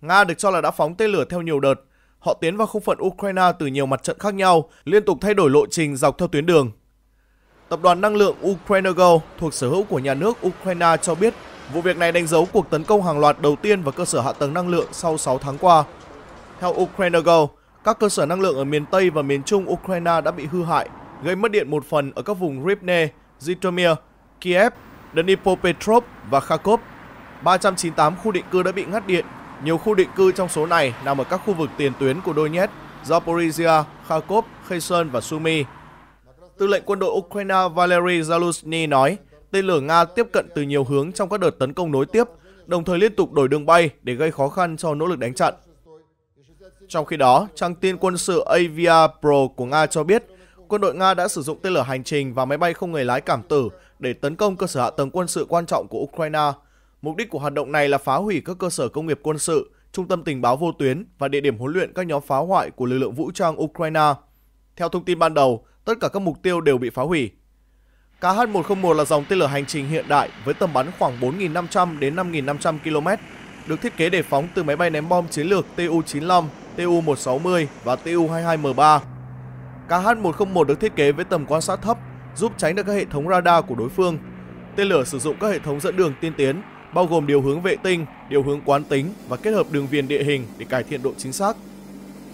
Nga được cho là đã phóng tên lửa theo nhiều đợt. Họ tiến vào không phận Ukraine từ nhiều mặt trận khác nhau, liên tục thay đổi lộ trình dọc theo tuyến đường. Tập đoàn Năng lượng Ukraine Go thuộc sở hữu của nhà nước Ukraine cho biết vụ việc này đánh dấu cuộc tấn công hàng loạt đầu tiên vào cơ sở hạ tầng năng lượng sau 6 tháng qua. Theo Ukraine Go, các cơ sở năng lượng ở miền Tây và miền Trung Ukraine đã bị hư hại, gây mất điện một phần ở các vùng Rivne, Zhytomyr, Kiev, Dnipropetrovsk và Kharkov. 398 khu định cư đã bị ngắt điện. Nhiều khu định cư trong số này nằm ở các khu vực tiền tuyến của Donetsk, Zaporizhia, Kharkov, Kherson và Sumy. Tư lệnh quân đội Ukraine Valery Zaluzny nói, tên lửa Nga tiếp cận từ nhiều hướng trong các đợt tấn công nối tiếp, đồng thời liên tục đổi đường bay để gây khó khăn cho nỗ lực đánh chặn. Trong khi đó, trang tin quân sự Avia Pro của Nga cho biết, quân đội Nga đã sử dụng tên lửa hành trình và máy bay không người lái cảm tử để tấn công cơ sở hạ tầng quân sự quan trọng của Ukraine. Mục đích của hoạt động này là phá hủy các cơ sở công nghiệp quân sự, trung tâm tình báo vô tuyến và địa điểm huấn luyện các nhóm phá hoại của lực lượng vũ trang Ukraine. Theo thông tin ban đầu, tất cả các mục tiêu đều bị phá hủy. KH-101 là dòng tên lửa hành trình hiện đại với tầm bắn khoảng 4.500 đến 5.500 km, được thiết kế để phóng từ máy bay ném bom chiến lược Tu-95, Tu-160 và Tu-22M3. KH-101 được thiết kế với tầm quan sát thấp, giúp tránh được các hệ thống radar của đối phương. Tên lửa sử dụng các hệ thống dẫn đường tiên tiến, bao gồm điều hướng vệ tinh, điều hướng quán tính và kết hợp đường viền địa hình để cải thiện độ chính xác.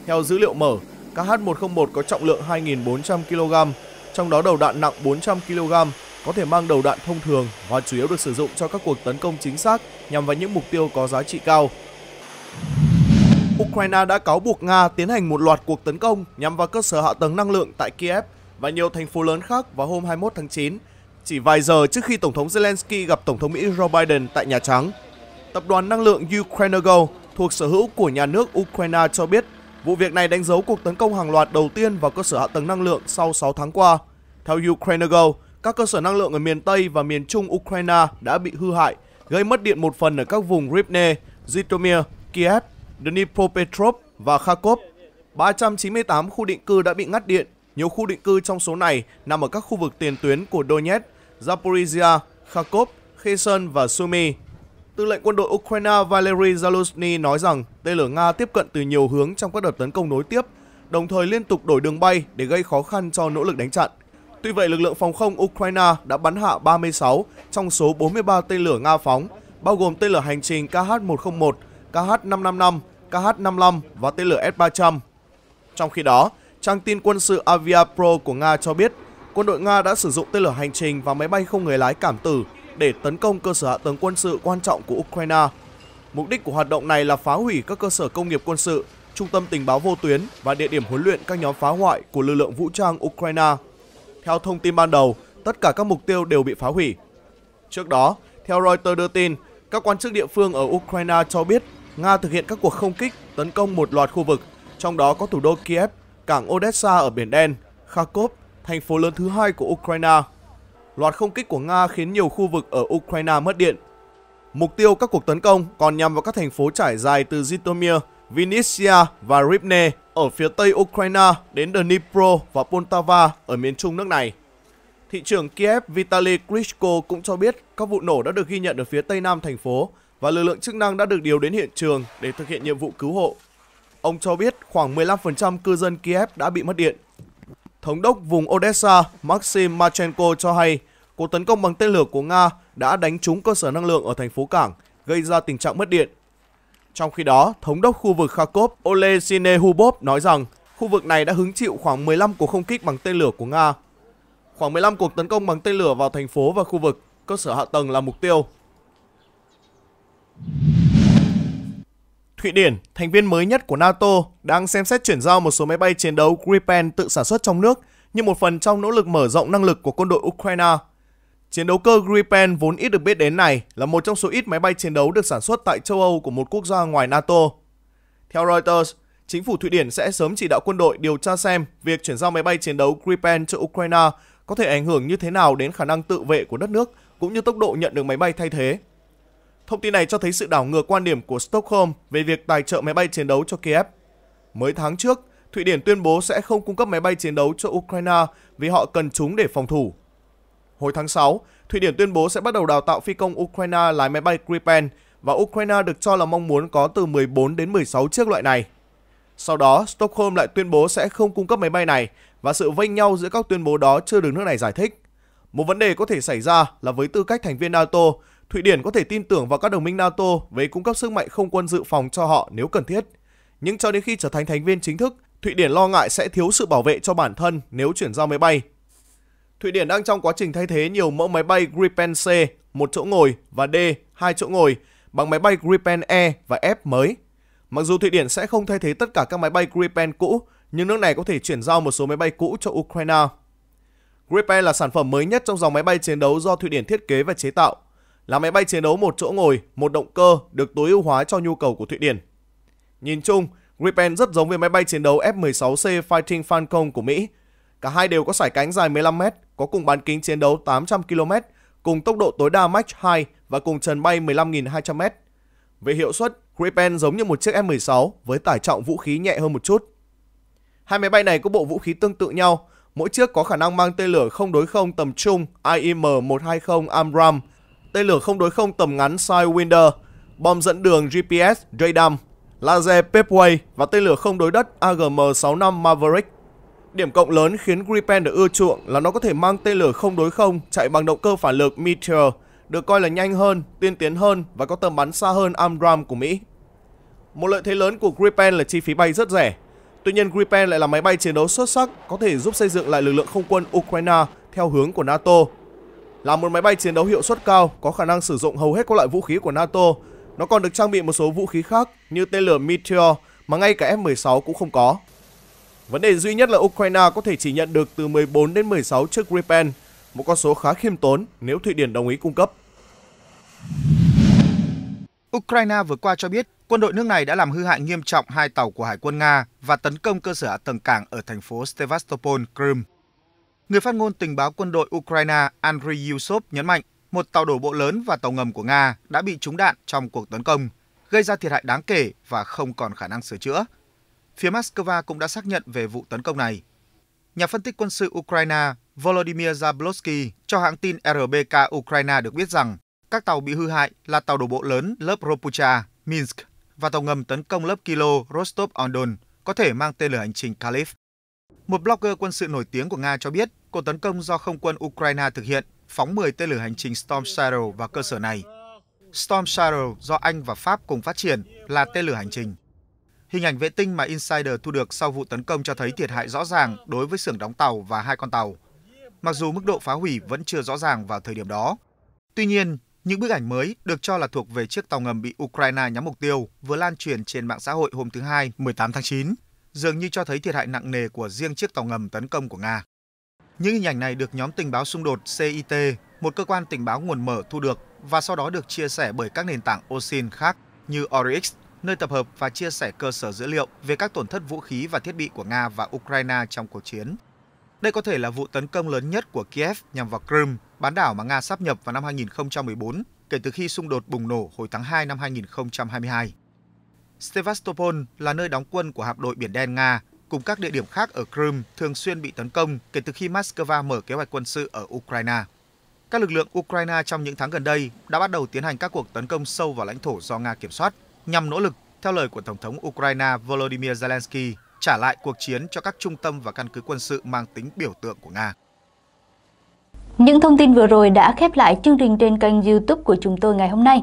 Theo dữ liệu mở, KH-101 có trọng lượng 2.400 kg, trong đó đầu đạn nặng 400 kg, có thể mang đầu đạn thông thường và chủ yếu được sử dụng cho các cuộc tấn công chính xác nhằm vào những mục tiêu có giá trị cao. Ukraine đã cáo buộc Nga tiến hành một loạt cuộc tấn công nhằm vào cơ sở hạ tầng năng lượng tại Kiev và nhiều thành phố lớn khác vào hôm 21 tháng 9, chỉ vài giờ trước khi Tổng thống Zelensky gặp Tổng thống Mỹ Joe Biden tại Nhà Trắng. Tập đoàn năng lượng Ukraine Go thuộc sở hữu của nhà nước Ukraine cho biết Vụ việc này đánh dấu cuộc tấn công hàng loạt đầu tiên vào cơ sở hạ tầng năng lượng sau 6 tháng qua. Theo Ukrainego, các cơ sở năng lượng ở miền Tây và miền Trung Ukraine đã bị hư hại, gây mất điện một phần ở các vùng Rivne, Zhytomyr, Kiev, Dnipropetrovsk và Kharkov. 398 khu định cư đã bị ngắt điện, nhiều khu định cư trong số này nằm ở các khu vực tiền tuyến của Donetsk, Zaporizhia, Kharkov, Kherson và Sumy. Tư lệnh quân đội Ukraine Valery Zaluzny nói rằng tên lửa Nga tiếp cận từ nhiều hướng trong các đợt tấn công nối tiếp, đồng thời liên tục đổi đường bay để gây khó khăn cho nỗ lực đánh chặn. Tuy vậy, lực lượng phòng không Ukraine đã bắn hạ 36 trong số 43 tên lửa Nga phóng, bao gồm tên lửa hành trình KH-101, KH-555, KH-55 và tên lửa S-300. Trong khi đó, trang tin quân sự Avia Pro của Nga cho biết quân đội Nga đã sử dụng tên lửa hành trình và máy bay không người lái cảm tử để tấn công cơ sở hạ tầng quân sự quan trọng của Ukraine. Mục đích của hoạt động này là phá hủy các cơ sở công nghiệp quân sự, trung tâm tình báo vô tuyến và địa điểm huấn luyện các nhóm phá hoại của lực lượng vũ trang Ukraine. Theo thông tin ban đầu, tất cả các mục tiêu đều bị phá hủy. Trước đó, theo Reuters đưa tin, các quan chức địa phương ở Ukraine cho biết Nga thực hiện các cuộc không kích tấn công một loạt khu vực, trong đó có thủ đô Kiev, cảng Odessa ở Biển Đen, Kharkov, thành phố lớn thứ hai của Ukraine loạt không kích của Nga khiến nhiều khu vực ở Ukraine mất điện. Mục tiêu các cuộc tấn công còn nhằm vào các thành phố trải dài từ Zitomir, Vinnytsia và Rivne ở phía tây Ukraine đến Dnipro và Poltava ở miền trung nước này. Thị trưởng Kiev Vitaly Klitschko cũng cho biết các vụ nổ đã được ghi nhận ở phía tây nam thành phố và lực lượng chức năng đã được điều đến hiện trường để thực hiện nhiệm vụ cứu hộ. Ông cho biết khoảng 15% cư dân Kiev đã bị mất điện. Thống đốc vùng Odessa Maxim Machenko cho hay cuộc tấn công bằng tên lửa của Nga đã đánh trúng cơ sở năng lượng ở thành phố Cảng, gây ra tình trạng mất điện. Trong khi đó, thống đốc khu vực Kharkov Olesine Hubov nói rằng khu vực này đã hứng chịu khoảng 15 cuộc không kích bằng tên lửa của Nga. Khoảng 15 cuộc tấn công bằng tên lửa vào thành phố và khu vực, cơ sở hạ tầng là mục tiêu. Thụy Điển, thành viên mới nhất của NATO, đang xem xét chuyển giao một số máy bay chiến đấu Gripen tự sản xuất trong nước như một phần trong nỗ lực mở rộng năng lực của quân đội Ukraine. Chiến đấu cơ Gripen vốn ít được biết đến này là một trong số ít máy bay chiến đấu được sản xuất tại châu Âu của một quốc gia ngoài NATO. Theo Reuters, chính phủ Thụy Điển sẽ sớm chỉ đạo quân đội điều tra xem việc chuyển giao máy bay chiến đấu Gripen cho Ukraine có thể ảnh hưởng như thế nào đến khả năng tự vệ của đất nước cũng như tốc độ nhận được máy bay thay thế. Thông tin này cho thấy sự đảo ngược quan điểm của Stockholm về việc tài trợ máy bay chiến đấu cho Kiev. Mới tháng trước, Thụy Điển tuyên bố sẽ không cung cấp máy bay chiến đấu cho Ukraine vì họ cần chúng để phòng thủ. Hồi tháng 6, Thụy Điển tuyên bố sẽ bắt đầu đào tạo phi công Ukraine lái máy bay Gripen và Ukraine được cho là mong muốn có từ 14 đến 16 chiếc loại này. Sau đó, Stockholm lại tuyên bố sẽ không cung cấp máy bay này và sự vênh nhau giữa các tuyên bố đó chưa được nước này giải thích. Một vấn đề có thể xảy ra là với tư cách thành viên NATO, Thụy Điển có thể tin tưởng vào các đồng minh NATO về cung cấp sức mạnh không quân dự phòng cho họ nếu cần thiết. Nhưng cho đến khi trở thành thành viên chính thức, Thụy Điển lo ngại sẽ thiếu sự bảo vệ cho bản thân nếu chuyển giao máy bay. Thụy Điển đang trong quá trình thay thế nhiều mẫu máy bay Gripen C, một chỗ ngồi và D, hai chỗ ngồi bằng máy bay Gripen E và F mới. Mặc dù Thụy Điển sẽ không thay thế tất cả các máy bay Gripen cũ, nhưng nước này có thể chuyển giao một số máy bay cũ cho Ukraine. Gripen là sản phẩm mới nhất trong dòng máy bay chiến đấu do Thụy Điển thiết kế và chế tạo là máy bay chiến đấu một chỗ ngồi, một động cơ được tối ưu hóa cho nhu cầu của Thụy Điển. Nhìn chung, Gripen rất giống với máy bay chiến đấu F-16C Fighting Falcon của Mỹ. Cả hai đều có sải cánh dài 15m, có cùng bán kính chiến đấu 800 km, cùng tốc độ tối đa Mach 2 và cùng trần bay 15.200m. Về hiệu suất, Gripen giống như một chiếc F-16 với tải trọng vũ khí nhẹ hơn một chút. Hai máy bay này có bộ vũ khí tương tự nhau, mỗi chiếc có khả năng mang tên lửa không đối không tầm trung IM-120 AMRAAM tên lửa không đối không tầm ngắn Sidewinder, bom dẫn đường GPS JDAM, laser Pepway và tên lửa không đối đất AGM-65 Maverick. Điểm cộng lớn khiến Gripen được ưa chuộng là nó có thể mang tên lửa không đối không chạy bằng động cơ phản lực Meteor, được coi là nhanh hơn, tiên tiến hơn và có tầm bắn xa hơn Amram của Mỹ. Một lợi thế lớn của Gripen là chi phí bay rất rẻ. Tuy nhiên Gripen lại là máy bay chiến đấu xuất sắc có thể giúp xây dựng lại lực lượng không quân Ukraine theo hướng của NATO là một máy bay chiến đấu hiệu suất cao có khả năng sử dụng hầu hết các loại vũ khí của NATO. Nó còn được trang bị một số vũ khí khác như tên lửa Meteor mà ngay cả F-16 cũng không có. Vấn đề duy nhất là Ukraine có thể chỉ nhận được từ 14 đến 16 chiếc Gripen, một con số khá khiêm tốn nếu Thụy Điển đồng ý cung cấp.
Ukraine vừa qua cho biết quân đội nước này đã làm hư hại nghiêm trọng hai tàu của Hải quân Nga và tấn công cơ sở hạ tầng cảng ở thành phố Sevastopol, Crimea. Người phát ngôn tình báo quân đội Ukraine Andriy Yusov nhấn mạnh một tàu đổ bộ lớn và tàu ngầm của Nga đã bị trúng đạn trong cuộc tấn công, gây ra thiệt hại đáng kể và không còn khả năng sửa chữa. Phía Moscow cũng đã xác nhận về vụ tấn công này. Nhà phân tích quân sự Ukraine Volodymyr Zablosky cho hãng tin RBK Ukraine được biết rằng các tàu bị hư hại là tàu đổ bộ lớn lớp Ropucha, Minsk và tàu ngầm tấn công lớp Kilo Rostov-on-Don có thể mang tên lửa hành trình Kalif. Một blogger quân sự nổi tiếng của Nga cho biết cuộc tấn công do không quân Ukraine thực hiện phóng 10 tên lửa hành trình Storm Shadow vào cơ sở này. Storm Shadow do Anh và Pháp cùng phát triển là tên lửa hành trình. Hình ảnh vệ tinh mà Insider thu được sau vụ tấn công cho thấy thiệt hại rõ ràng đối với xưởng đóng tàu và hai con tàu. Mặc dù mức độ phá hủy vẫn chưa rõ ràng vào thời điểm đó. Tuy nhiên, những bức ảnh mới được cho là thuộc về chiếc tàu ngầm bị Ukraine nhắm mục tiêu vừa lan truyền trên mạng xã hội hôm thứ Hai 18 tháng 9 dường như cho thấy thiệt hại nặng nề của riêng chiếc tàu ngầm tấn công của Nga. Những hình ảnh này được nhóm tình báo xung đột CIT, một cơ quan tình báo nguồn mở thu được và sau đó được chia sẻ bởi các nền tảng OSINT khác như Oryx, nơi tập hợp và chia sẻ cơ sở dữ liệu về các tổn thất vũ khí và thiết bị của Nga và Ukraine trong cuộc chiến. Đây có thể là vụ tấn công lớn nhất của Kiev nhằm vào Crimea, bán đảo mà Nga sắp nhập vào năm 2014 kể từ khi xung đột bùng nổ hồi tháng 2 năm 2022. Sevastopol là nơi đóng quân của hạm đội Biển Đen Nga, cùng các địa điểm khác ở Crimea thường xuyên bị tấn công kể từ khi Moscow mở kế hoạch quân sự ở Ukraine. Các lực lượng Ukraine trong những tháng gần đây đã bắt đầu tiến hành các cuộc tấn công sâu vào lãnh thổ do Nga kiểm soát, nhằm nỗ lực, theo lời của Tổng thống Ukraine Volodymyr Zelensky, trả lại cuộc chiến cho các trung tâm và căn cứ quân sự mang tính biểu tượng của
Nga.
Những thông tin vừa rồi đã khép lại chương trình trên kênh YouTube của chúng tôi ngày hôm nay.